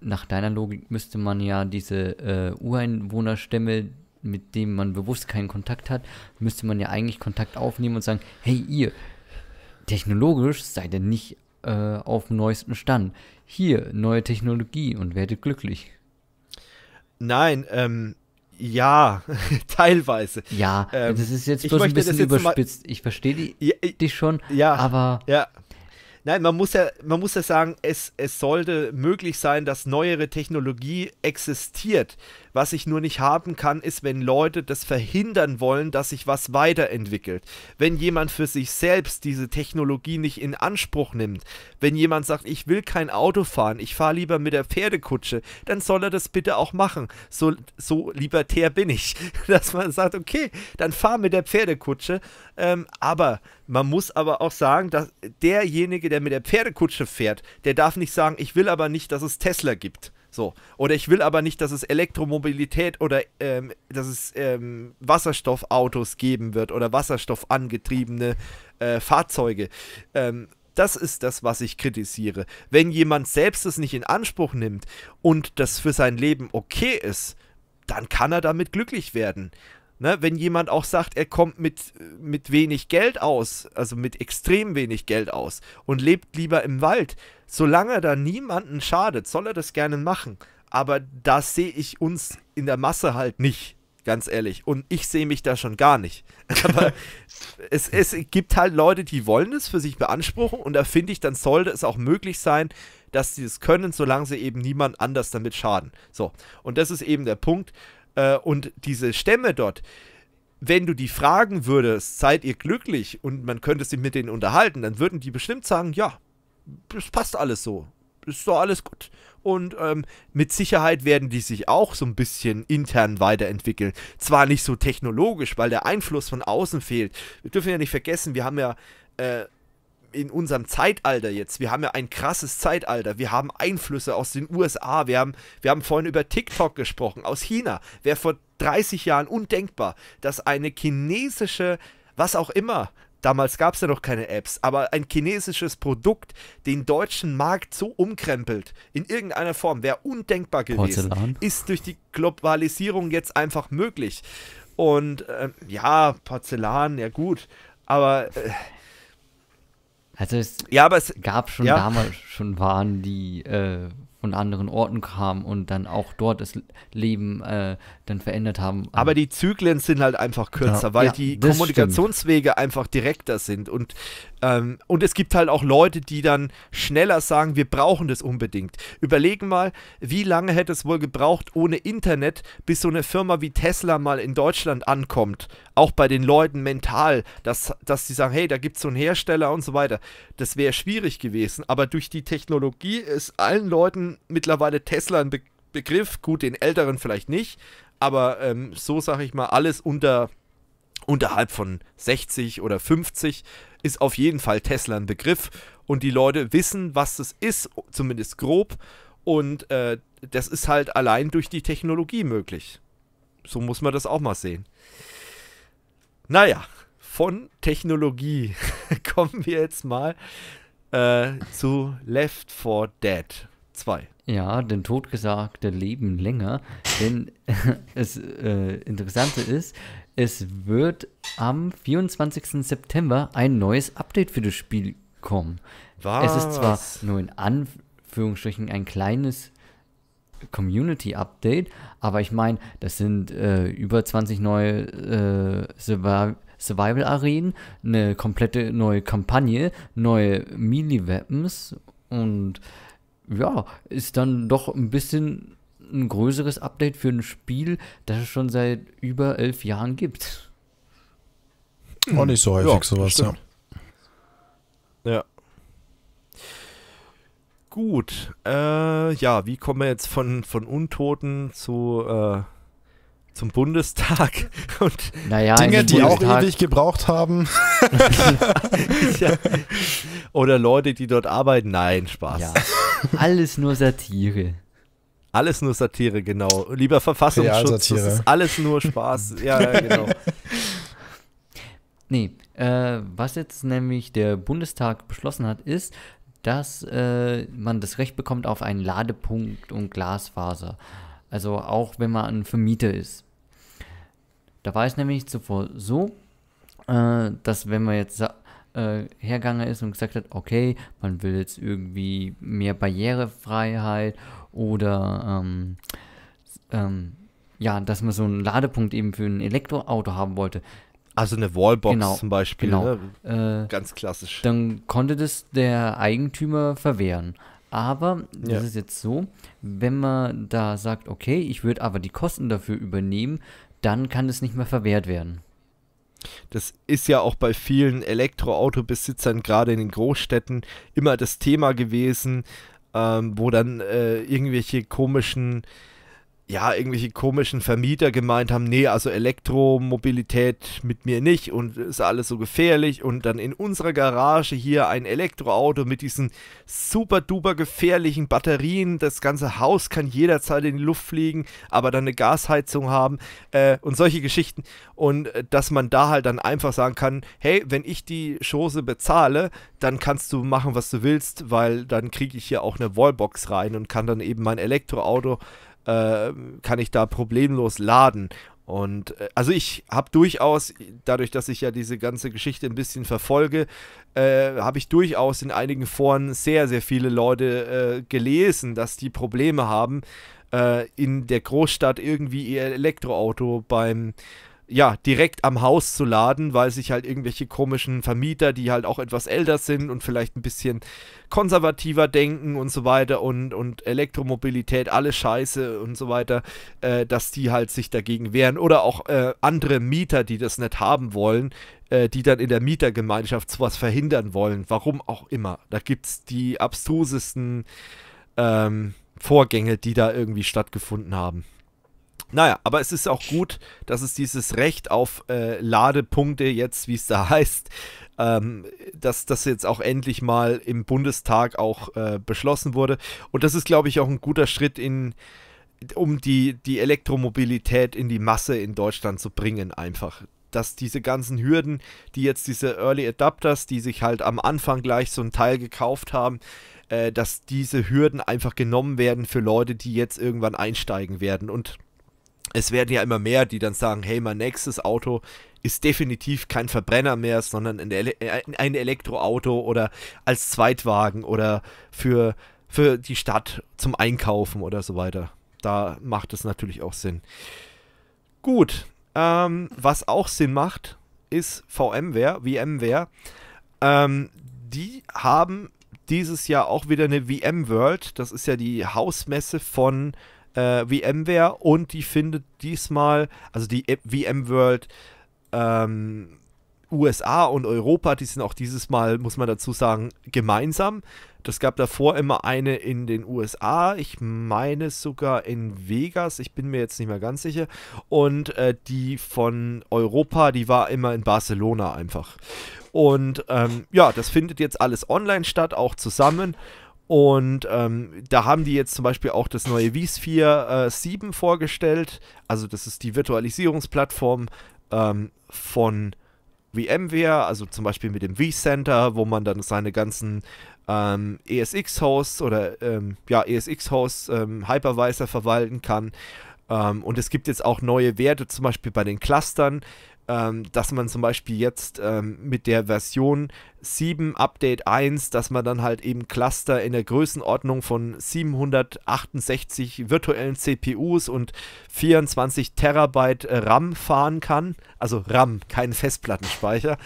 nach deiner Logik müsste man ja diese äh, Ureinwohnerstämme, mit denen man bewusst keinen Kontakt hat, müsste man ja eigentlich Kontakt aufnehmen und sagen, hey ihr, technologisch seid ihr nicht äh, auf dem neuesten Stand hier neue Technologie und werdet glücklich. Nein, ähm, ja, [laughs] teilweise. Ja, ähm, das ist jetzt bloß ein bisschen überspitzt. Ich verstehe dich ja, schon, ja, aber. Ja. Nein, man muss ja, man muss ja sagen, es, es sollte möglich sein, dass neuere Technologie existiert. Was ich nur nicht haben kann, ist, wenn Leute das verhindern wollen, dass sich was weiterentwickelt. Wenn jemand für sich selbst diese Technologie nicht in Anspruch nimmt, wenn jemand sagt, ich will kein Auto fahren, ich fahre lieber mit der Pferdekutsche, dann soll er das bitte auch machen. So, so libertär bin ich, [laughs] dass man sagt, okay, dann fahr mit der Pferdekutsche. Ähm, aber man muss aber auch sagen, dass derjenige, der mit der Pferdekutsche fährt, der darf nicht sagen, ich will aber nicht, dass es Tesla gibt. So. Oder ich will aber nicht, dass es Elektromobilität oder ähm, dass es ähm, Wasserstoffautos geben wird oder wasserstoffangetriebene äh, Fahrzeuge. Ähm, das ist das, was ich kritisiere. Wenn jemand selbst es nicht in Anspruch nimmt und das für sein Leben okay ist, dann kann er damit glücklich werden. Ne, wenn jemand auch sagt, er kommt mit, mit wenig Geld aus, also mit extrem wenig Geld aus und lebt lieber im Wald, solange da niemanden schadet, soll er das gerne machen. Aber da sehe ich uns in der Masse halt nicht, ganz ehrlich. Und ich sehe mich da schon gar nicht. [laughs] Aber es, es gibt halt Leute, die wollen es für sich beanspruchen und da finde ich, dann sollte es auch möglich sein, dass sie es können, solange sie eben niemand anders damit schaden. So, und das ist eben der Punkt. Äh, und diese Stämme dort, wenn du die fragen würdest, seid ihr glücklich und man könnte sich mit denen unterhalten, dann würden die bestimmt sagen, ja, es passt alles so. Ist doch alles gut. Und ähm, mit Sicherheit werden die sich auch so ein bisschen intern weiterentwickeln. Zwar nicht so technologisch, weil der Einfluss von außen fehlt. Wir dürfen ja nicht vergessen, wir haben ja äh, in unserem Zeitalter jetzt, wir haben ja ein krasses Zeitalter, wir haben Einflüsse aus den USA, wir haben, wir haben vorhin über TikTok gesprochen, aus China, wäre vor 30 Jahren undenkbar, dass eine chinesische, was auch immer, damals gab es ja noch keine Apps, aber ein chinesisches Produkt den deutschen Markt so umkrempelt, in irgendeiner Form, wäre undenkbar gewesen. Porzellan. Ist durch die Globalisierung jetzt einfach möglich. Und äh, ja, Porzellan, ja gut, aber... Äh, also es, ja, aber es gab schon ja. damals schon Waren, die äh, von anderen Orten kamen und dann auch dort das Leben äh, dann verändert haben. Aber die Zyklen sind halt einfach kürzer, ja. weil die Kommunikationswege stimmt. einfach direkter sind und ähm, und es gibt halt auch Leute, die dann schneller sagen, wir brauchen das unbedingt. Überlegen mal, wie lange hätte es wohl gebraucht ohne Internet, bis so eine Firma wie Tesla mal in Deutschland ankommt. Auch bei den Leuten mental, dass, dass sie sagen, hey, da gibt es so einen Hersteller und so weiter. Das wäre schwierig gewesen, aber durch die Technologie ist allen Leuten mittlerweile Tesla ein Be Begriff. Gut, den Älteren vielleicht nicht, aber ähm, so sage ich mal, alles unter unterhalb von 60 oder 50 ist auf jeden Fall Tesla ein Begriff und die Leute wissen, was das ist, zumindest grob. Und äh, das ist halt allein durch die Technologie möglich. So muss man das auch mal sehen. Naja, von Technologie [laughs] kommen wir jetzt mal äh, zu Left 4 Dead 2. Ja, denn Totgesagte leben länger. Denn das [laughs] äh, Interessante ist, es wird am 24. September ein neues Update für das Spiel kommen. Was? Es ist zwar nur in Anführungsstrichen ein kleines Community-Update, aber ich meine, das sind äh, über 20 neue äh, Survival-Arenen, eine komplette neue Kampagne, neue Melee-Weapons und ja, ist dann doch ein bisschen ein größeres Update für ein Spiel, das es schon seit über elf Jahren gibt. Auch nicht so häufig ja, sowas, stimmt. ja. Ja. Gut. Äh, ja, wie kommen wir jetzt von, von Untoten zu äh, zum Bundestag [laughs] und naja, Dinge, also die Bundestag. auch ewig gebraucht haben. [laughs] ja. Oder Leute, die dort arbeiten. Nein, Spaß. Ja. Alles nur Satire. Alles nur Satire, genau. Lieber Verfassungsschutz, das ist alles nur Spaß. [laughs] ja, ja, genau. Nee, äh, was jetzt nämlich der Bundestag beschlossen hat, ist, dass äh, man das Recht bekommt auf einen Ladepunkt und Glasfaser. Also auch wenn man ein Vermieter ist. Da war es nämlich zuvor so, äh, dass wenn man jetzt äh, hergegangen ist und gesagt hat, okay, man will jetzt irgendwie mehr Barrierefreiheit oder ähm, ähm, ja, dass man so einen Ladepunkt eben für ein Elektroauto haben wollte. Also eine Wallbox genau, zum Beispiel. Genau. Ne? Äh, Ganz klassisch. Dann konnte das der Eigentümer verwehren. Aber das ja. ist jetzt so, wenn man da sagt, okay, ich würde aber die Kosten dafür übernehmen, dann kann es nicht mehr verwehrt werden. Das ist ja auch bei vielen Elektroautobesitzern, gerade in den Großstädten, immer das Thema gewesen ähm, wo dann äh, irgendwelche komischen ja, irgendwelche komischen Vermieter gemeint haben, nee, also Elektromobilität mit mir nicht und ist alles so gefährlich und dann in unserer Garage hier ein Elektroauto mit diesen super duper gefährlichen Batterien, das ganze Haus kann jederzeit in die Luft fliegen, aber dann eine Gasheizung haben äh, und solche Geschichten und äh, dass man da halt dann einfach sagen kann, hey, wenn ich die Chose bezahle, dann kannst du machen, was du willst, weil dann kriege ich hier auch eine Wallbox rein und kann dann eben mein Elektroauto äh, kann ich da problemlos laden. Und äh, also ich habe durchaus, dadurch, dass ich ja diese ganze Geschichte ein bisschen verfolge, äh, habe ich durchaus in einigen Foren sehr, sehr viele Leute äh, gelesen, dass die Probleme haben, äh, in der Großstadt irgendwie ihr Elektroauto beim ja, direkt am Haus zu laden, weil sich halt irgendwelche komischen Vermieter, die halt auch etwas älter sind und vielleicht ein bisschen konservativer denken und so weiter und, und Elektromobilität, alles Scheiße und so weiter, äh, dass die halt sich dagegen wehren. Oder auch äh, andere Mieter, die das nicht haben wollen, äh, die dann in der Mietergemeinschaft sowas verhindern wollen. Warum auch immer. Da gibt es die abstrusesten ähm, Vorgänge, die da irgendwie stattgefunden haben. Naja, aber es ist auch gut, dass es dieses Recht auf äh, Ladepunkte jetzt, wie es da [laughs] heißt, ähm, dass das jetzt auch endlich mal im Bundestag auch äh, beschlossen wurde. Und das ist, glaube ich, auch ein guter Schritt in, um die, die Elektromobilität in die Masse in Deutschland zu bringen, einfach. Dass diese ganzen Hürden, die jetzt diese Early Adapters, die sich halt am Anfang gleich so ein Teil gekauft haben, äh, dass diese Hürden einfach genommen werden für Leute, die jetzt irgendwann einsteigen werden. Und es werden ja immer mehr, die dann sagen, hey, mein nächstes Auto ist definitiv kein Verbrenner mehr, sondern äh, ein Elektroauto oder als Zweitwagen oder für, für die Stadt zum Einkaufen oder so weiter. Da macht es natürlich auch Sinn. Gut, ähm, was auch Sinn macht, ist VMware, VMware. Ähm, die haben dieses Jahr auch wieder eine VM World. Das ist ja die Hausmesse von äh, VMware und die findet diesmal, also die VMworld ähm, USA und Europa, die sind auch dieses Mal, muss man dazu sagen, gemeinsam. Das gab davor immer eine in den USA, ich meine sogar in Vegas, ich bin mir jetzt nicht mehr ganz sicher. Und äh, die von Europa, die war immer in Barcelona einfach. Und ähm, ja, das findet jetzt alles online statt, auch zusammen. Und ähm, da haben die jetzt zum Beispiel auch das neue vSphere äh, 7 vorgestellt. Also das ist die Virtualisierungsplattform ähm, von VMware, also zum Beispiel mit dem vCenter, wo man dann seine ganzen ähm, ESX-Hosts oder ähm, ja, ESX-Hosts ähm, Hypervisor verwalten kann. Ähm, und es gibt jetzt auch neue Werte, zum Beispiel bei den Clustern ähm, dass man zum Beispiel jetzt ähm, mit der Version 7 Update 1, dass man dann halt eben Cluster in der Größenordnung von 768 virtuellen CPUs und 24 Terabyte RAM fahren kann. Also RAM, kein Festplattenspeicher.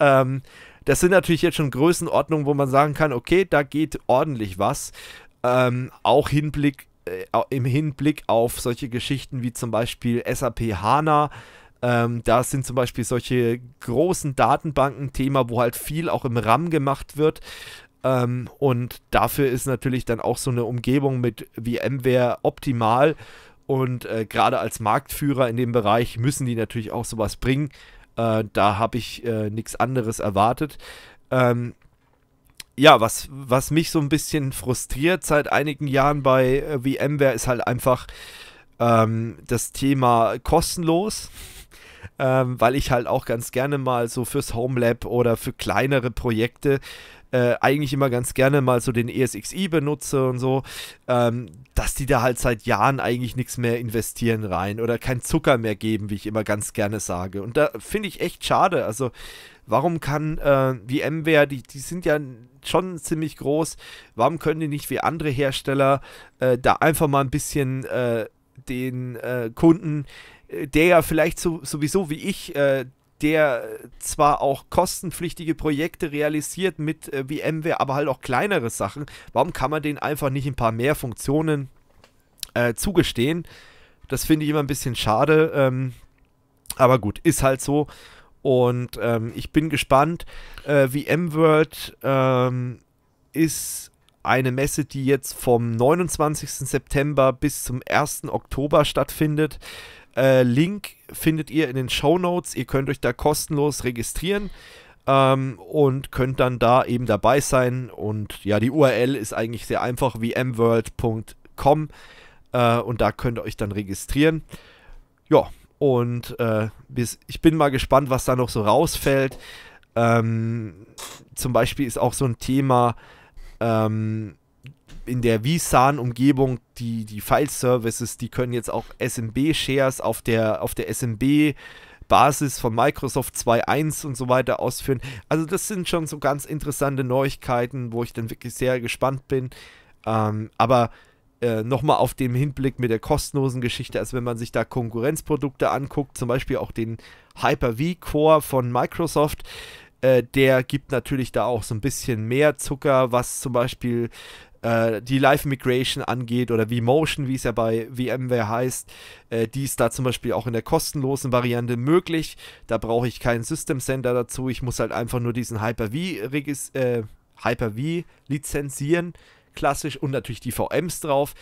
Ähm, das sind natürlich jetzt schon Größenordnungen, wo man sagen kann, okay, da geht ordentlich was. Ähm, auch Hinblick, äh, im Hinblick auf solche Geschichten wie zum Beispiel SAP HANA, ähm, da sind zum Beispiel solche großen Datenbanken Thema, wo halt viel auch im RAM gemacht wird. Ähm, und dafür ist natürlich dann auch so eine Umgebung mit VMware optimal. Und äh, gerade als Marktführer in dem Bereich müssen die natürlich auch sowas bringen. Äh, da habe ich äh, nichts anderes erwartet. Ähm, ja, was, was mich so ein bisschen frustriert seit einigen Jahren bei äh, VMware ist halt einfach ähm, das Thema kostenlos ähm, weil ich halt auch ganz gerne mal so fürs Homelab oder für kleinere Projekte äh, eigentlich immer ganz gerne mal so den ESXi benutze und so, ähm, dass die da halt seit Jahren eigentlich nichts mehr investieren rein oder kein Zucker mehr geben, wie ich immer ganz gerne sage. Und da finde ich echt schade. Also warum kann äh, wie VMware, die, die sind ja schon ziemlich groß, warum können die nicht wie andere Hersteller äh, da einfach mal ein bisschen äh, den äh, Kunden der ja vielleicht so, sowieso wie ich, äh, der zwar auch kostenpflichtige Projekte realisiert mit äh, VMware, aber halt auch kleinere Sachen, warum kann man denen einfach nicht ein paar mehr Funktionen äh, zugestehen? Das finde ich immer ein bisschen schade, ähm, aber gut, ist halt so. Und ähm, ich bin gespannt. Äh, VMworld ähm, ist eine Messe, die jetzt vom 29. September bis zum 1. Oktober stattfindet. Äh, Link findet ihr in den Show Notes. Ihr könnt euch da kostenlos registrieren ähm, und könnt dann da eben dabei sein. Und ja, die URL ist eigentlich sehr einfach vmworld.com. äh, und da könnt ihr euch dann registrieren. Ja, und äh, bis, ich bin mal gespannt, was da noch so rausfällt. Ähm, zum Beispiel ist auch so ein Thema, ähm, in der Visan-Umgebung die, die File-Services, die können jetzt auch SMB-Shares auf der, auf der SMB Basis von Microsoft 2.1 und so weiter ausführen. Also das sind schon so ganz interessante Neuigkeiten, wo ich dann wirklich sehr gespannt bin. Ähm, aber äh, nochmal auf dem Hinblick mit der kostenlosen Geschichte, also wenn man sich da Konkurrenzprodukte anguckt, zum Beispiel auch den Hyper-V Core von Microsoft, äh, der gibt natürlich da auch so ein bisschen mehr Zucker, was zum Beispiel äh, die Live Migration angeht oder V-Motion, wie es ja bei VMware heißt, äh, die ist da zum Beispiel auch in der kostenlosen Variante möglich. Da brauche ich keinen System Center dazu. Ich muss halt einfach nur diesen Hyper-V äh, Hyper lizenzieren, klassisch, und natürlich die VMs drauf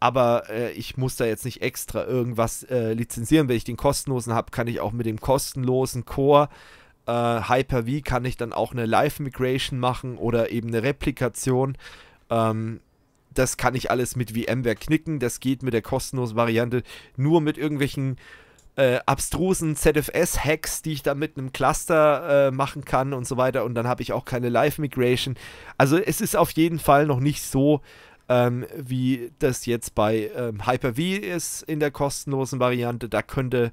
aber äh, ich muss da jetzt nicht extra irgendwas äh, lizenzieren. Wenn ich den kostenlosen habe, kann ich auch mit dem kostenlosen Core äh, Hyper-V kann ich dann auch eine Live-Migration machen oder eben eine Replikation ähm, das kann ich alles mit VMware knicken. Das geht mit der kostenlosen Variante nur mit irgendwelchen äh, abstrusen ZFS-Hacks, die ich dann mit einem Cluster äh, machen kann und so weiter. Und dann habe ich auch keine Live-Migration. Also es ist auf jeden Fall noch nicht so, ähm, wie das jetzt bei ähm, Hyper-V ist in der kostenlosen Variante. Da könnte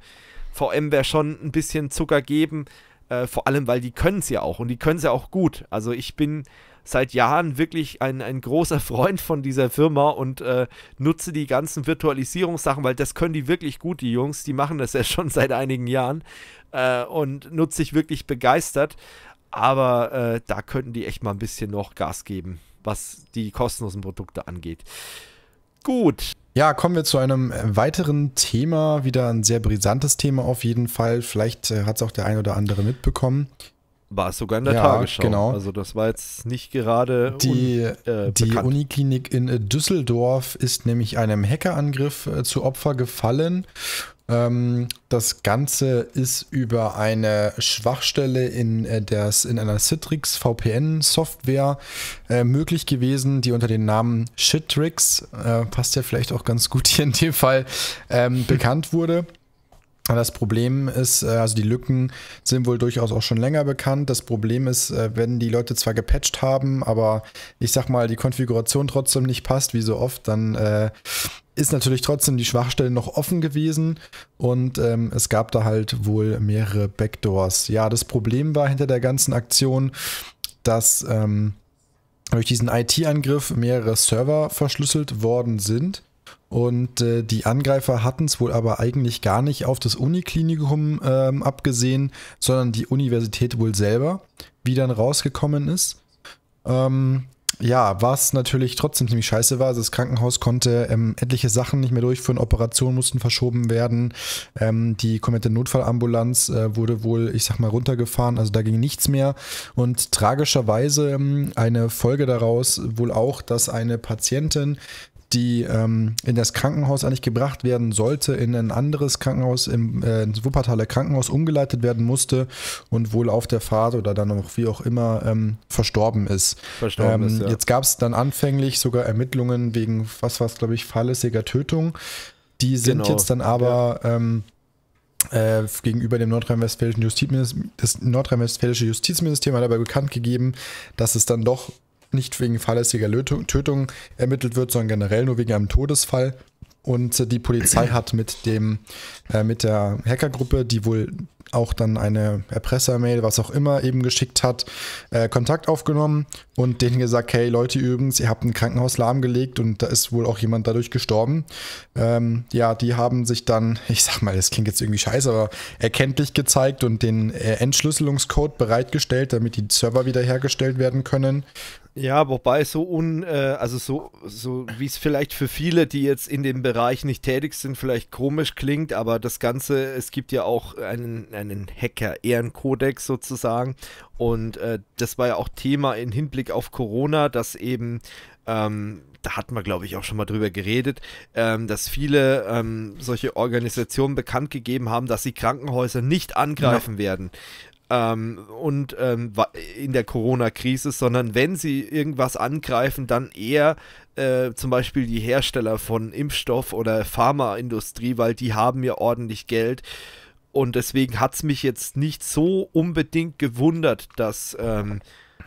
VMware schon ein bisschen Zucker geben. Äh, vor allem, weil die können es ja auch und die können es ja auch gut. Also ich bin seit Jahren wirklich ein, ein großer Freund von dieser Firma und äh, nutze die ganzen Virtualisierungssachen, weil das können die wirklich gut, die Jungs. Die machen das ja [laughs] schon seit einigen Jahren äh, und nutze ich wirklich begeistert. Aber äh, da könnten die echt mal ein bisschen noch Gas geben, was die kostenlosen Produkte angeht. Gut. Ja, kommen wir zu einem äh, weiteren Thema. Wieder ein sehr brisantes Thema auf jeden Fall. Vielleicht äh, hat es auch der ein oder andere mitbekommen war es sogar in der ja, Tagesschau. Genau. Also das war jetzt nicht gerade die, äh, die Uniklinik in äh, Düsseldorf ist nämlich einem Hackerangriff äh, zu Opfer gefallen. Ähm, das Ganze ist über eine Schwachstelle in, äh, des, in einer Citrix VPN-Software äh, möglich gewesen, die unter dem Namen Shitrix, äh, passt ja vielleicht auch ganz gut hier in dem Fall, ähm, [laughs] bekannt wurde. Das Problem ist, äh, also die Lücken sind wohl durchaus auch schon länger bekannt. Das Problem ist, äh, wenn die Leute zwar gepatcht haben, aber ich sag mal, die Konfiguration trotzdem nicht passt, wie so oft, dann äh, ist natürlich trotzdem die Schwachstelle noch offen gewesen und ähm, es gab da halt wohl mehrere Backdoors. Ja, das Problem war hinter der ganzen Aktion, dass ähm, durch diesen IT-Angriff mehrere Server verschlüsselt worden sind und äh, die Angreifer hatten es wohl aber eigentlich gar nicht auf das Uniklinikum ähm, abgesehen, sondern die Universität wohl selber, wie dann rausgekommen ist. Ähm, ja, was natürlich trotzdem ziemlich scheiße war. Also das Krankenhaus konnte ähm, etliche Sachen nicht mehr durchführen, Operationen mussten verschoben werden. Ähm, die komplette Notfallambulanz äh, wurde wohl, ich sag mal, runtergefahren, also da ging nichts mehr. Und tragischerweise ähm, eine Folge daraus wohl auch, dass eine Patientin die ähm, in das Krankenhaus eigentlich gebracht werden sollte, in ein anderes Krankenhaus, im äh, ins Wuppertaler Krankenhaus umgeleitet werden musste und wohl auf der Fahrt oder dann auch wie auch immer ähm, verstorben ist. Verstorben ähm, ist ja. Jetzt gab es dann anfänglich sogar Ermittlungen wegen, was war es, glaube ich, fahrlässiger Tötung. Die sind genau. jetzt dann aber. Ja. Ähm, äh, gegenüber dem nordrhein-westfälischen Justizministerium, das nordrhein-westfälische Justizministerium hat aber bekannt gegeben, dass es dann doch nicht wegen fahrlässiger Lötung, Tötung ermittelt wird, sondern generell nur wegen einem Todesfall. Und äh, die Polizei [clears throat] hat mit dem, äh, mit der Hackergruppe, die wohl auch dann eine Erpressermail, was auch immer, eben geschickt hat, äh, Kontakt aufgenommen und denen gesagt, hey Leute, übrigens, ihr habt ein Krankenhaus lahmgelegt und da ist wohl auch jemand dadurch gestorben. Ähm, ja, die haben sich dann, [laughs] ich sag mal, das klingt jetzt irgendwie scheiße, aber erkenntlich gezeigt und den äh, Entschlüsselungscode bereitgestellt, damit die Server wiederhergestellt werden können. Ja, wobei so un, äh, also so, so wie es vielleicht für viele, die jetzt in dem Bereich nicht tätig sind, vielleicht komisch klingt, aber das Ganze, es gibt ja auch einen, einen Hacker-Ehrenkodex sozusagen. Und äh, das war ja auch Thema im Hinblick auf Corona, dass eben ähm, da hat man, glaube ich, auch schon mal drüber geredet, ähm, dass viele ähm, solche Organisationen bekannt gegeben haben, dass sie Krankenhäuser nicht angreifen ja. werden ähm, und ähm, in der Corona-Krise, sondern wenn sie irgendwas angreifen, dann eher äh, zum Beispiel die Hersteller von Impfstoff oder Pharmaindustrie, weil die haben ja ordentlich Geld. Und deswegen hat es mich jetzt nicht so unbedingt gewundert, dass, ähm,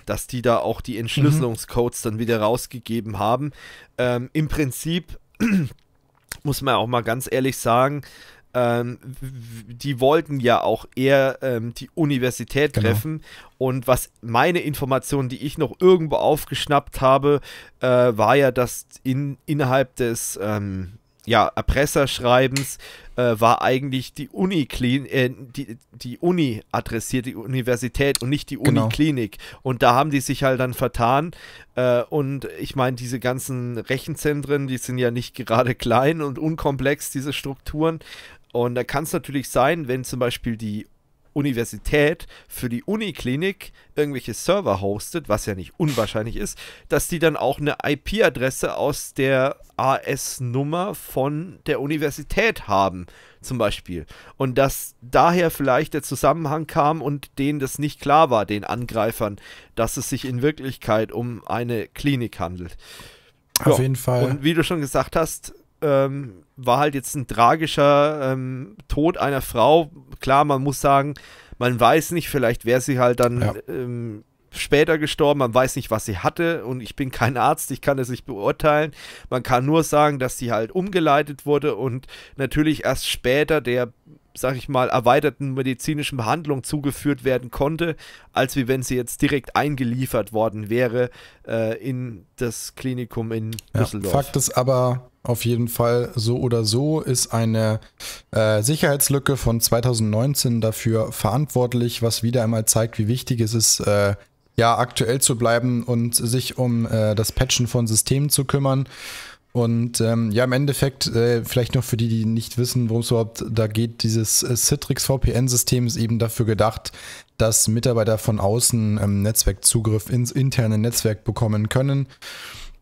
dass die da auch die Entschlüsselungscodes mhm. dann wieder rausgegeben haben. Ähm, Im Prinzip [clears throat] muss man auch mal ganz ehrlich sagen, ähm, die wollten ja auch eher ähm, die Universität genau. treffen. Und was meine Information, die ich noch irgendwo aufgeschnappt habe, äh, war ja, dass in, innerhalb des ähm, ja, Erpresserschreibens äh, war eigentlich die Uni clean, äh, die, die Uni adressiert, die Universität und nicht die genau. Uniklinik. Genau. Und da haben die sich halt dann vertan. Äh, und ich meine, diese ganzen Rechenzentren, die sind ja nicht gerade [laughs] klein und unkomplex, diese Strukturen. Und da kann es natürlich sein, wenn zum Beispiel die Universität für die Uniklinik irgendwelche Server hostet, was ja nicht unwahrscheinlich ist, dass die dann auch eine IP-Adresse aus der AS-Nummer von der Universität haben, zum Beispiel. Und dass daher vielleicht der Zusammenhang kam und denen das nicht klar war, den Angreifern, dass es sich in Wirklichkeit um eine Klinik handelt. Auf ja. jeden Fall. Und wie du schon gesagt hast, ähm, war halt jetzt ein tragischer ähm, Tod einer Frau. Klar, man muss sagen, man weiß nicht, vielleicht wäre sie halt dann ja. ähm, später gestorben, man weiß nicht, was sie hatte und ich bin kein Arzt, ich kann es nicht beurteilen. Man kann nur sagen, dass sie halt umgeleitet wurde und natürlich erst später der sag ich mal, erweiterten medizinischen Behandlung zugeführt werden konnte, als wie wenn sie jetzt direkt eingeliefert worden wäre äh, in das Klinikum in Düsseldorf. Fakt ist aber, auf jeden Fall so oder so ist eine äh, Sicherheitslücke von 2019 dafür verantwortlich, was wieder einmal zeigt, wie wichtig es ist, äh, ja, aktuell zu bleiben und sich um äh, das Patchen von Systemen zu kümmern. Und ähm, ja, im Endeffekt, äh, vielleicht noch für die, die nicht wissen, worum es überhaupt da geht, dieses äh, Citrix VPN-System ist eben dafür gedacht, dass Mitarbeiter von außen ähm, Netzwerkzugriff ins interne Netzwerk bekommen können.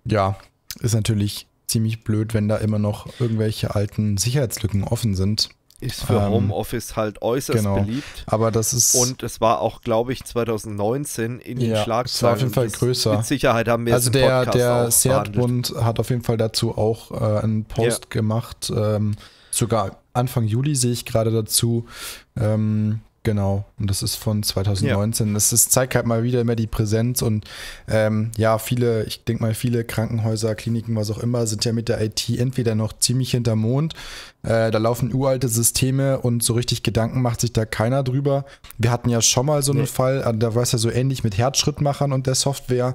Ja, ist natürlich ziemlich blöd, wenn da immer noch irgendwelche alten Sicherheitslücken offen sind. Ist für ähm, Homeoffice halt äußerst genau. beliebt. Aber das ist. Und es war auch, glaube ich, 2019 in den Schlagzeilen. Es war auf jeden Fall größer. Mit Sicherheit haben wir Also der, der Seat-Bund hat auf jeden Fall dazu auch äh, einen Post ja. gemacht. Ähm, sogar Anfang Juli sehe ich gerade dazu. Ähm, Genau, und das ist von 2019. Ja. zeigt halt mal wieder immer die Präsenz und ähm, ja, viele, ich denke mal, viele Krankenhäuser, Kliniken, was auch immer, sind ja mit der IT entweder noch ziemlich hinter Mond. Äh, da laufen uralte Systeme und so richtig Gedanken macht sich da keiner drüber. Wir hatten ja schon mal so nee. einen Fall, äh, da war es ja so ähnlich mit Herzschrittmachern und der Software.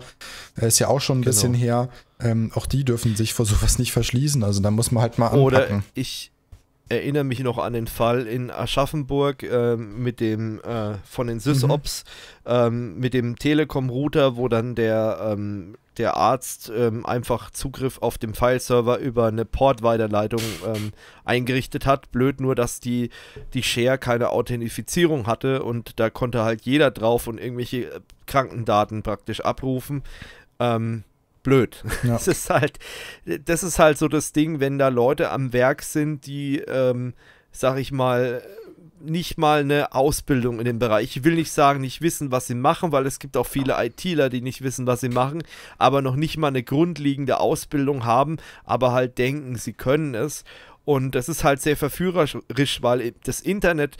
Äh, ist ja auch schon ein genau. bisschen her. Ähm, auch die dürfen sich vor sowas nicht verschließen. Also da muss man halt mal anpacken. Oder ich, erinnere mich noch an den Fall in Aschaffenburg äh, mit dem äh, von den mhm. SysOps, mhm. ähm, mit dem Telekom-Router, wo dann der, ähm, der Arzt ähm, einfach Zugriff auf den File-Server über eine Port-Weiterleitung ähm, eingerichtet hat. Blöd nur, dass die, die Share keine Authentifizierung hatte und da konnte halt jeder drauf und irgendwelche äh, Krankendaten praktisch abrufen. Ähm, blöd. Ja. [laughs] Das ist halt, das ist halt so das Ding, wenn da Leute am Werk sind, die, ähm, sag ich mal, nicht mal eine Ausbildung in dem Bereich. Ich will nicht sagen, nicht wissen, was sie machen, weil es gibt auch viele ITler, die nicht wissen, was sie machen, aber noch nicht mal eine grundlegende Ausbildung haben, aber halt denken, sie können es. Und das ist halt sehr verführerisch, weil das Internet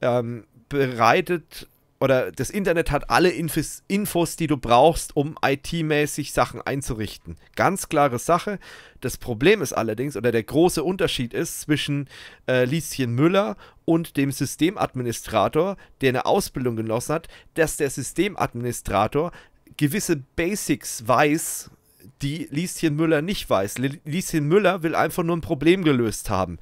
ähm, bereitet oder das Internet hat alle Infos, Infos die du brauchst, um IT-mäßig Sachen einzurichten. Ganz klare Sache. Das Problem ist allerdings, oder der große Unterschied ist zwischen äh, Lieschen Müller und dem Systemadministrator, der eine Ausbildung genossen hat, dass der Systemadministrator gewisse Basics weiß, die Lieschen Müller nicht weiß. Lieschen Müller will einfach nur ein Problem gelöst haben.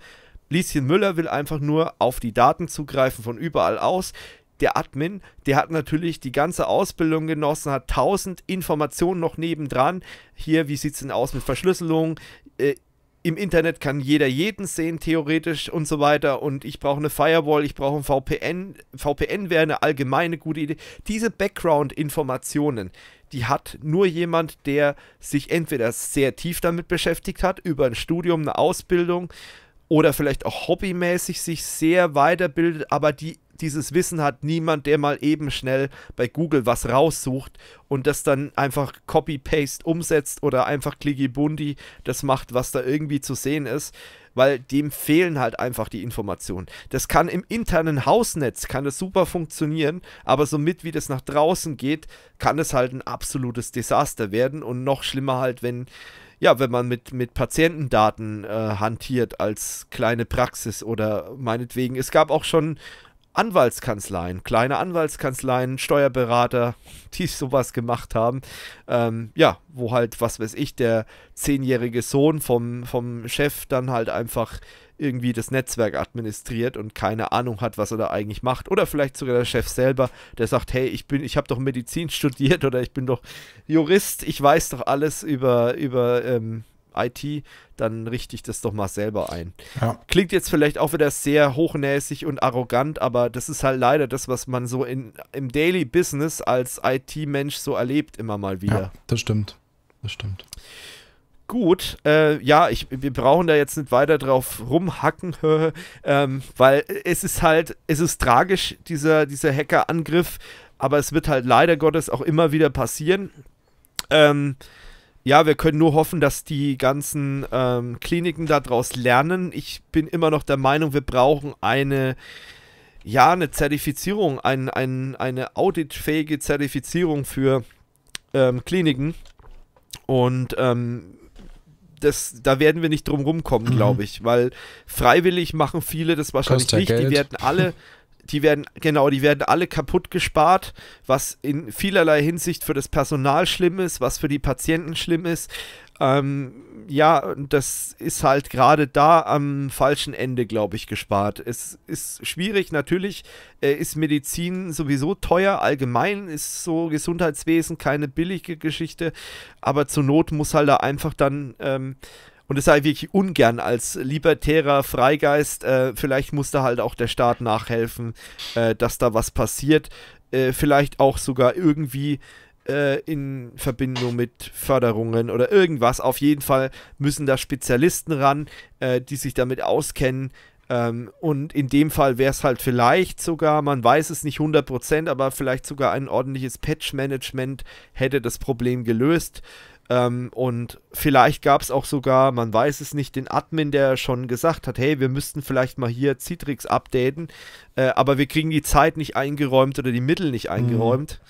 Lieschen Müller will einfach nur auf die Daten zugreifen von überall aus, der Admin, der hat natürlich die ganze Ausbildung genossen, hat tausend Informationen noch nebendran. Hier, wie sieht es denn aus mit Verschlüsselung? Äh, Im Internet kann jeder jeden sehen, theoretisch und so weiter. Und ich brauche eine Firewall, ich brauche ein VPN. VPN wäre eine allgemeine gute Idee. Diese Background-Informationen, die hat nur jemand, der sich entweder sehr tief damit beschäftigt hat, über ein Studium, eine Ausbildung oder vielleicht auch hobbymäßig sich sehr weiterbildet, aber die dieses Wissen hat niemand, der mal eben schnell bei Google was raussucht und das dann einfach Copy-Paste umsetzt oder einfach Clicky-Bundi das macht, was da irgendwie zu sehen ist, weil dem fehlen halt einfach die Informationen. Das kann im internen Hausnetz, kann das super funktionieren, aber somit wie das nach draußen geht, kann es halt ein absolutes Desaster werden und noch schlimmer halt, wenn ja, wenn man mit, mit Patientendaten äh, hantiert als kleine Praxis oder meinetwegen. Es gab auch schon Anwaltskanzleien, kleine Anwaltskanzleien, Steuerberater, [laughs] die sowas gemacht haben. Ähm, ja, wo halt, was weiß ich, der zehnjährige Sohn vom, vom Chef dann halt einfach irgendwie das Netzwerk administriert und keine Ahnung hat, was er da eigentlich macht. Oder vielleicht sogar der Chef selber, der sagt, hey, ich bin, ich habe doch Medizin [laughs] studiert oder ich bin doch Jurist, ich weiß doch alles über, über ähm, IT, dann richte ich das doch mal selber ein. Ja. Klingt jetzt vielleicht auch wieder sehr hochnäsig und arrogant, aber das ist halt leider das, was man so in, im Daily Business als IT-Mensch so erlebt, immer mal wieder. Ja, das stimmt. Das stimmt. Gut, äh, ja, ich, wir brauchen da jetzt nicht weiter drauf rumhacken, [laughs] ähm, weil es ist halt, es ist tragisch, dieser, dieser Hackerangriff, aber es wird halt leider Gottes auch immer wieder passieren. Ähm, ja, wir können nur hoffen, dass die ganzen ähm, Kliniken daraus lernen. Ich bin immer noch der Meinung, wir brauchen eine, ja, eine Zertifizierung, ein, ein, eine auditfähige Zertifizierung für ähm, Kliniken. Und ähm, das, da werden wir nicht drum rumkommen, mhm. glaube ich, mhm. weil freiwillig machen viele das wahrscheinlich Kostet nicht. Geld. Die werden alle [laughs] die werden, genau, die werden alle kaputt gespart, was in vielerlei Hinsicht für das Personal schlimm ist, was für die Patienten schlimm ist. Ähm, ja, das ist halt gerade da am falschen Ende, glaube ich, gespart. Es ist schwierig, natürlich äh, ist Medizin sowieso teuer, allgemein ist so Gesundheitswesen keine billige Geschichte, aber zur Not muss halt da einfach dann ähm, und das sage ich wirklich ungern als libertärer Freigeist. Äh, vielleicht muss da halt auch der Staat nachhelfen, äh, dass da was passiert. Äh, vielleicht auch sogar irgendwie äh, in Verbindung mit Förderungen oder irgendwas. Auf jeden Fall müssen da Spezialisten ran, äh, die sich damit auskennen. Ähm, und in dem Fall wäre es halt vielleicht sogar, man weiß es nicht 100%, aber vielleicht sogar ein ordentliches Patch-Management hätte das Problem gelöst. Ähm, und vielleicht gab es auch sogar, man weiß es nicht, den Admin, der schon gesagt hat, hey, wir müssten vielleicht mal hier Citrix updaten, äh, aber wir kriegen die Zeit nicht eingeräumt oder die Mittel nicht mhm. eingeräumt.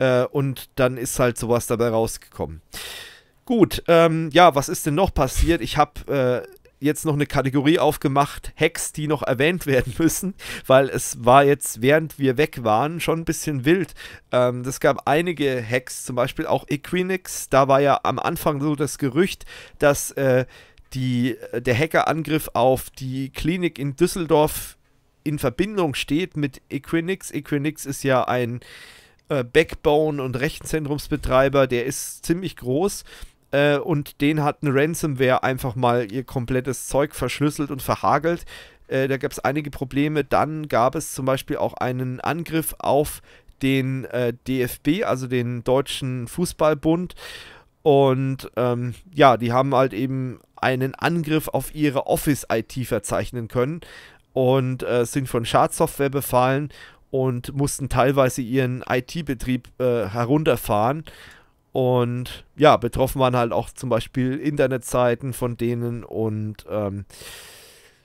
Mhm. Äh, und dann ist halt sowas dabei rausgekommen. Gut, ähm, ja, was ist denn noch passiert? Ich habe äh, jetzt noch eine Kategorie aufgemacht, Hacks, die noch erwähnt werden müssen, weil es war jetzt, während wir weg waren, schon ein bisschen wild. Ähm, es gab einige Hacks, zum Beispiel auch Equinix, da war ja am Anfang so das Gerücht, dass äh, die, äh, der Hackerangriff auf die Klinik in Düsseldorf in Verbindung steht mit Equinix. Equinix ist ja ein äh, Backbone- und Rechenzentrumsbetreiber, der ist ziemlich groß äh, und den hat eine Ransomware einfach mal ihr komplettes Zeug verschlüsselt und verhagelt. Äh, da gab es einige Probleme. Dann gab es zum Beispiel auch einen Angriff auf den äh, DFB, also den Deutschen Fußballbund. Und ähm, ja, die haben halt eben einen Angriff auf ihre Office-IT verzeichnen können und äh, sind von Schadsoftware befallen und mussten teilweise ihren IT-Betrieb äh, herunterfahren. Und ja, betroffen waren halt auch zum Beispiel Internetseiten von denen und ähm,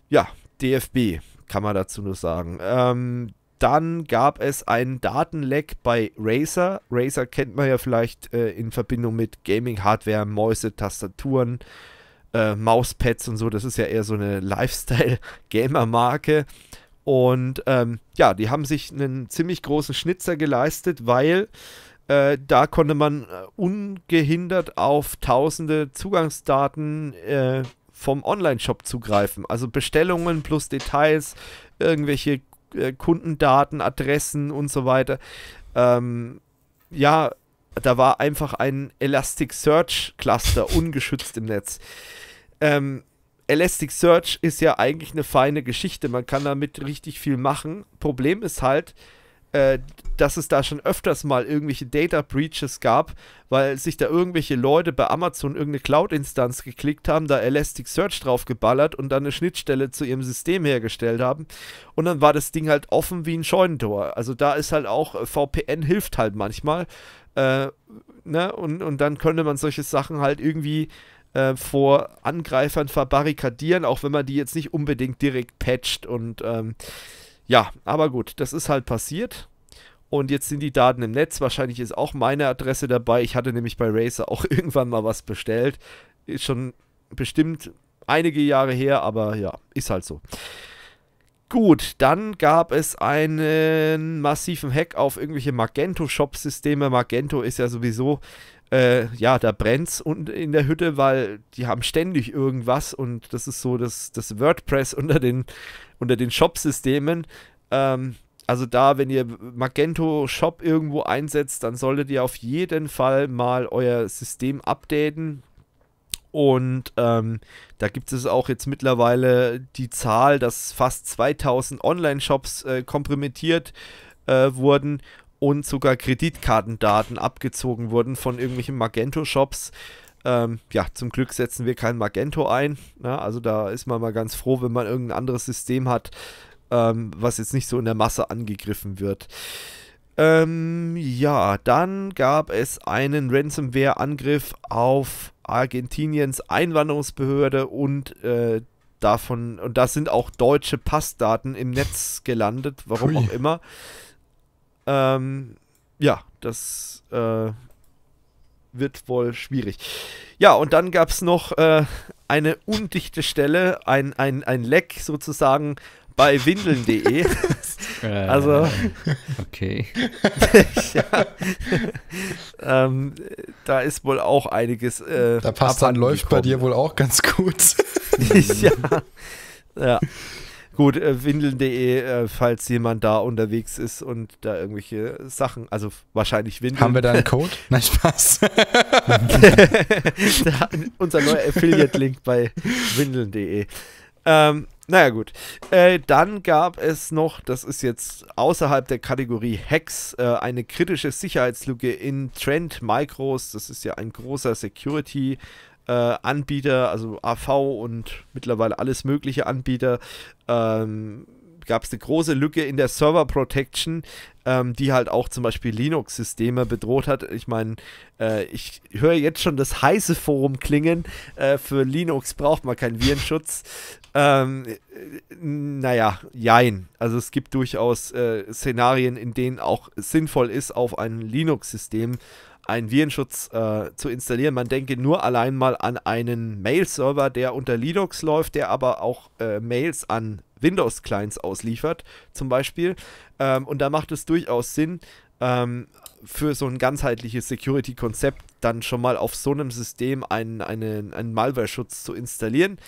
ja, DFB kann man dazu nur sagen. Ähm, dann gab es einen Datenleck bei Razer. Razer kennt man ja vielleicht äh, in Verbindung mit Gaming-Hardware, Mäuse, Tastaturen, äh, Mauspads und so. Das ist ja eher so eine [laughs] Lifestyle-Gamer-Marke. Und ähm, ja, die haben sich einen ziemlich großen Schnitzer geleistet, weil äh, da konnte man äh, ungehindert auf tausende Zugangsdaten äh, vom Online-Shop zugreifen. Also Bestellungen plus Details, irgendwelche äh, Kundendaten, Adressen und so weiter. Ähm, ja, da war einfach ein Elasticsearch-Cluster ungeschützt im Netz. Ähm, Elasticsearch ist ja eigentlich eine feine Geschichte. Man kann damit richtig viel machen. Problem ist halt, äh, dass es da schon öfters mal irgendwelche Data Breaches gab, weil sich da irgendwelche Leute bei Amazon irgendeine Cloud-Instanz geklickt haben, da Elasticsearch drauf geballert und dann eine Schnittstelle zu ihrem System hergestellt haben. Und dann war das Ding halt offen wie ein Scheunentor. Also da ist halt auch, äh, VPN hilft halt manchmal. Äh, ne? und, und dann könnte man solche Sachen halt irgendwie äh, vor Angreifern verbarrikadieren, auch wenn man die jetzt nicht unbedingt direkt patcht und ähm, ja, aber gut, das ist halt passiert. Und jetzt sind die Daten im Netz. Wahrscheinlich ist auch meine Adresse dabei. Ich hatte nämlich bei Racer auch [laughs] irgendwann mal was bestellt. Ist schon bestimmt einige Jahre her, aber ja, ist halt so. Gut, dann gab es einen massiven Hack auf irgendwelche Magento-Shop-Systeme. Magento ist ja sowieso, äh, ja, da brennt's unten in der Hütte, weil die haben ständig irgendwas und das ist so das, das WordPress [laughs] unter den unter den Shop-Systemen. Ähm, also da, wenn ihr Magento Shop irgendwo einsetzt, dann solltet ihr auf jeden Fall mal euer System updaten. Und ähm, da gibt es auch jetzt mittlerweile die Zahl, dass fast 2000 Online-Shops äh, kompromittiert äh, wurden und sogar Kreditkartendaten abgezogen wurden von irgendwelchen Magento-Shops. Ähm, ja, zum Glück setzen wir kein Magento ein. Ja, also da ist man mal ganz froh, wenn man irgendein anderes System hat, ähm, was jetzt nicht so in der Masse angegriffen wird. Ähm, ja, dann gab es einen Ransomware-Angriff auf Argentiniens Einwanderungsbehörde und äh, davon, und da sind auch deutsche Passdaten im Netz gelandet, warum Ui. auch immer. Ähm, ja, das äh, wird wohl schwierig. Ja, und dann gab es noch äh, eine undichte Stelle, ein, ein, ein Leck sozusagen bei windeln.de. [laughs] Äh, also. Okay. [laughs] ja, ähm, da ist wohl auch einiges. Äh, da passt dann läuft gekommen. bei dir wohl auch ganz gut. [laughs] ja. Ja. Gut, äh, windeln.de, äh, falls jemand da unterwegs ist und da irgendwelche Sachen, also wahrscheinlich Windeln. Haben wir da einen [laughs] Code? Nein, Spaß. [laughs] da, unser neuer Affiliate-Link bei windeln.de. Ähm, naja, gut. Äh, dann gab es noch, das ist jetzt außerhalb der Kategorie Hacks, äh, eine kritische Sicherheitslücke in Trend Micros. Das ist ja ein großer Security- äh, Anbieter, also AV und mittlerweile alles mögliche Anbieter, ähm, gab es eine große Lücke in der Server Protection, ähm, die halt auch zum Beispiel Linux-Systeme bedroht hat. Ich meine, äh, ich höre jetzt schon das heiße Forum klingen. Äh, für Linux braucht man keinen Virenschutz. ähm, äh, naja, jein. Also es gibt durchaus äh, Szenarien, in denen auch sinnvoll ist, auf ein Linux-System einen Virenschutz äh, zu installieren. Man denke nur allein mal an einen Mail-Server, der unter Linux läuft, der aber auch äh, Mails an Windows-Clients ausliefert, zum Beispiel. Ähm, und da macht es durchaus Sinn, ähm, für so ein ganzheitliches Security-Konzept dann schon mal auf so einem System einen, einen, einen Malware-Schutz zu installieren.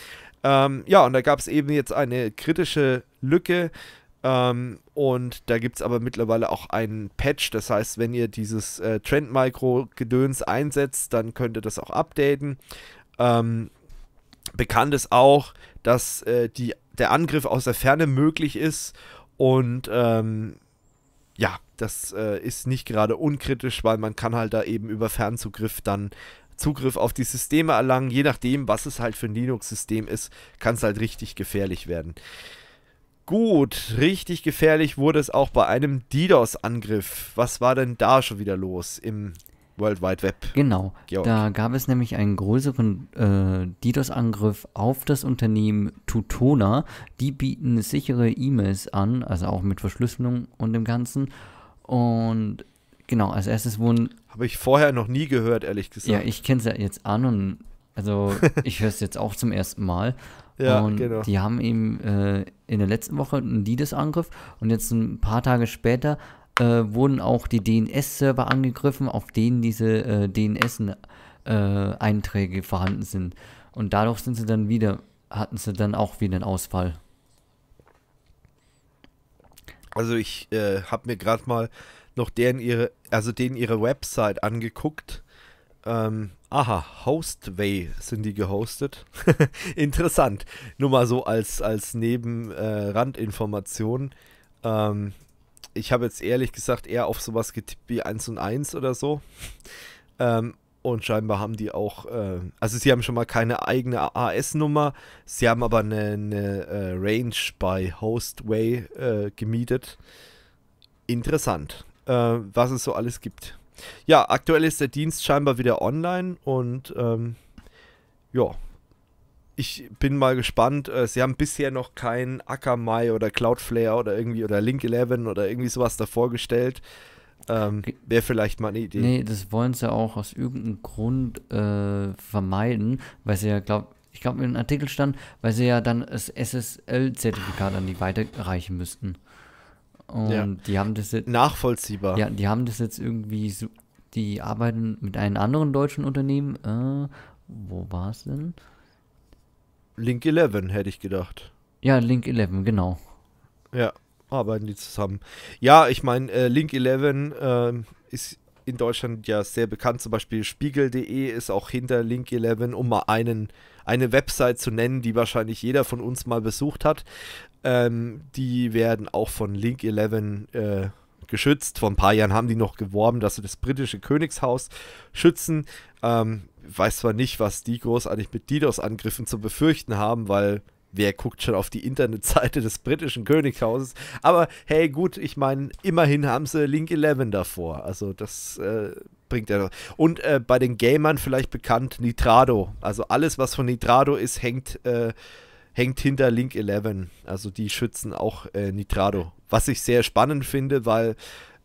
Ähm, ja, und da gab es eben jetzt eine kritische Lücke ähm, und da gibt es aber mittlerweile auch einen Patch. Das heißt, wenn ihr dieses äh, Trend-Micro-Gedöns einsetzt, dann könnt ihr das auch updaten. Ähm, bekannt ist auch, dass äh, die, der Angriff aus der Ferne möglich ist. Und ähm, ja, das äh, ist nicht gerade unkritisch, weil man kann halt da eben über Fernzugriff dann Zugriff auf die Systeme erlangen. Je nachdem, was es halt für ein Linux-System ist, kann es halt richtig gefährlich werden. Gut, richtig gefährlich wurde es auch bei einem DDoS-Angriff. Was war denn da schon wieder los im World Wide Web? Genau, Georg. da gab es nämlich einen größeren äh, DDoS-Angriff auf das Unternehmen Tutona. Die bieten sichere E-Mails an, also auch mit Verschlüsselung und dem Ganzen. Und genau, als erstes wurden... Habe ich vorher noch nie gehört, ehrlich gesagt. Ja, ich kenne es ja jetzt an und also [laughs] ich höre es jetzt auch zum ersten Mal. Ja, und genau. Die haben eben äh, in der letzten Woche einen DDoS-Angriff und jetzt ein paar Tage später äh, wurden auch die DNS-Server angegriffen, auf denen diese äh, DNS-Einträge äh, vorhanden sind. Und dadurch sind sie dann wieder, hatten sie dann auch wieder einen Ausfall. Also ich äh, habe mir gerade mal noch deren ihre, also denen ihre Website angeguckt ähm, aha, Hostway sind die gehostet. [laughs] Interessant. Nur mal so als, als Nebenrandinformation. Äh, ähm, ich habe jetzt ehrlich gesagt eher auf sowas getippt wie 1 und 1 oder so. [laughs] Ähm, und scheinbar haben die auch, äh, also sie haben schon mal keine eigene AS-Nummer, sie haben aber eine, eine äh, Range bei Hostway äh, gemietet. Interessant, äh, was es so alles gibt. Ja, aktuell ist der Dienst scheinbar wieder online und ähm, ja, ich bin mal gespannt. Äh, sie haben bisher noch kein Akamai oder Cloudflare oder irgendwie oder Link 11 oder irgendwie sowas da vorgestellt. Ähm, Wäre vielleicht mal eine Idee. Nee, das wollen sie auch aus irgendeinem Grund äh, vermeiden, weil sie ja, glaub, ich glaube, in einem Artikel stand, weil sie ja dann das SSL-Zertifikat an die weiterreichen müssten. Und ja. die haben das jetzt. Nachvollziehbar. Ja, die haben das jetzt irgendwie so. Die arbeiten mit einem anderen deutschen Unternehmen. Äh, wo war es denn? Link 11, hätte ich gedacht. Ja, Link 11, genau. Ja, arbeiten die zusammen. Ja, ich meine, äh, Link 11 äh, ist in Deutschland ja sehr bekannt. Zum Beispiel spiegel.de ist auch hinter Link 11, um mal einen, eine Website zu nennen, die wahrscheinlich jeder von uns mal besucht hat. Ähm, die werden auch von Link 11 äh, geschützt. Vor ein paar Jahren haben die noch geworben, dass sie das britische Königshaus schützen. Ähm, weiß zwar nicht, was die großartig mit DDoS-Angriffen zu befürchten haben, weil wer guckt schon auf die Internetseite [laughs] des britischen Königshauses? Aber hey, gut, ich meine, immerhin haben sie Link 11 davor. Also das äh, bringt ja Und äh, bei den Gamern vielleicht bekannt Nitrado. Also alles, was von Nitrado ist, hängt äh, hängt hinter Link 11. Also die schützen auch äh, Nitrado. Was ich sehr spannend finde, weil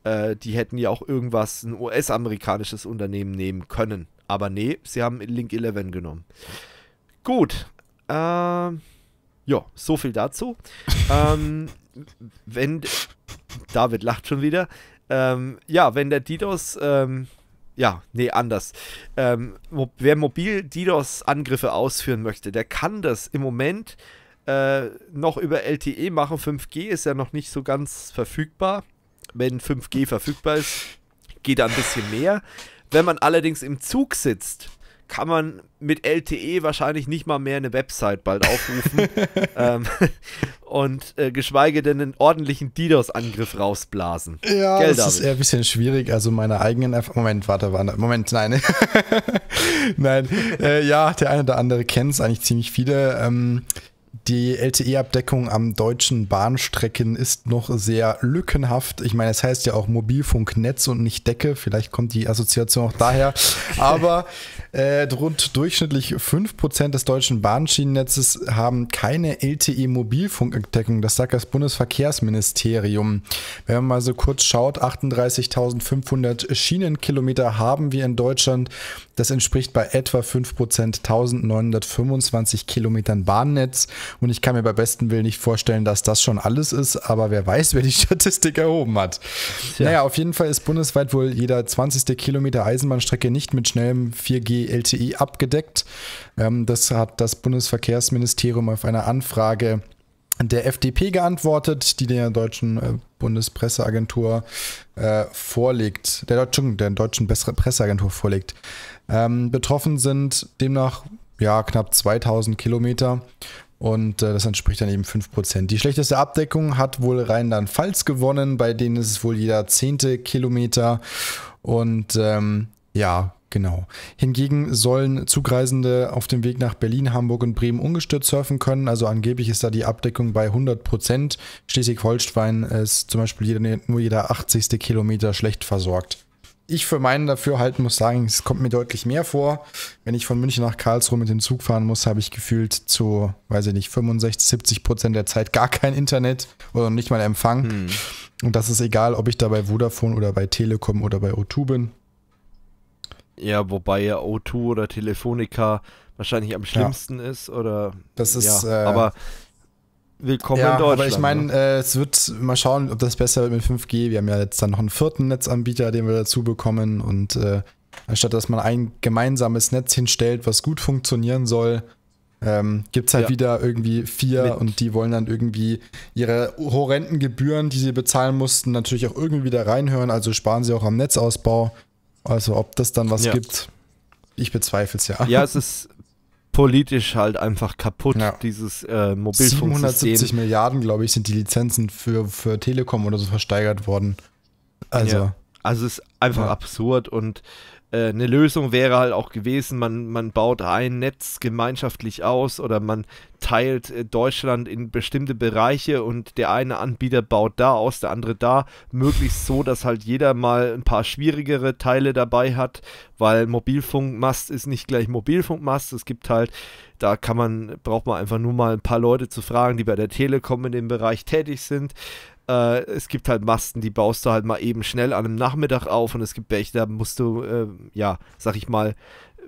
äh, die hätten ja auch irgendwas, ein US-amerikanisches Unternehmen nehmen können. Aber nee, sie haben Link 11 genommen. Gut. Äh, ja, so viel dazu. [laughs] ähm, wenn David lacht schon wieder. Ähm, ja, wenn der Didos... ähm, ja, nee, anders. Ähm, wer mobil DDoS-Angriffe ausführen möchte, der kann das im Moment äh, noch über LTE machen. 5G ist ja noch nicht so ganz verfügbar. Wenn 5G verfügbar ist, geht da ein bisschen mehr. Wenn man allerdings im Zug sitzt kann man mit LTE wahrscheinlich nicht mal mehr eine Website bald aufrufen [laughs] ähm, [laughs] und äh, geschweige denn einen ordentlichen DDoS-Angriff rausblasen. Ja, Gell, das David? ist eher ein bisschen schwierig. Also meine eigenen Erf Moment, warte, warte, Moment, nein. [laughs] nein, äh, ja, der eine oder andere kennt es eigentlich ziemlich viele. Ähm, die LTE-Abdeckung am deutschen Bahnstrecken ist noch sehr lückenhaft. Ich meine, es heißt ja auch Mobilfunknetz und nicht Decke. Vielleicht kommt die Assoziation auch daher. Aber äh, rund durchschnittlich 5% des deutschen Bahnschienennetzes haben keine LTE-Mobilfunkentdeckung. Das sagt das Bundesverkehrsministerium. Wenn man mal so kurz schaut, 38.500 Schienenkilometer haben wir in Deutschland. Das entspricht bei etwa 5% 1.925 Kilometern Bahnnetz. Und ich kann mir bei bestem Willen nicht vorstellen, dass das schon alles ist. Aber wer weiß, wer die [laughs] Statistik erhoben hat. Tja. Naja, auf jeden Fall ist bundesweit wohl jeder 20. Kilometer Eisenbahnstrecke nicht mit schnellem 4G LTI g LTE abgedeckt. Ähm, das hat das Bundesverkehrsministerium auf eine Anfrage der FDP geantwortet, die der deutschen äh, Bundespresseagentur äh, vorlegt, der, Deutschen, der deutschen Presseagentur vorlegt. Ähm, betroffen sind demnach ja, knapp 2000 Kilometer und äh, das entspricht dann eben 5%. Die schlechteste Abdeckung hat wohl Rheinland-Pfalz gewonnen, bei denen ist es wohl jeder zehnte Kilometer und ähm, ja, Genau. Hingegen sollen Zugreisende auf dem Weg nach Berlin, Hamburg und Bremen ungestört surfen können. Also angeblich ist da die Abdeckung bei 100 Prozent. Schleswig-Holstein ist zum Beispiel jeder, nur jeder 80. Kilometer schlecht versorgt. Ich für meinen dafür halten muss sagen, es kommt mir deutlich mehr vor. Wenn ich von München nach Karlsruhe mit dem Zug fahren muss, habe ich gefühlt zu, weiß ich nicht, 65, 70 Prozent der Zeit gar kein Internet oder nicht mal Empfang. Hm. Und das ist egal, ob ich da bei Vodafone oder bei Telekom oder bei O2 bin. Ja, wobei ja O2 oder Telefonica wahrscheinlich am schlimmsten ja. ist oder. Das ist. Ja, äh, aber willkommen ja, in Deutschland. Aber ich meine, ne? äh, es wird mal schauen, ob das besser wird mit 5G. Wir haben ja jetzt dann noch einen vierten Netzanbieter, den wir dazu bekommen und äh, anstatt dass man ein gemeinsames Netz hinstellt, was gut funktionieren soll, ähm, gibt es halt ja. wieder irgendwie vier Mit. und die wollen dann irgendwie ihre horrenden Gebühren, die sie bezahlen mussten, natürlich auch irgendwie wieder reinhören. Also sparen sie auch am Netzausbau. Also ob das dann was ja. gibt, ich bezweifle es ja. Ja, es [laughs] ist politisch halt einfach kaputt, ja. dieses äh, Mobilfunksystem. 770 Milliarden, glaube ich, sind die Lizenzen für, für Telekom oder so versteigert worden. Also, ja. also es ist einfach absurd und äh, eine Lösung wäre halt auch gewesen, man, man baut ein Netz gemeinschaftlich aus oder man teilt äh, Deutschland in bestimmte Bereiche und der eine Anbieter baut da aus, der andere da, möglichst so, dass halt jeder mal ein paar schwierigere Teile dabei hat, weil Mobilfunkmast ist nicht gleich Mobilfunkmast, es gibt halt da kann man, braucht man einfach nur mal ein paar Leute zu fragen, die bei der Telekom in dem Bereich tätig sind. Äh, es gibt halt Masten, die baust du halt mal eben schnell an einem Nachmittag auf und es gibt welche, da musst du, äh, ja, sag ich mal,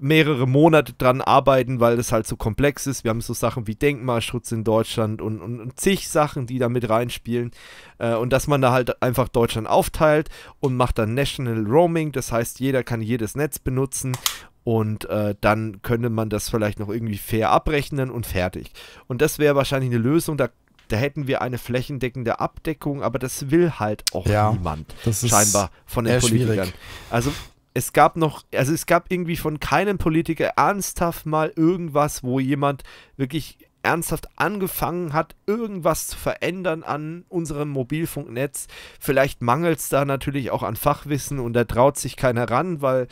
mehrere Monate dran arbeiten, weil das halt so komplex ist. Wir haben so Sachen wie Denkmalschutz in Deutschland und, und, und zig Sachen, die da mit reinspielen. Äh, und dass man da halt einfach Deutschland aufteilt und macht dann National Roaming. Das heißt, jeder kann jedes Netz benutzen und äh, dann könnte man das vielleicht noch irgendwie fair abrechnen und fertig. Und das wäre wahrscheinlich eine Lösung. Da da hätten wir eine flächendeckende Abdeckung, aber das will halt auch ja, niemand scheinbar von den Politikern. Schwierig. Also es gab noch, also es gab irgendwie von keinem Politiker ernsthaft mal irgendwas, wo jemand wirklich ernsthaft angefangen hat, irgendwas zu verändern an unserem Mobilfunknetz. Vielleicht mangelt es da natürlich auch an Fachwissen und da traut sich keiner ran, weil,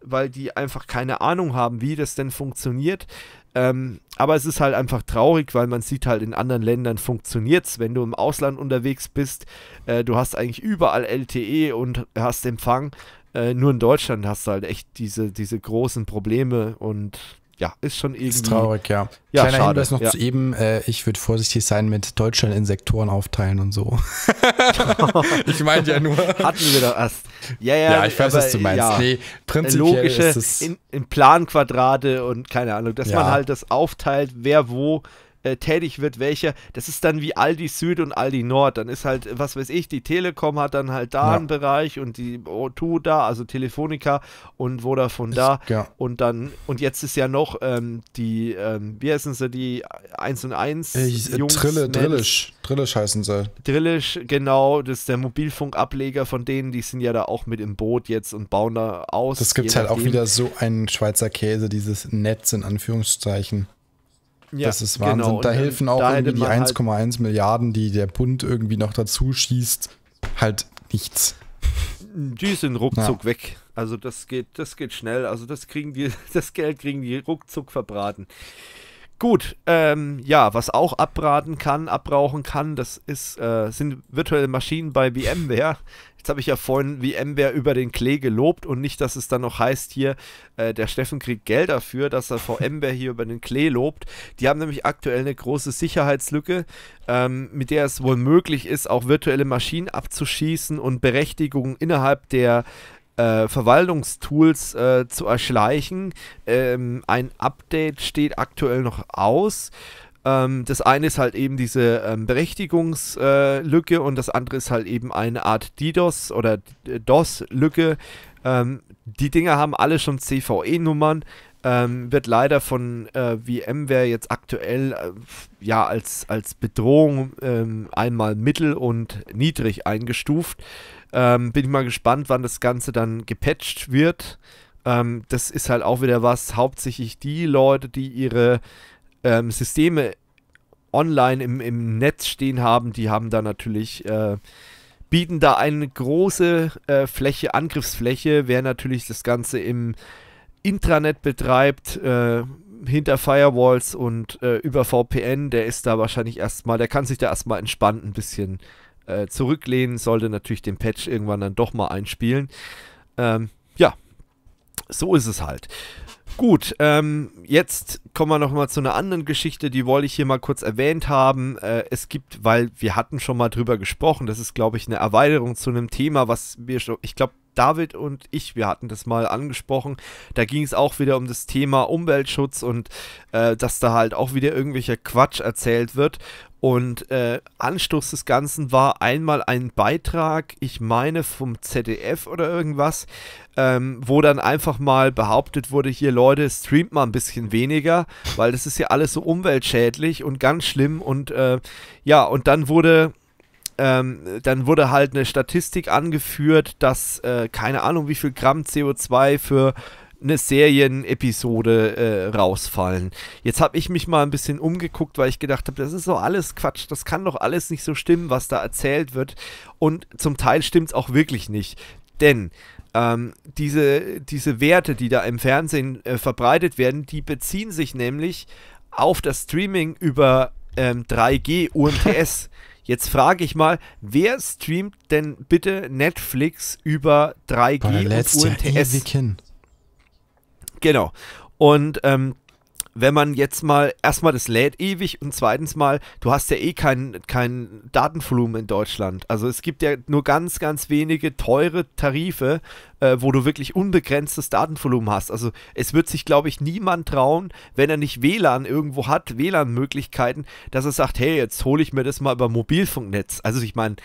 weil die einfach keine Ahnung haben, wie das denn funktioniert. Ähm, aber es ist halt einfach traurig, weil man sieht halt in anderen Ländern funktioniert es. Wenn du im Ausland unterwegs bist, äh, du hast eigentlich überall LTE und hast Empfang. Äh, nur in Deutschland hast du halt echt diese, diese großen Probleme und ja, ist schon irgendwie. Ist traurig, ja. ja Kleiner schade. Hinweis noch ja. zu eben, äh, ich würde vorsichtig sein mit Deutschland in Sektoren aufteilen und so. [laughs] ich meinte ja nur. Hatten wir doch erst. Ja, ja, ja ich weiß, aber, was du meinst. Ja, nee, prinzipiell logische, ist es in, in Planquadrate und keine Ahnung, dass man halt das aufteilt, wer wo äh, tätig wird, welcher, das ist dann wie Aldi Süd und Aldi Nord. Dann ist halt, was weiß ich, die Telekom hat dann halt da ja. einen Bereich und die O2 da, also Telefonica und Vodafone ist, da. Ja. Und dann, und jetzt ist ja noch ähm, die, ähm, wie heißen sie, die 1 und 1 ich, äh, äh, Jungs, Trille, Drillisch, Drillisch heißen sie. Drillisch, genau, das ist der Mobilfunkableger von denen, die sind ja da auch mit im Boot jetzt und bauen da aus. Das gibt halt auch wieder so einen Schweizer Käse, dieses Netz in Anführungszeichen. Ja, das ist Wahnsinn. Genau. Da dann, ähm, helfen auch da irgendwie die 1,1 halt Milliarden, die der Bund irgendwie noch dazu schießt, halt nichts. Die sind ruckzuck ja. weg. Also das geht, das geht schnell. Also das kriegen die, [laughs] das Geld kriegen die ruckzuck verbraten. Gut, ähm, ja, was auch abraten kann, abrauchen kann, das ist, äh, sind virtuelle Maschinen bei VMware. Jetzt habe ich ja vorhin VMware über den Klee gelobt und nicht, dass es dann noch heißt hier, äh, der Steffen kriegt Geld dafür, dass er VMware hier über den Klee lobt. Die haben nämlich aktuell eine große Sicherheitslücke, ähm, mit der es wohl möglich ist, auch virtuelle Maschinen abzuschießen und Berechtigungen innerhalb der äh, Verwaltungstools äh, zu erschleichen. Ähm, ein Update steht aktuell noch aus. Ähm, das eine ist halt eben diese ähm, Berechtigungslücke und das andere ist halt eben eine Art DDoS oder DOS-Lücke. Ähm, die Dinger haben alle schon CVE-Nummern. Ähm, wird leider von äh, VMware jetzt aktuell äh, ja als, als Bedrohung ähm, einmal mittel und niedrig eingestuft. Ähm, bin ich mal gespannt, wann das Ganze dann gepatcht wird. Ähm, das ist halt auch wieder was, hauptsächlich die Leute, die ihre ähm, Systeme online im, im Netz stehen haben, die haben da natürlich, äh, bieten da eine große äh, Fläche, Angriffsfläche, wer natürlich das Ganze im Intranet betreibt, äh, hinter Firewalls und äh, über VPN, der ist da wahrscheinlich erstmal, der kann sich da erstmal entspannt ein bisschen äh, zurücklehnen, sollte natürlich den Patch irgendwann dann doch mal einspielen. Ähm, ja, so ist es halt. Gut, ähm, jetzt kommen wir nochmal zu einer anderen Geschichte, die wollte ich hier mal kurz erwähnt haben. Äh, es gibt, weil wir hatten schon mal drüber gesprochen, das ist, glaube ich, eine Erweiterung zu einem Thema, was wir schon, ich glaube, David und ich, wir hatten das mal angesprochen. Da ging es auch wieder um das Thema Umweltschutz und äh, dass da halt auch wieder irgendwelcher Quatsch erzählt wird. Und äh, Anstoß des Ganzen war einmal ein Beitrag, ich meine vom ZDF oder irgendwas, ähm, wo dann einfach mal behauptet wurde, hier Leute, streamt mal ein bisschen weniger, weil das ist ja alles so umweltschädlich und ganz schlimm. Und äh, ja, und dann wurde ähm, dann wurde halt eine Statistik angeführt, dass äh, keine Ahnung, wie viel Gramm CO2 für eine Serienepisode äh, rausfallen. Jetzt habe ich mich mal ein bisschen umgeguckt, weil ich gedacht habe, das ist doch alles Quatsch, das kann doch alles nicht so stimmen, was da erzählt wird. Und zum Teil stimmt es auch wirklich nicht. Denn ähm, diese, diese Werte, die da im Fernsehen äh, verbreitet werden, die beziehen sich nämlich auf das Streaming über ähm, 3G UMTS. [laughs] Jetzt frage ich mal, wer streamt denn bitte Netflix über 3G Boah, und UMTS? Genau. Und ähm, wenn man jetzt mal, erstmal das lädt ewig und zweitens mal, du hast ja eh kein, kein Datenvolumen in Deutschland. Also es gibt ja nur ganz, ganz wenige teure Tarife, äh, wo du wirklich unbegrenztes Datenvolumen hast. Also es wird sich, glaube ich, niemand trauen, wenn er nicht WLAN irgendwo hat, WLAN-Möglichkeiten, dass er sagt, hey, jetzt hole ich mir das mal über Mobilfunknetz. Also ich meine,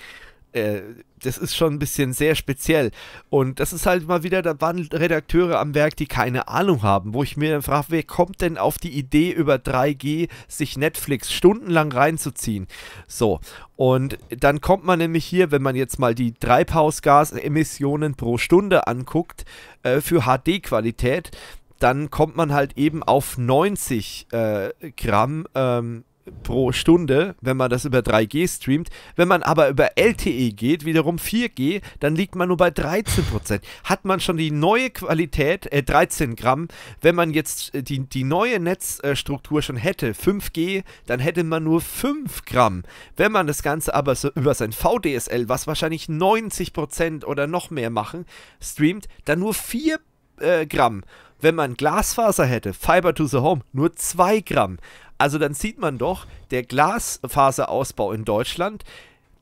äh, das ist schon ein bisschen sehr speziell. Und das ist halt mal wieder, da waren Redakteure am Werk, die keine Ahnung haben, wo ich mir dann frage, wer kommt denn auf die Idee, über 3G sich Netflix stundenlang reinzuziehen? So, und dann kommt man nämlich hier, wenn man jetzt mal die Treibhausgasemissionen pro Stunde anguckt, äh, für HD-Qualität, dann kommt man halt eben auf 90 äh, Gramm ähm, pro Stunde, wenn man das über 3G streamt. Wenn man aber über LTE geht, wiederum 4G, dann liegt man nur bei 13%. Hat man schon die neue Qualität, äh 13 Gramm, wenn man jetzt äh, die, die neue Netzstruktur schon hätte, 5G, dann hätte man nur 5 Gramm. Wenn man das Ganze aber so über sein VDSL, was wahrscheinlich 90% oder noch mehr machen, streamt, dann nur 4 äh, Gramm. Wenn man Glasfaser hätte, Fiber to the Home, nur 2 Gramm. Also dann sieht man doch, der Glasfaserausbau in Deutschland,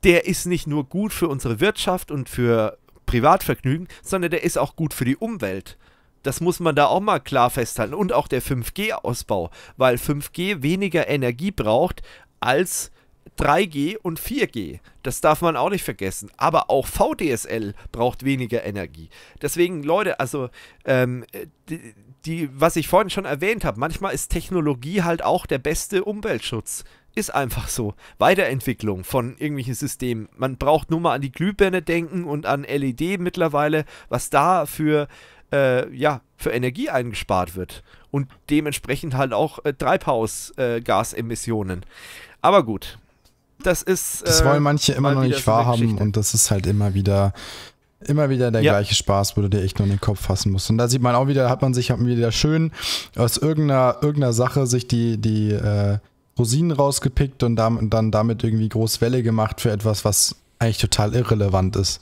der ist nicht nur gut für unsere Wirtschaft und für Privatvergnügen, sondern der ist auch gut für die Umwelt. Das muss man da auch mal klar festhalten. Und auch der 5G-Ausbau, weil 5G weniger Energie braucht als 3G und 4G. Das darf man auch nicht vergessen. Aber auch VDSL braucht weniger Energie. Deswegen, Leute, also ähm, die, was ich vorhin schon erwähnt habe, manchmal ist Technologie halt auch der beste Umweltschutz. Ist einfach so. Weiterentwicklung von irgendwelchen Systemen. Man braucht nur mal an die Glühbirne denken und an LED mittlerweile, was da für, äh, ja, für Energie eingespart wird. Und dementsprechend halt auch äh, Treibhausgasemissionen. Äh, Aber gut, das ist. das wollen äh, manche immer noch nicht wahrhaben und das ist halt immer wieder Immer wieder der ja. gleiche Spaß, wo du dir echt nur in den Kopf fassen musst. Und da sieht man auch wieder, hat man sich, hat man wieder schön aus irgendeiner, irgendeiner Sache sich die, die äh, Rosinen rausgepickt und dann, dann damit irgendwie groß Welle gemacht für etwas, was eigentlich total irrelevant ist.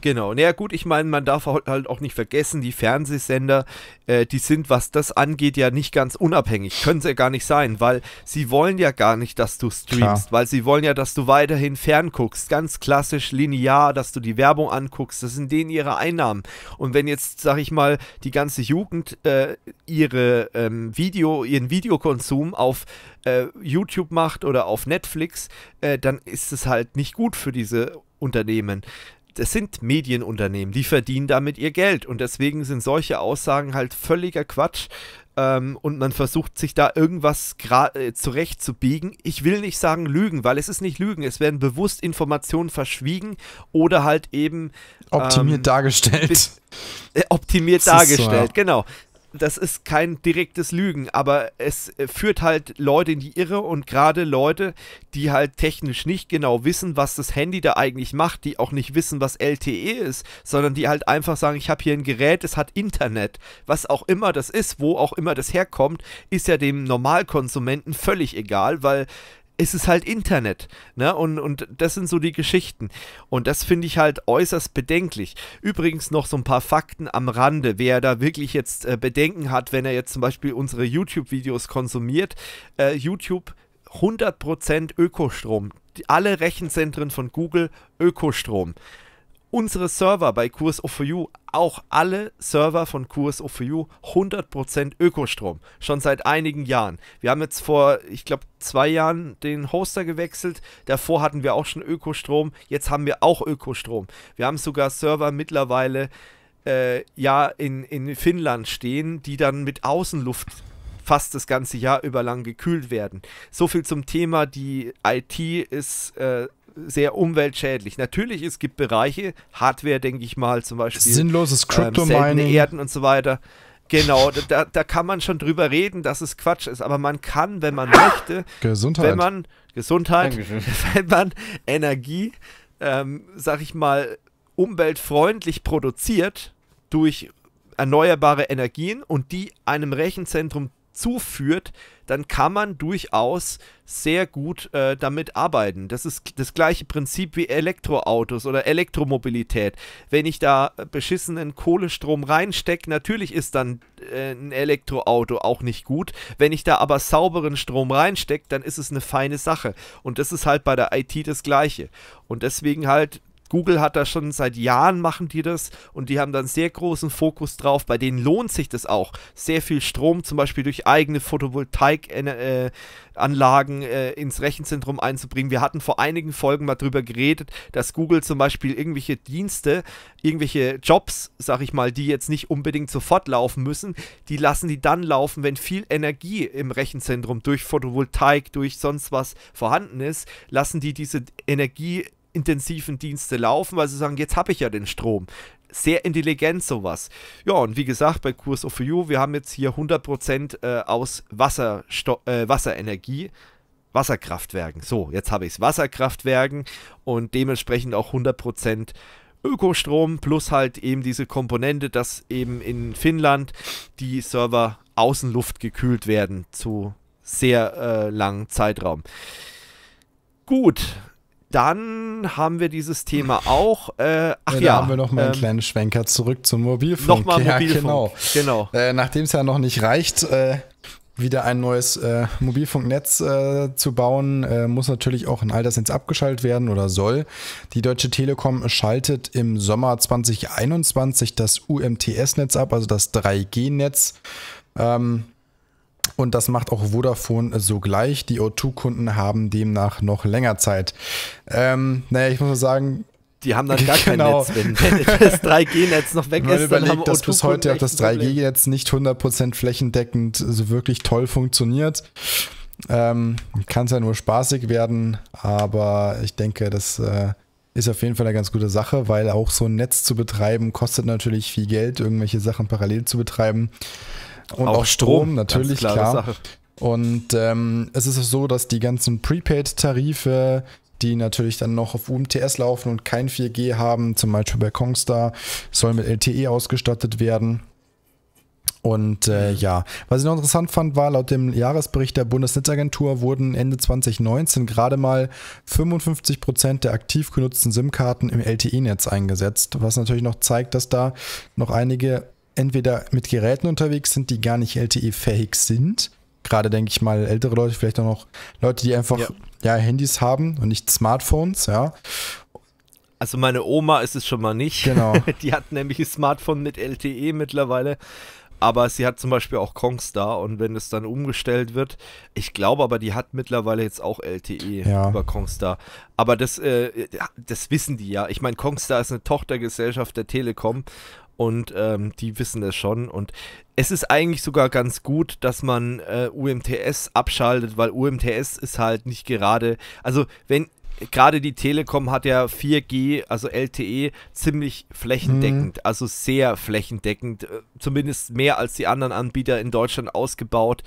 Genau, naja gut, ich meine, man darf halt, halt auch nicht vergessen, die Fernsehsender, äh, die sind, was das angeht, ja nicht ganz unabhängig. Können sie ja gar nicht sein, weil sie wollen ja gar nicht, dass du streamst, Klar. weil sie wollen ja, dass du weiterhin fernguckst. Ganz klassisch, linear, dass du die Werbung anguckst. Das sind denen ihre Einnahmen. Und wenn jetzt, sag ich mal, die ganze Jugend äh, ihre ähm, Video, ihren Videokonsum auf äh, YouTube macht oder auf Netflix, äh, dann ist es halt nicht gut für diese Unternehmen das sind Medienunternehmen, die verdienen damit ihr Geld und deswegen sind solche Aussagen halt völliger Quatsch ähm, und man versucht sich da irgendwas äh, zurechtzubiegen. Ich will nicht sagen Lügen, weil es ist nicht Lügen, es werden bewusst Informationen verschwiegen oder halt eben ähm, äh, optimiert dargestellt. Optimiert dargestellt, so, ja. genau das ist kein direktes Lügen, aber es äh, führt halt Leute in die Irre und gerade Leute, die halt technisch nicht genau wissen, was das Handy da eigentlich macht, die auch nicht wissen, was LTE ist, sondern die halt einfach sagen, ich habe hier ein Gerät, es hat Internet. Was auch immer das ist, wo auch immer das herkommt, ist ja dem Normalkonsumenten völlig egal, weil es ist halt Internet. Ne? Und, und das sind so die Geschichten. Und das finde ich halt äußerst bedenklich. Übrigens noch so ein paar Fakten am Rande. Wer da wirklich jetzt äh, Bedenken hat, wenn er jetzt zum Beispiel unsere YouTube-Videos konsumiert, äh, YouTube 100% Ökostrom. alle Rechenzentren von Google Ökostrom unsere Server bei Kurs4U, o auch alle Server von Kurs4U, o 100% Ökostrom, schon seit einigen Jahren. Wir haben jetzt vor, ich glaube, zwei Jahren den Hoster gewechselt. Davor hatten wir auch schon Ökostrom. Jetzt haben wir auch Ökostrom. Wir haben sogar Server mittlerweile äh, ja in, in Finnland stehen, die dann mit Außenluft fast das ganze Jahr über lang gekühlt werden. So viel zum Thema, die IT ist äh, sehr umweltschädlich. Natürlich, es gibt Bereiche, Hardware, denke ich mal, zum Beispiel. Sinnloses ähm, Kryptomining. mining Ähm, Erden und so weiter. Genau, da, da kann man schon drüber reden, dass es Quatsch ist. Aber man kann, wenn man möchte, Gesundheit. wenn man Gesundheit, Dankeschön. [laughs] wenn man Energie, ähm, sag ich mal, umweltfreundlich produziert durch erneuerbare Energien und die einem Rechenzentrum zuführt, dann kann man durchaus sehr gut äh, damit arbeiten. Das ist das gleiche Prinzip wie Elektroautos oder Elektromobilität. Wenn ich da äh, beschissenen Kohlestrom reinstecke, natürlich ist dann äh, ein Elektroauto auch nicht gut. Wenn ich da aber sauberen Strom reinstecke, dann ist es eine feine Sache. Und das ist halt bei der IT das gleiche. Und deswegen halt Google hat das schon seit Jahren machen die das und die haben dann sehr großen Fokus drauf. Bei denen lohnt sich das auch. Sehr viel Strom zum Beispiel durch eigene Photovoltaikanlagen äh, ins Rechenzentrum einzubringen. Wir hatten vor einigen Folgen mal drüber geredet, dass Google zum Beispiel irgendwelche Dienste, irgendwelche Jobs, sag ich mal, die jetzt nicht unbedingt sofort laufen müssen, die lassen die dann laufen, wenn viel Energie im Rechenzentrum durch Photovoltaik, durch sonst was vorhanden ist, lassen die diese Energie intensiven Dienste laufen, weil sie sagen, jetzt habe ich ja den Strom. Sehr intelligent sowas. Ja, und wie gesagt, bei Kurs of You, wir haben jetzt hier 100% äh, aus Wassersto äh, Wasserenergie, Wasserkraftwerken. So, jetzt habe ich es, Wasserkraftwerken und dementsprechend auch 100% Ökostrom plus halt eben diese Komponente, dass eben in Finnland die Server Außenluft gekühlt werden zu sehr äh, langen Zeitraum. Gut, dann haben wir dieses Thema auch. Äh, ach ja, ja. haben wir noch mal einen ähm, kleinen Schwenker zurück zum Mobilfunk. Nochmal [laughs] ja, Mobilfunk. Genau. genau. Äh, Nachdem es ja noch nicht reicht, äh, wieder ein neues äh, Mobilfunknetz äh, zu bauen, äh, muss natürlich auch ein Altersnetz abgeschaltet werden oder soll. Die Deutsche Telekom schaltet im Sommer 2021 das UMTS-Netz ab, also das 3G-Netz. Ähm, und das macht auch Vodafone sogleich. Die O2-Kunden haben demnach noch länger Zeit. Ähm, naja, ich muss nur sagen, die haben dann gar genau. kein Netz, wenn das 3G-Netz noch weg Man ist. Überlegt, dann haben dass bis heute auch das 3G-Netz nicht 100% flächendeckend so wirklich toll funktioniert. Ähm, Kann es ja nur spaßig werden, aber ich denke, das äh, ist auf jeden Fall eine ganz gute Sache, weil auch so ein Netz zu betreiben kostet natürlich viel Geld, irgendwelche Sachen parallel zu betreiben. Und auch, auch Strom, Strom, natürlich, klar. Sache. Und ähm, es ist auch so, dass die ganzen Prepaid-Tarife, die natürlich dann noch auf UMTS laufen und kein 4G haben, zum Beispiel bei Kongstar, sollen mit LTE ausgestattet werden. Und äh, ja, was ich noch interessant fand, war laut dem Jahresbericht der Bundesnetzagentur wurden Ende 2019 gerade mal 55 Prozent der aktiv genutzten SIM-Karten im LTE-Netz eingesetzt, was natürlich noch zeigt, dass da noch einige entweder mit Geräten unterwegs sind, die gar nicht LTE-fähig sind. Gerade denke ich mal ältere Leute, vielleicht auch noch Leute, die einfach ja. ja. Handys haben und nicht Smartphones, ja. Also meine Oma ist es schon mal nicht. Genau. [laughs] Die hat nämlich ein Smartphone mit LTE mittlerweile. Aber sie hat zum Beispiel auch Kongstar und wenn es dann umgestellt wird, ich glaube aber, die hat mittlerweile jetzt auch LTE ja. über Kongstar. Aber das, äh, das wissen die ja. Ich meine, Kongstar ist eine Tochtergesellschaft der Telekom und ähm, die wissen es schon. Und es ist eigentlich sogar ganz gut, dass man äh, UMTS abschaltet, weil UMTS ist halt nicht gerade, also wenn gerade die Telekom hat ja 4G, also LTE, ziemlich flächendeckend, mhm. also sehr flächendeckend, äh, zumindest mehr als die anderen Anbieter in Deutschland ausgebaut.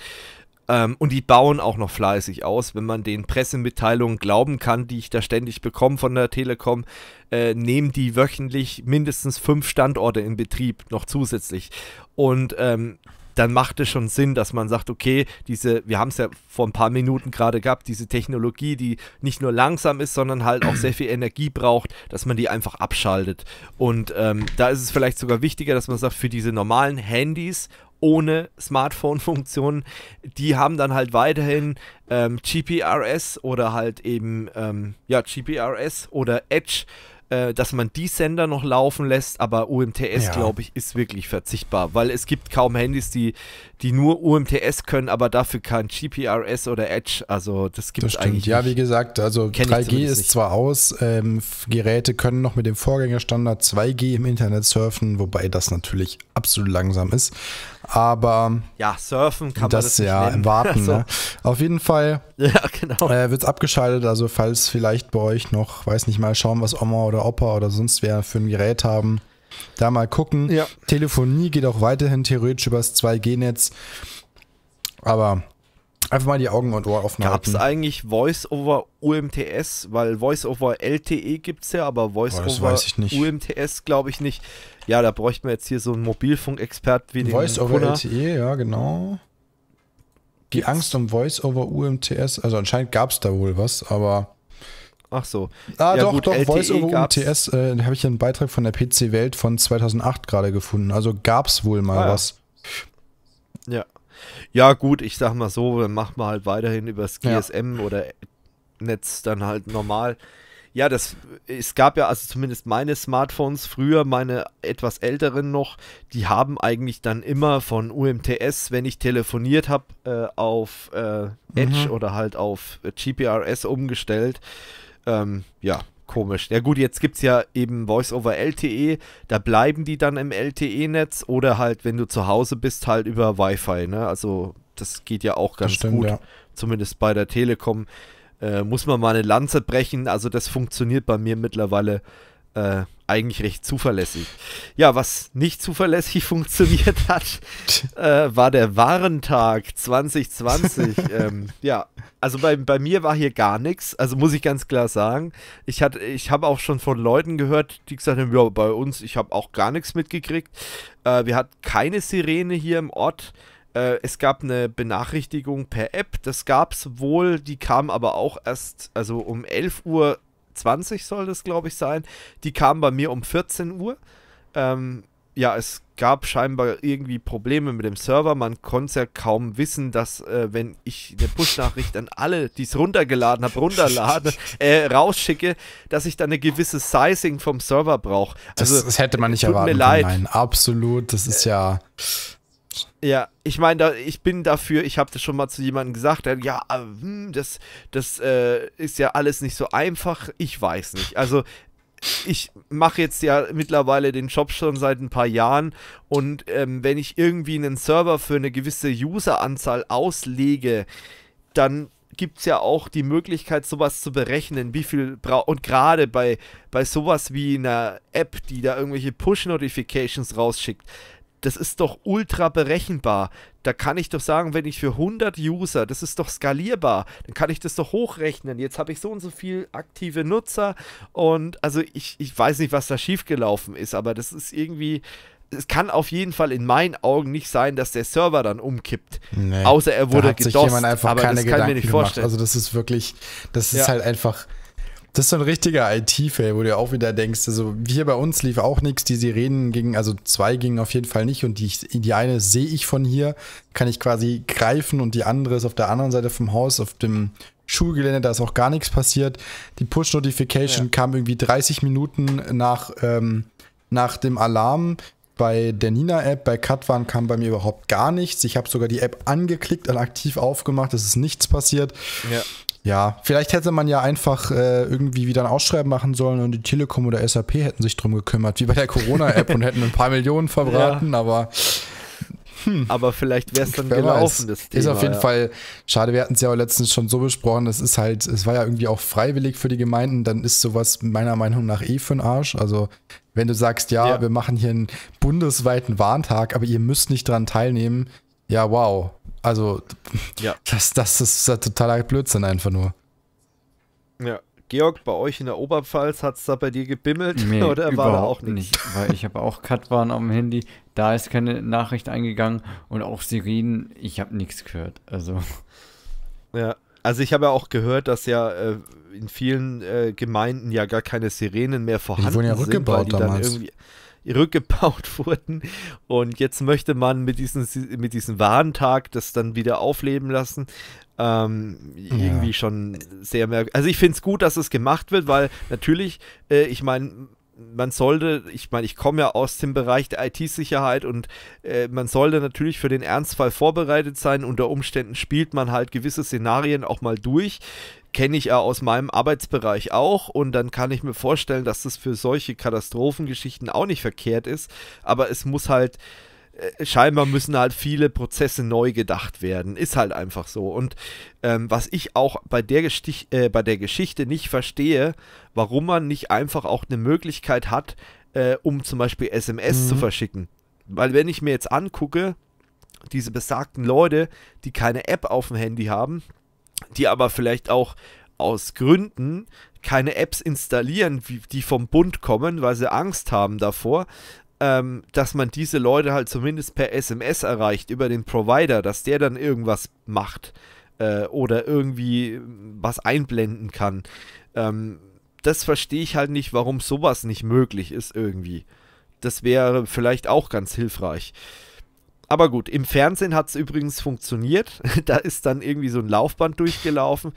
Ähm, und die bauen auch noch fleißig aus, wenn man den Pressemitteilungen glauben kann, die ich da ständig bekomme von der Telekom, äh, nehmen die wöchentlich mindestens fünf Standorte in Betrieb noch zusätzlich. Und ähm, dann macht es schon Sinn, dass man sagt, okay, diese, wir haben es ja vor ein paar Minuten gerade gehabt, diese Technologie, die nicht nur langsam ist, sondern halt auch sehr viel Energie braucht, dass man die einfach abschaltet. Und ähm, da ist es vielleicht sogar wichtiger, dass man sagt, für diese normalen Handys ohne Smartphone-Funktionen. Die haben dann halt weiterhin ähm, GPRS oder halt eben ähm, ja, GPRS oder Edge, äh, dass man die Sender noch laufen lässt, aber UMTS, ja. glaube ich, ist wirklich verzichtbar, weil es gibt kaum Handys, die die nur UMTS können, aber dafür kein GPRS oder Edge. Also das gibt es eigentlich. Ja, nicht. wie gesagt, also 3G ist nicht. zwar aus, ähm, Geräte können noch mit dem Vorgängerstandard 2G im Internet surfen, wobei das natürlich absolut langsam ist. Aber ja, surfen kann man das nicht ja nennen. warten. so. Also ne? Auf jeden Fall [laughs] ja, genau. äh, wird es abgeschaltet. Also falls vielleicht bei euch noch, weiß nicht mal, schauen, was Oma oder Opa oder sonst wer für ein Gerät haben da mal gucken. Ja. Telefonie geht auch weiterhin theoretisch übers 2G-Netz. Aber Einfach mal die Augen und Ohren offen Gab es eigentlich Voice-over UMTS? Weil Voice-over LTE gibt es ja, aber Voice-over UMTS glaube ich nicht. Ja, da bräuchte man jetzt hier so einen Mobilfunkexpert wie den Voice-over LTE, ja, genau. Die Angst um Voice-over UMTS, also anscheinend gab es da wohl was, aber Ach so. Ah, ja, doch, gut, doch. LTE Voice over UMTS äh, habe ich einen Beitrag von der PC Welt von 2008 gerade gefunden. Also gab es wohl mal ah, was. Ja. Ja, gut, ich sag mal so, dann macht man halt weiterhin übers GSM ja. oder Netz dann halt normal. Ja, das, es gab ja, also zumindest meine Smartphones früher, meine etwas älteren noch, die haben eigentlich dann immer von UMTS, wenn ich telefoniert habe, äh, auf äh, Edge mhm. oder halt auf GPRS umgestellt. Ähm, ja, komisch. Ja gut, jetzt gibt es ja eben Voice over LTE, da bleiben die dann im LTE-Netz oder halt, wenn du zu Hause bist, halt über Wi-Fi, ne? Also das geht ja auch ganz stimmt, gut. Ja. Zumindest bei der Telekom äh, muss man mal eine Lanze brechen. Also das funktioniert bei mir mittlerweile äh, eigentlich recht zuverlässig. Ja, was nicht zuverlässig [laughs] funktioniert hat, [laughs] äh, war der Warentag 2020. [laughs] ähm, ja, also bei, bei mir war hier gar nichts. Also muss ich ganz klar sagen, ich, ich habe auch schon von Leuten gehört, die gesagt haben, ja, bei uns, ich habe auch gar nichts mitgekriegt. Äh, wir hatten keine Sirene hier im Ort äh, es gab eine Benachrichtigung per App, das gab es wohl, die kam aber auch erst, also um 11 Uhr 20 soll das, glaube ich, sein. Die kam bei mir um 14 Uhr. Ähm, ja, es gab scheinbar irgendwie Probleme mit dem Server. Man konnte ja kaum wissen, dass äh, wenn ich eine Push-Nachricht an alle, die es runtergeladen habe, runterlade, [laughs] äh, rausschicke, dass ich dann eine gewisse Sizing vom Server brauche. Also, das, das, hätte man nicht erwartet. Tut mir leid. Nein, absolut. Das ist äh, ja. Ja, ich meine, ich bin dafür, ich habe das schon mal zu jemandem gesagt, der, ja, äh, hm, das, das äh, ist ja alles nicht so einfach, ich weiß nicht. Also ich mache jetzt ja mittlerweile den Job schon seit ein paar Jahren und ähm, wenn ich irgendwie einen Server für eine gewisse Useranzahl auslege, dann gibt es ja auch die Möglichkeit, sowas zu berechnen, wie viel braucht. Und gerade bei, bei sowas wie einer App, die da irgendwelche Push-Notifications rausschickt, das ist doch ultra berechenbar. Da kann ich doch sagen, wenn ich für 100 User, das ist doch skalierbar, dann kann ich das doch hochrechnen. Jetzt habe ich so und so viele aktive Nutzer und also ich, ich weiß nicht, was da schiefgelaufen ist, aber das ist irgendwie, es kann auf jeden Fall in meinen Augen nicht sein, dass der Server dann umkippt. Nee, Außer er wurde da hat gedost, sich jemand einfach aber keine das kann Gedanken mir nicht gemacht. vorstellen. Also das ist wirklich, das ist ja. halt einfach das ist so ein richtiger IT-Fail, wo du auch wieder denkst, also hier bei uns lief auch nichts, die Sirenen gingen, also zwei gingen auf jeden Fall nicht und die, die eine sehe ich von hier, kann ich quasi greifen und die andere ist auf der anderen Seite vom Haus, auf dem Schulgelände, da ist auch gar nichts passiert. Die Push-Notification ja. kam irgendwie 30 Minuten nach, ähm, nach dem Alarm. Bei der Nina-App, bei Katwan kam bei mir überhaupt gar nichts. Ich habe sogar die App angeklickt und aktiv aufgemacht. Es ist nichts passiert. Ja. Ja, vielleicht hätte man ja einfach äh, irgendwie wieder ein Ausschreiben machen sollen und die Telekom oder SAP hätten sich drum gekümmert, wie bei der Corona-App [laughs] und hätten ein paar Millionen verbraten, ja. aber. Hm. Aber vielleicht wäre es dann gelaufen, das Thema. Ist auf jeden ja. Fall schade. Wir hatten es ja auch letztens schon so besprochen. Das ist halt, es war ja irgendwie auch freiwillig für die Gemeinden. Dann ist sowas meiner Meinung nach eh für den Arsch. Also, wenn du sagst, ja, ja. wir machen hier einen bundesweiten Warntag, aber ihr müsst nicht dran teilnehmen. Ja, wow. Also, ja. das, das ist ja totaler Blödsinn einfach nur. Ja. Georg, bei euch in der Oberpfalz hat es da bei dir gebimmelt nee, [laughs] oder war da auch nichts? nicht? Weil ich habe auch Katwan am Handy, da ist keine Nachricht eingegangen und auch Sirenen, ich habe nichts gehört. Also. Ja, also ich habe ja auch gehört, dass ja äh, in vielen äh, Gemeinden ja gar keine Sirenen mehr vorhanden sind. Die wurden ja rückgebaut sind, damals rückgebaut [laughs] wurden. Und jetzt möchte man mit diesem mit diesen Warntag das dann wieder aufleben lassen. Ähm, ja. Irgendwie schon sehr merkwürdig. Also ich finde es gut, dass es gemacht wird, weil natürlich, äh, ich meine, man sollte, ich meine, ich komme ja aus dem Bereich der IT-Sicherheit und äh, man sollte natürlich für den Ernstfall vorbereitet sein. Unter Umständen spielt man halt gewisse Szenarien auch mal durch kenne ich ja aus meinem Arbeitsbereich auch und dann kann ich mir vorstellen, dass das für solche Katastrophengeschichten auch nicht verkehrt ist, aber es muss halt äh, scheinbar müssen halt viele Prozesse neu gedacht werden. Ist halt einfach so. Und ähm, was ich auch bei der, äh, bei der Geschichte nicht verstehe, warum man nicht einfach auch eine Möglichkeit hat, äh, um zum Beispiel SMS mhm. zu verschicken. Weil wenn ich mir jetzt angucke, diese besagten Leute, die keine App auf dem Handy haben, die aber vielleicht auch aus Gründen keine Apps installieren, die vom Bund kommen, weil sie Angst haben davor, ähm, dass man diese Leute halt zumindest per SMS erreicht über den Provider, dass der dann irgendwas macht äh, oder irgendwie was einblenden kann. Ähm, das verstehe ich halt nicht, warum sowas nicht möglich ist irgendwie. Das wäre vielleicht auch ganz hilfreich aber gut, im Fernsehen hat es übrigens funktioniert. [laughs] da ist dann irgendwie so ein Laufband durchgelaufen.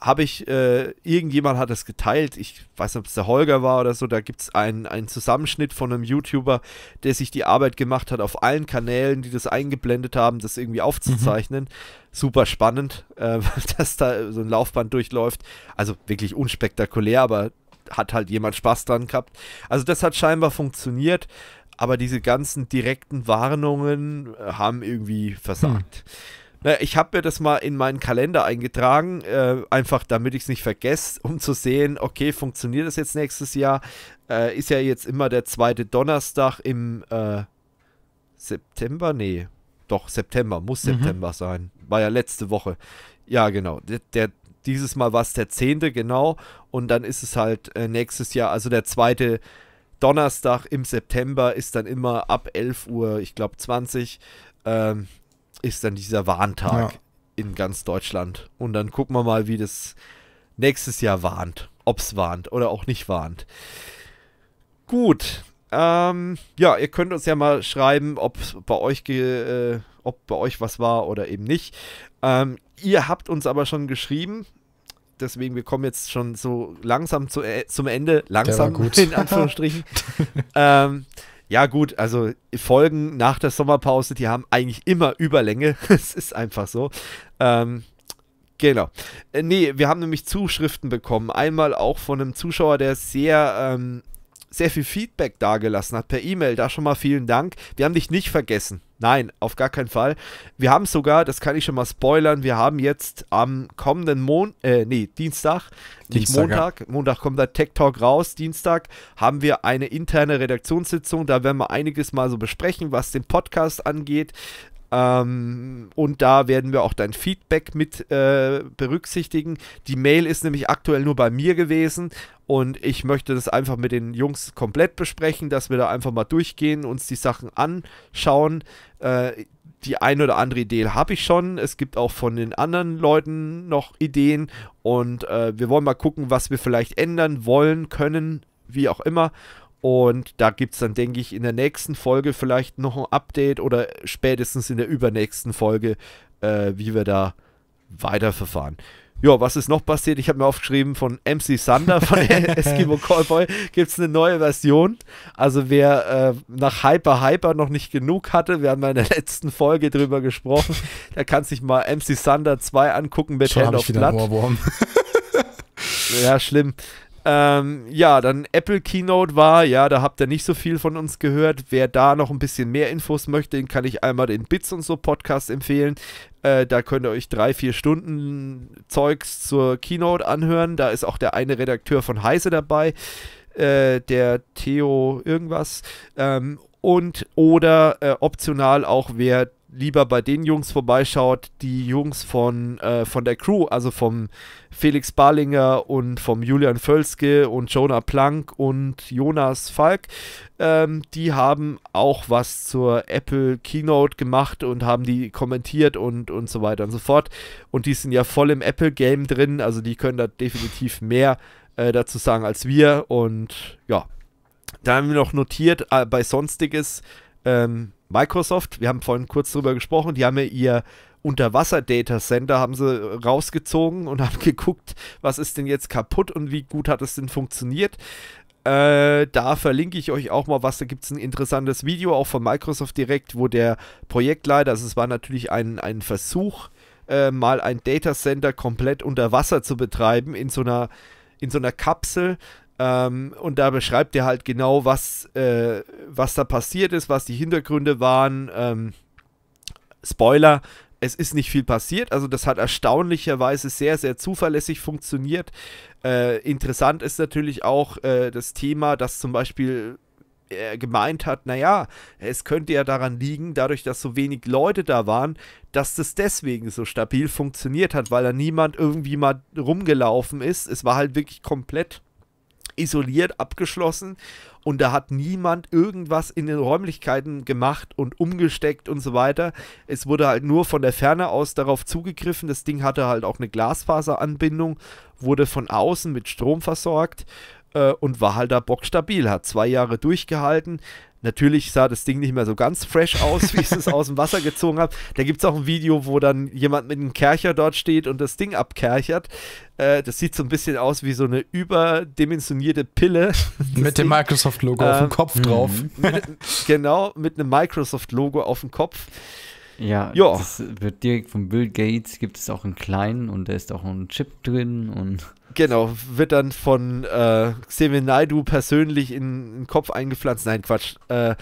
Habe ich, äh, irgendjemand hat das geteilt, ich weiß nicht, ob es der Holger war oder so, da gibt es einen, einen Zusammenschnitt von einem YouTuber, der sich die Arbeit gemacht hat, auf allen Kanälen, die das eingeblendet haben, das irgendwie aufzuzeichnen. Mhm. Super spannend, äh, [laughs] dass da so ein Laufband durchläuft. Also wirklich unspektakulär, aber hat halt jemand Spaß dran gehabt. Also das hat scheinbar funktioniert aber diese ganzen direkten Warnungen äh, haben irgendwie versagt. Hm. Na, ich habe mir das mal in meinen Kalender eingetragen, äh, einfach damit ich es nicht vergesse, um zu sehen, okay, funktioniert das jetzt nächstes Jahr? Äh, ist ja jetzt immer der zweite Donnerstag im äh, September? Nee, doch, September, muss mhm. September sein. War ja letzte Woche. Ja, genau. Der, der dieses Mal war es der 10. genau. Und dann ist es halt äh, nächstes Jahr, also der zweite Donnerstag Donnerstag im September ist dann immer ab 11 Uhr, ich glaube 20, ähm, ist dann dieser Warntag ja. in ganz Deutschland. Und dann gucken wir mal, wie das nächstes Jahr warnt. Ob es warnt oder auch nicht warnt. Gut. Ähm, ja, ihr könnt uns ja mal schreiben, ob bei euch, äh, ob bei euch was war oder eben nicht. Ähm, ihr habt uns aber schon geschrieben, deswegen, wir kommen jetzt schon so langsam zu, äh, zum Ende. Langsam, [laughs] in Anführungsstrichen. [laughs] ähm, ja, gut, also Folgen nach der Sommerpause, die haben eigentlich immer Überlänge. [laughs] es ist einfach so. Ähm, Genau. Äh, nee, wir haben nämlich Zuschriften bekommen. Einmal auch von einem Zuschauer, der sehr ähm, sehr viel Feedback dagelassen hat per E-Mail. Da schon mal vielen Dank. Wir haben dich nicht vergessen. Nein, auf gar keinen Fall. Wir haben sogar, das kann ich schon mal spoilern, wir haben jetzt am kommenden Mon äh, nee, Dienstag, Dienstag nicht Montag, ja. Montag kommt der Tech Talk raus, Dienstag haben wir eine interne Redaktionssitzung, da werden wir einiges mal so besprechen, was den Podcast angeht, ähm, und da werden wir auch dein Feedback mit äh, berücksichtigen. Die Mail ist nämlich aktuell nur bei mir gewesen und ich möchte das einfach mit den Jungs komplett besprechen, dass wir da einfach mal durchgehen, uns die Sachen anschauen. Äh, die ein oder andere Idee habe ich schon. Es gibt auch von den anderen Leuten noch Ideen und äh, wir wollen mal gucken, was wir vielleicht ändern wollen, können, wie auch immer. Und da gibt es dann, denke ich, in der nächsten Folge vielleicht noch ein Update oder spätestens in der übernächsten Folge, äh, wie wir da weiterverfahren. Ja, was ist noch passiert? Ich habe mir aufgeschrieben, von MC Thunder, von [laughs] [laughs] Eskimo Callboy, gibt es eine neue Version. Also wer äh, nach Hyper Hyper noch nicht genug hatte, wir haben ja in der letzten Folge drüber gesprochen, [laughs] der kann sich mal MC Thunder 2 angucken mit Schon Hand of Blood. ja, schlimm. Ähm, ja, dann Apple Keynote war, ja, da habt ihr nicht so viel von uns gehört. Wer da noch ein bisschen mehr Infos möchte, den kann ich einmal den Bits und so Podcast empfehlen. Äh, da könnt ihr euch drei, vier Stunden Zeugs zur Keynote anhören. Da ist auch der eine Redakteur von Heise dabei, äh, der Theo irgendwas. Ähm, und oder äh, optional auch wer lieber bei den Jungs vorbeischaut, die Jungs von, äh, von der Crew, also vom Felix Barlinger und vom Julian Völzke und Jonah Plank und Jonas Falk. Ähm, die haben auch was zur Apple Keynote gemacht und haben die kommentiert und, und so weiter und so fort. Und die sind ja voll im Apple-Game drin, also die können da definitiv mehr äh, dazu sagen als wir. Und ja, da haben wir noch notiert, äh, bei Sonstiges, ähm, Microsoft, wir haben vorhin kurz drüber gesprochen, die haben ja ihr Unterwasser-Data-Center haben sie rausgezogen und [laughs] haben geguckt, was ist denn jetzt kaputt und wie gut hat es denn funktioniert. Äh, da verlinke ich euch auch mal was. Da gibt es ein interessantes Video auch von Microsoft direkt, wo der Projektleiter, also es war natürlich ein, ein Versuch, äh, mal ein Data Center komplett unter Wasser zu betreiben in so einer in so einer Kapsel ähm, und da beschreibt er halt genau, was, äh, was da passiert ist, was die Hintergründe waren. Ähm, Spoiler, es ist nicht viel passiert. Also das hat erstaunlicherweise sehr, sehr zuverlässig funktioniert. Äh, interessant ist natürlich auch äh, das Thema, dass zum Beispiel er gemeint hat, naja, es könnte ja daran liegen, dadurch, dass so wenig Leute da waren, dass das deswegen so stabil funktioniert hat, weil da niemand irgendwie mal rumgelaufen ist. Es war halt wirklich komplett isoliert abgeschlossen und da hat niemand irgendwas in den Räumlichkeiten gemacht und umgesteckt und so weiter. Es wurde halt nur von der Ferne aus darauf zugegriffen. Das Ding hatte halt auch eine Glasfaseranbindung, wurde von außen mit Strom versorgt äh, und war halt da bockstabil, hat zwei Jahre durchgehalten. Natürlich sah das Ding nicht mehr so ganz fresh aus, wie ich es aus dem Wasser gezogen habe. Da gibt es auch ein Video, wo dann jemand mit einem Kercher dort steht und das Ding abkerchert. Äh, das sieht so ein bisschen aus wie so eine überdimensionierte Pille. mit dem Microsoft-Logo ähm, auf dem ähm, Kopf drauf. [laughs] Mit, genau, mit einem Microsoft-Logo auf dem Kopf. Ja, jo. das wird direkt von Bill Gates, gibt es auch einen kleinen und da ist auch ein Chip drin und Genau, wird dann von äh, Xemin Naidu persönlich in, den Kopf eingepflanzt. Nein, Quatsch. Äh,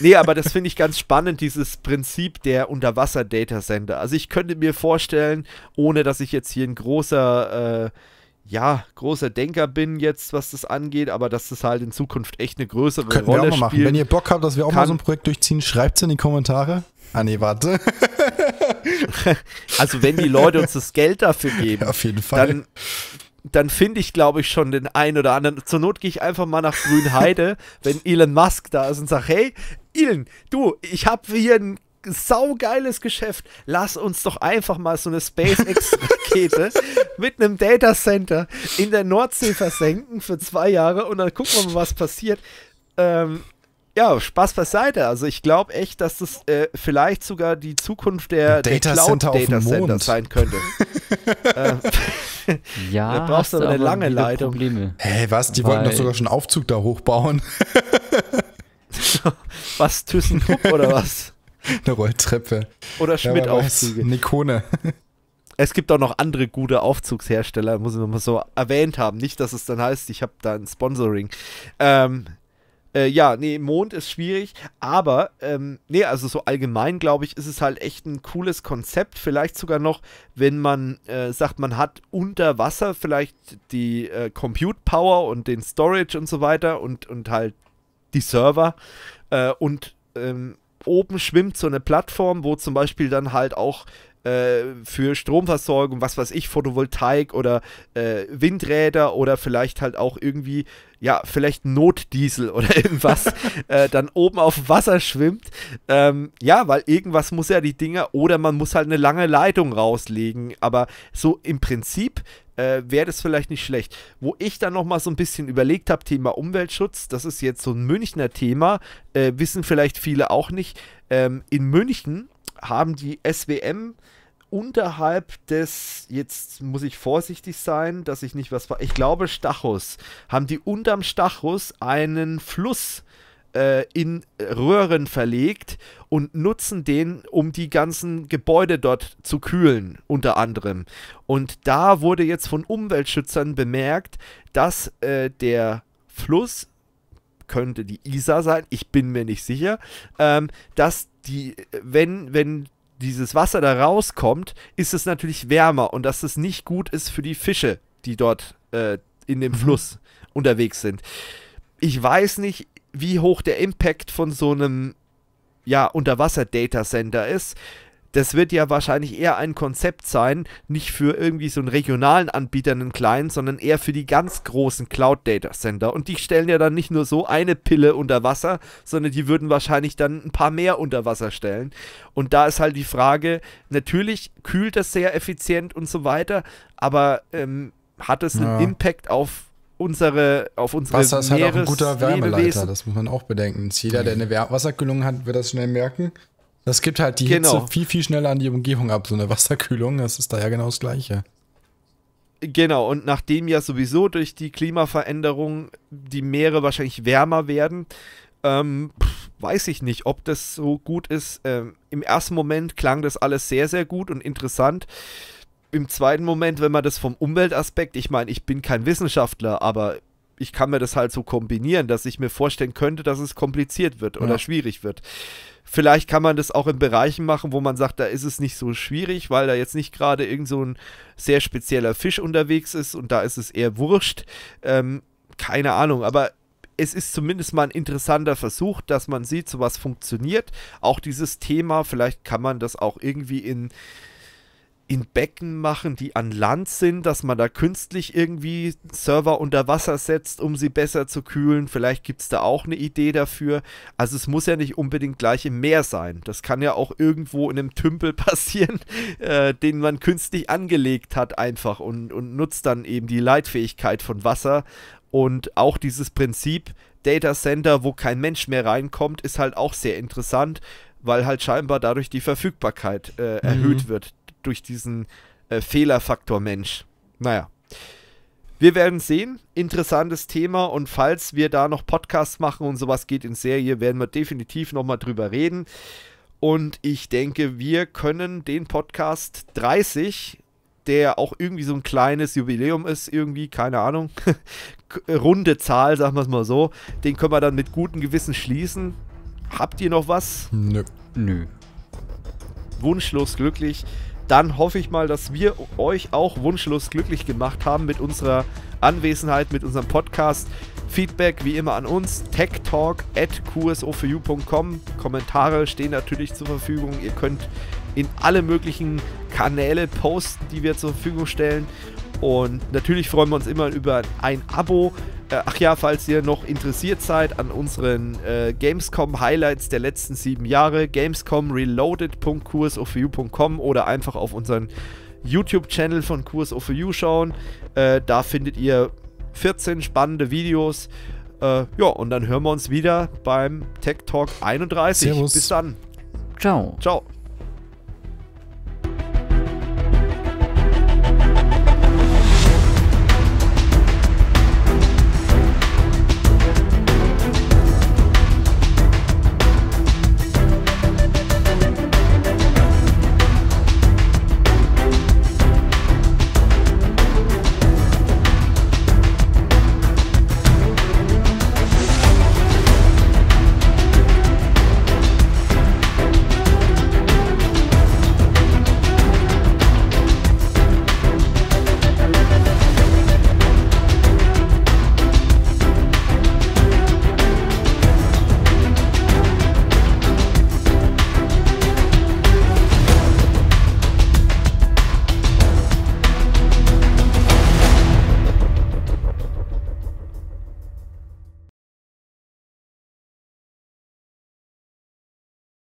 nee, aber das finde ich ganz spannend, dieses Prinzip der Unterwasser-Data-Sender. Also ich könnte mir vorstellen, ohne dass ich jetzt hier ein großer, äh, ja, großer Denker bin jetzt, was das angeht, aber dass das halt in Zukunft echt eine größere Könnten Rolle spielt. Können wir auch mal machen. Wenn ihr Bock habt, dass wir auch kann, mal so ein Projekt durchziehen, schreibt es in die Kommentare. Ah nee, warte. [laughs] also wenn die Leute uns das Geld dafür geben, ja, auf jeden Fall. dann, dann finde ich, glaube ich, schon den einen oder anderen. Zur Not gehe ich einfach mal nach Grünheide, [laughs] wenn Elon Musk da ist und sage, hey, Elon, du, ich habe hier ein saugeiles Geschäft. Lass uns doch einfach mal so eine SpaceX-Rakete [laughs] mit einem Data Center in der Nordsee versenken für zwei Jahre und dann gucken wir mal, was passiert. Ähm, ja, Spaß beiseite. Also ich glaube echt, dass das äh, vielleicht sogar die Zukunft der, der Cloud Center Data Center sein könnte. [laughs] Ähm, [laughs] ja, da brauchst du aber eine lange Leitung. Probleme. Hey, was? Die Weil wollten doch sogar schon Aufzug da hochbauen. [laughs] was, ThyssenKrupp oder was? Eine Rolltreppe. Oder Schmidt-Aufzüge. eine Ikone. Es gibt auch noch andere gute Aufzugshersteller, muss man mal so erwähnt haben. Nicht, dass es dann heißt, ich habe da ein Sponsoring. Ähm, äh, ja, nee, Mond ist schwierig, aber ähm, nee, also so allgemein glaube ich, ist es halt echt ein cooles Konzept. Vielleicht sogar noch, wenn man äh, sagt, man hat unter Wasser vielleicht die äh, Compute Power und den Storage und so weiter und, und halt die Server äh, und ähm, oben schwimmt so eine Plattform, wo zum Beispiel dann halt auch äh, für Stromversorgung, was weiß ich, Photovoltaik oder äh, Windräder oder vielleicht halt auch irgendwie, ja, vielleicht Notdiesel [laughs] oder irgendwas äh, dann oben auf dem Wasser schwimmt. Ähm, ja, weil irgendwas muss ja die Dinger oder man muss halt eine lange Leitung rauslegen. Aber so im Prinzip äh, wäre das vielleicht nicht schlecht. Wo ich dann nochmal so ein bisschen überlegt habe, Thema Umweltschutz, das ist jetzt so ein Münchner Thema, äh, wissen vielleicht viele auch nicht. Ähm, in München haben die SWM unterhalb des, jetzt muss ich vorsichtig sein, dass ich nicht was, ich glaube Stachus, haben die unterm Stachus einen Fluss äh, in Röhren verlegt und nutzen den, um die ganzen Gebäude dort zu kühlen, unter anderem. Und da wurde jetzt von Umweltschützern bemerkt, dass äh, der Fluss könnte die ISA sein, ich bin mir nicht sicher, ähm, dass die, wenn, wenn dieses Wasser da rauskommt, ist es natürlich wärmer und dass es nicht gut ist für die Fische, die dort äh, in dem mhm. Fluss unterwegs sind. Ich weiß nicht, wie hoch der Impact von so einem ja, Unterwasser-Data-Center ist das wird ja wahrscheinlich eher ein Konzept sein, nicht für irgendwie so einen regionalen Anbieter, einen kleinen, sondern eher für die ganz großen Cloud-Data-Center. Und die stellen ja dann nicht nur so eine Pille unter Wasser, sondern die würden wahrscheinlich dann ein paar mehr unter Wasser stellen. Und da ist halt die Frage, natürlich kühlt das sehr effizient und so weiter, aber ähm, hat es ja. einen Impact auf unsere, auf unsere Wasser ist Meeres halt auch ein guter Wärmeleiter, Lebewesen. das muss man auch bedenken. Jeder, der mhm. eine Wasserkühlung hat, wird das schnell merken. Das gibt halt die genau. Hitze viel, viel schneller an die Umgebung ab, so eine Wasserkühlung. Das ist da ja genau das Gleiche. Genau, und nachdem ja sowieso durch die Klimaveränderung die Meere wahrscheinlich wärmer werden, ähm, weiß ich nicht, ob das so gut ist. Ähm, Im ersten Moment klang das alles sehr, sehr gut und interessant. Im zweiten Moment, wenn man das vom Umweltaspekt, ich meine, ich bin kein Wissenschaftler, aber ich kann mir das halt so kombinieren, dass ich mir vorstellen könnte, dass es kompliziert wird ja. oder schwierig wird. Vielleicht kann man das auch in Bereichen machen, wo man sagt, da ist es nicht so schwierig, weil da jetzt nicht gerade irgend so ein sehr spezieller Fisch unterwegs ist und da ist es eher wurscht. Ähm, keine Ahnung, aber es ist zumindest mal ein interessanter Versuch, dass man sieht, sowas funktioniert. Auch dieses Thema, vielleicht kann man das auch irgendwie in in Becken machen, die an Land sind, dass man da künstlich irgendwie Server unter Wasser setzt, um sie besser zu kühlen. Vielleicht gibt es da auch eine Idee dafür. Also es muss ja nicht unbedingt gleich im Meer sein. Das kann ja auch irgendwo in einem Tümpel [laughs] passieren, äh, den man künstlich angelegt hat einfach und, und nutzt dann eben die Leitfähigkeit von Wasser. Und auch dieses Prinzip Data Center, wo kein Mensch mehr reinkommt, ist halt auch sehr interessant weil halt scheinbar dadurch die Verfügbarkeit äh, erhöht mhm. wird durch diesen äh, Fehlerfaktor Mensch. Naja. Wir werden sehen. Interessantes Thema und falls wir da noch Podcasts machen und sowas geht in Serie, werden wir definitiv nochmal drüber reden. Und ich denke, wir können den Podcast 30, der auch irgendwie so ein kleines Jubiläum ist, irgendwie, keine Ahnung, [laughs] runde Zahl, sagen wir es mal so, den können wir dann mit gutem Gewissen schließen. Habt ihr noch was? Nö. Nö. Wunschlos glücklich dann hoffe ich mal, dass wir euch auch wunschlos glücklich gemacht haben mit unserer Anwesenheit, mit unserem Podcast. Feedback wie immer an uns, techtalk at qso4u.com. Kommentare stehen natürlich zur Verfügung. Ihr könnt in alle möglichen Kanäle posten, die wir zur Verfügung stellen. Und natürlich freuen wir uns immer über ein Abo. Äh, ach ja, falls ihr noch interessiert seid an unseren äh, Gamescom Highlights der letzten sieben Jahre, gamescomreloaded.coursofview.com oder einfach auf unseren YouTube-Channel von Course of You schauen. Äh, da findet ihr 14 spannende Videos. Äh, ja, und dann hören wir uns wieder beim Tech Talk 31. Servus. Bis dann. Ciao. Ciao.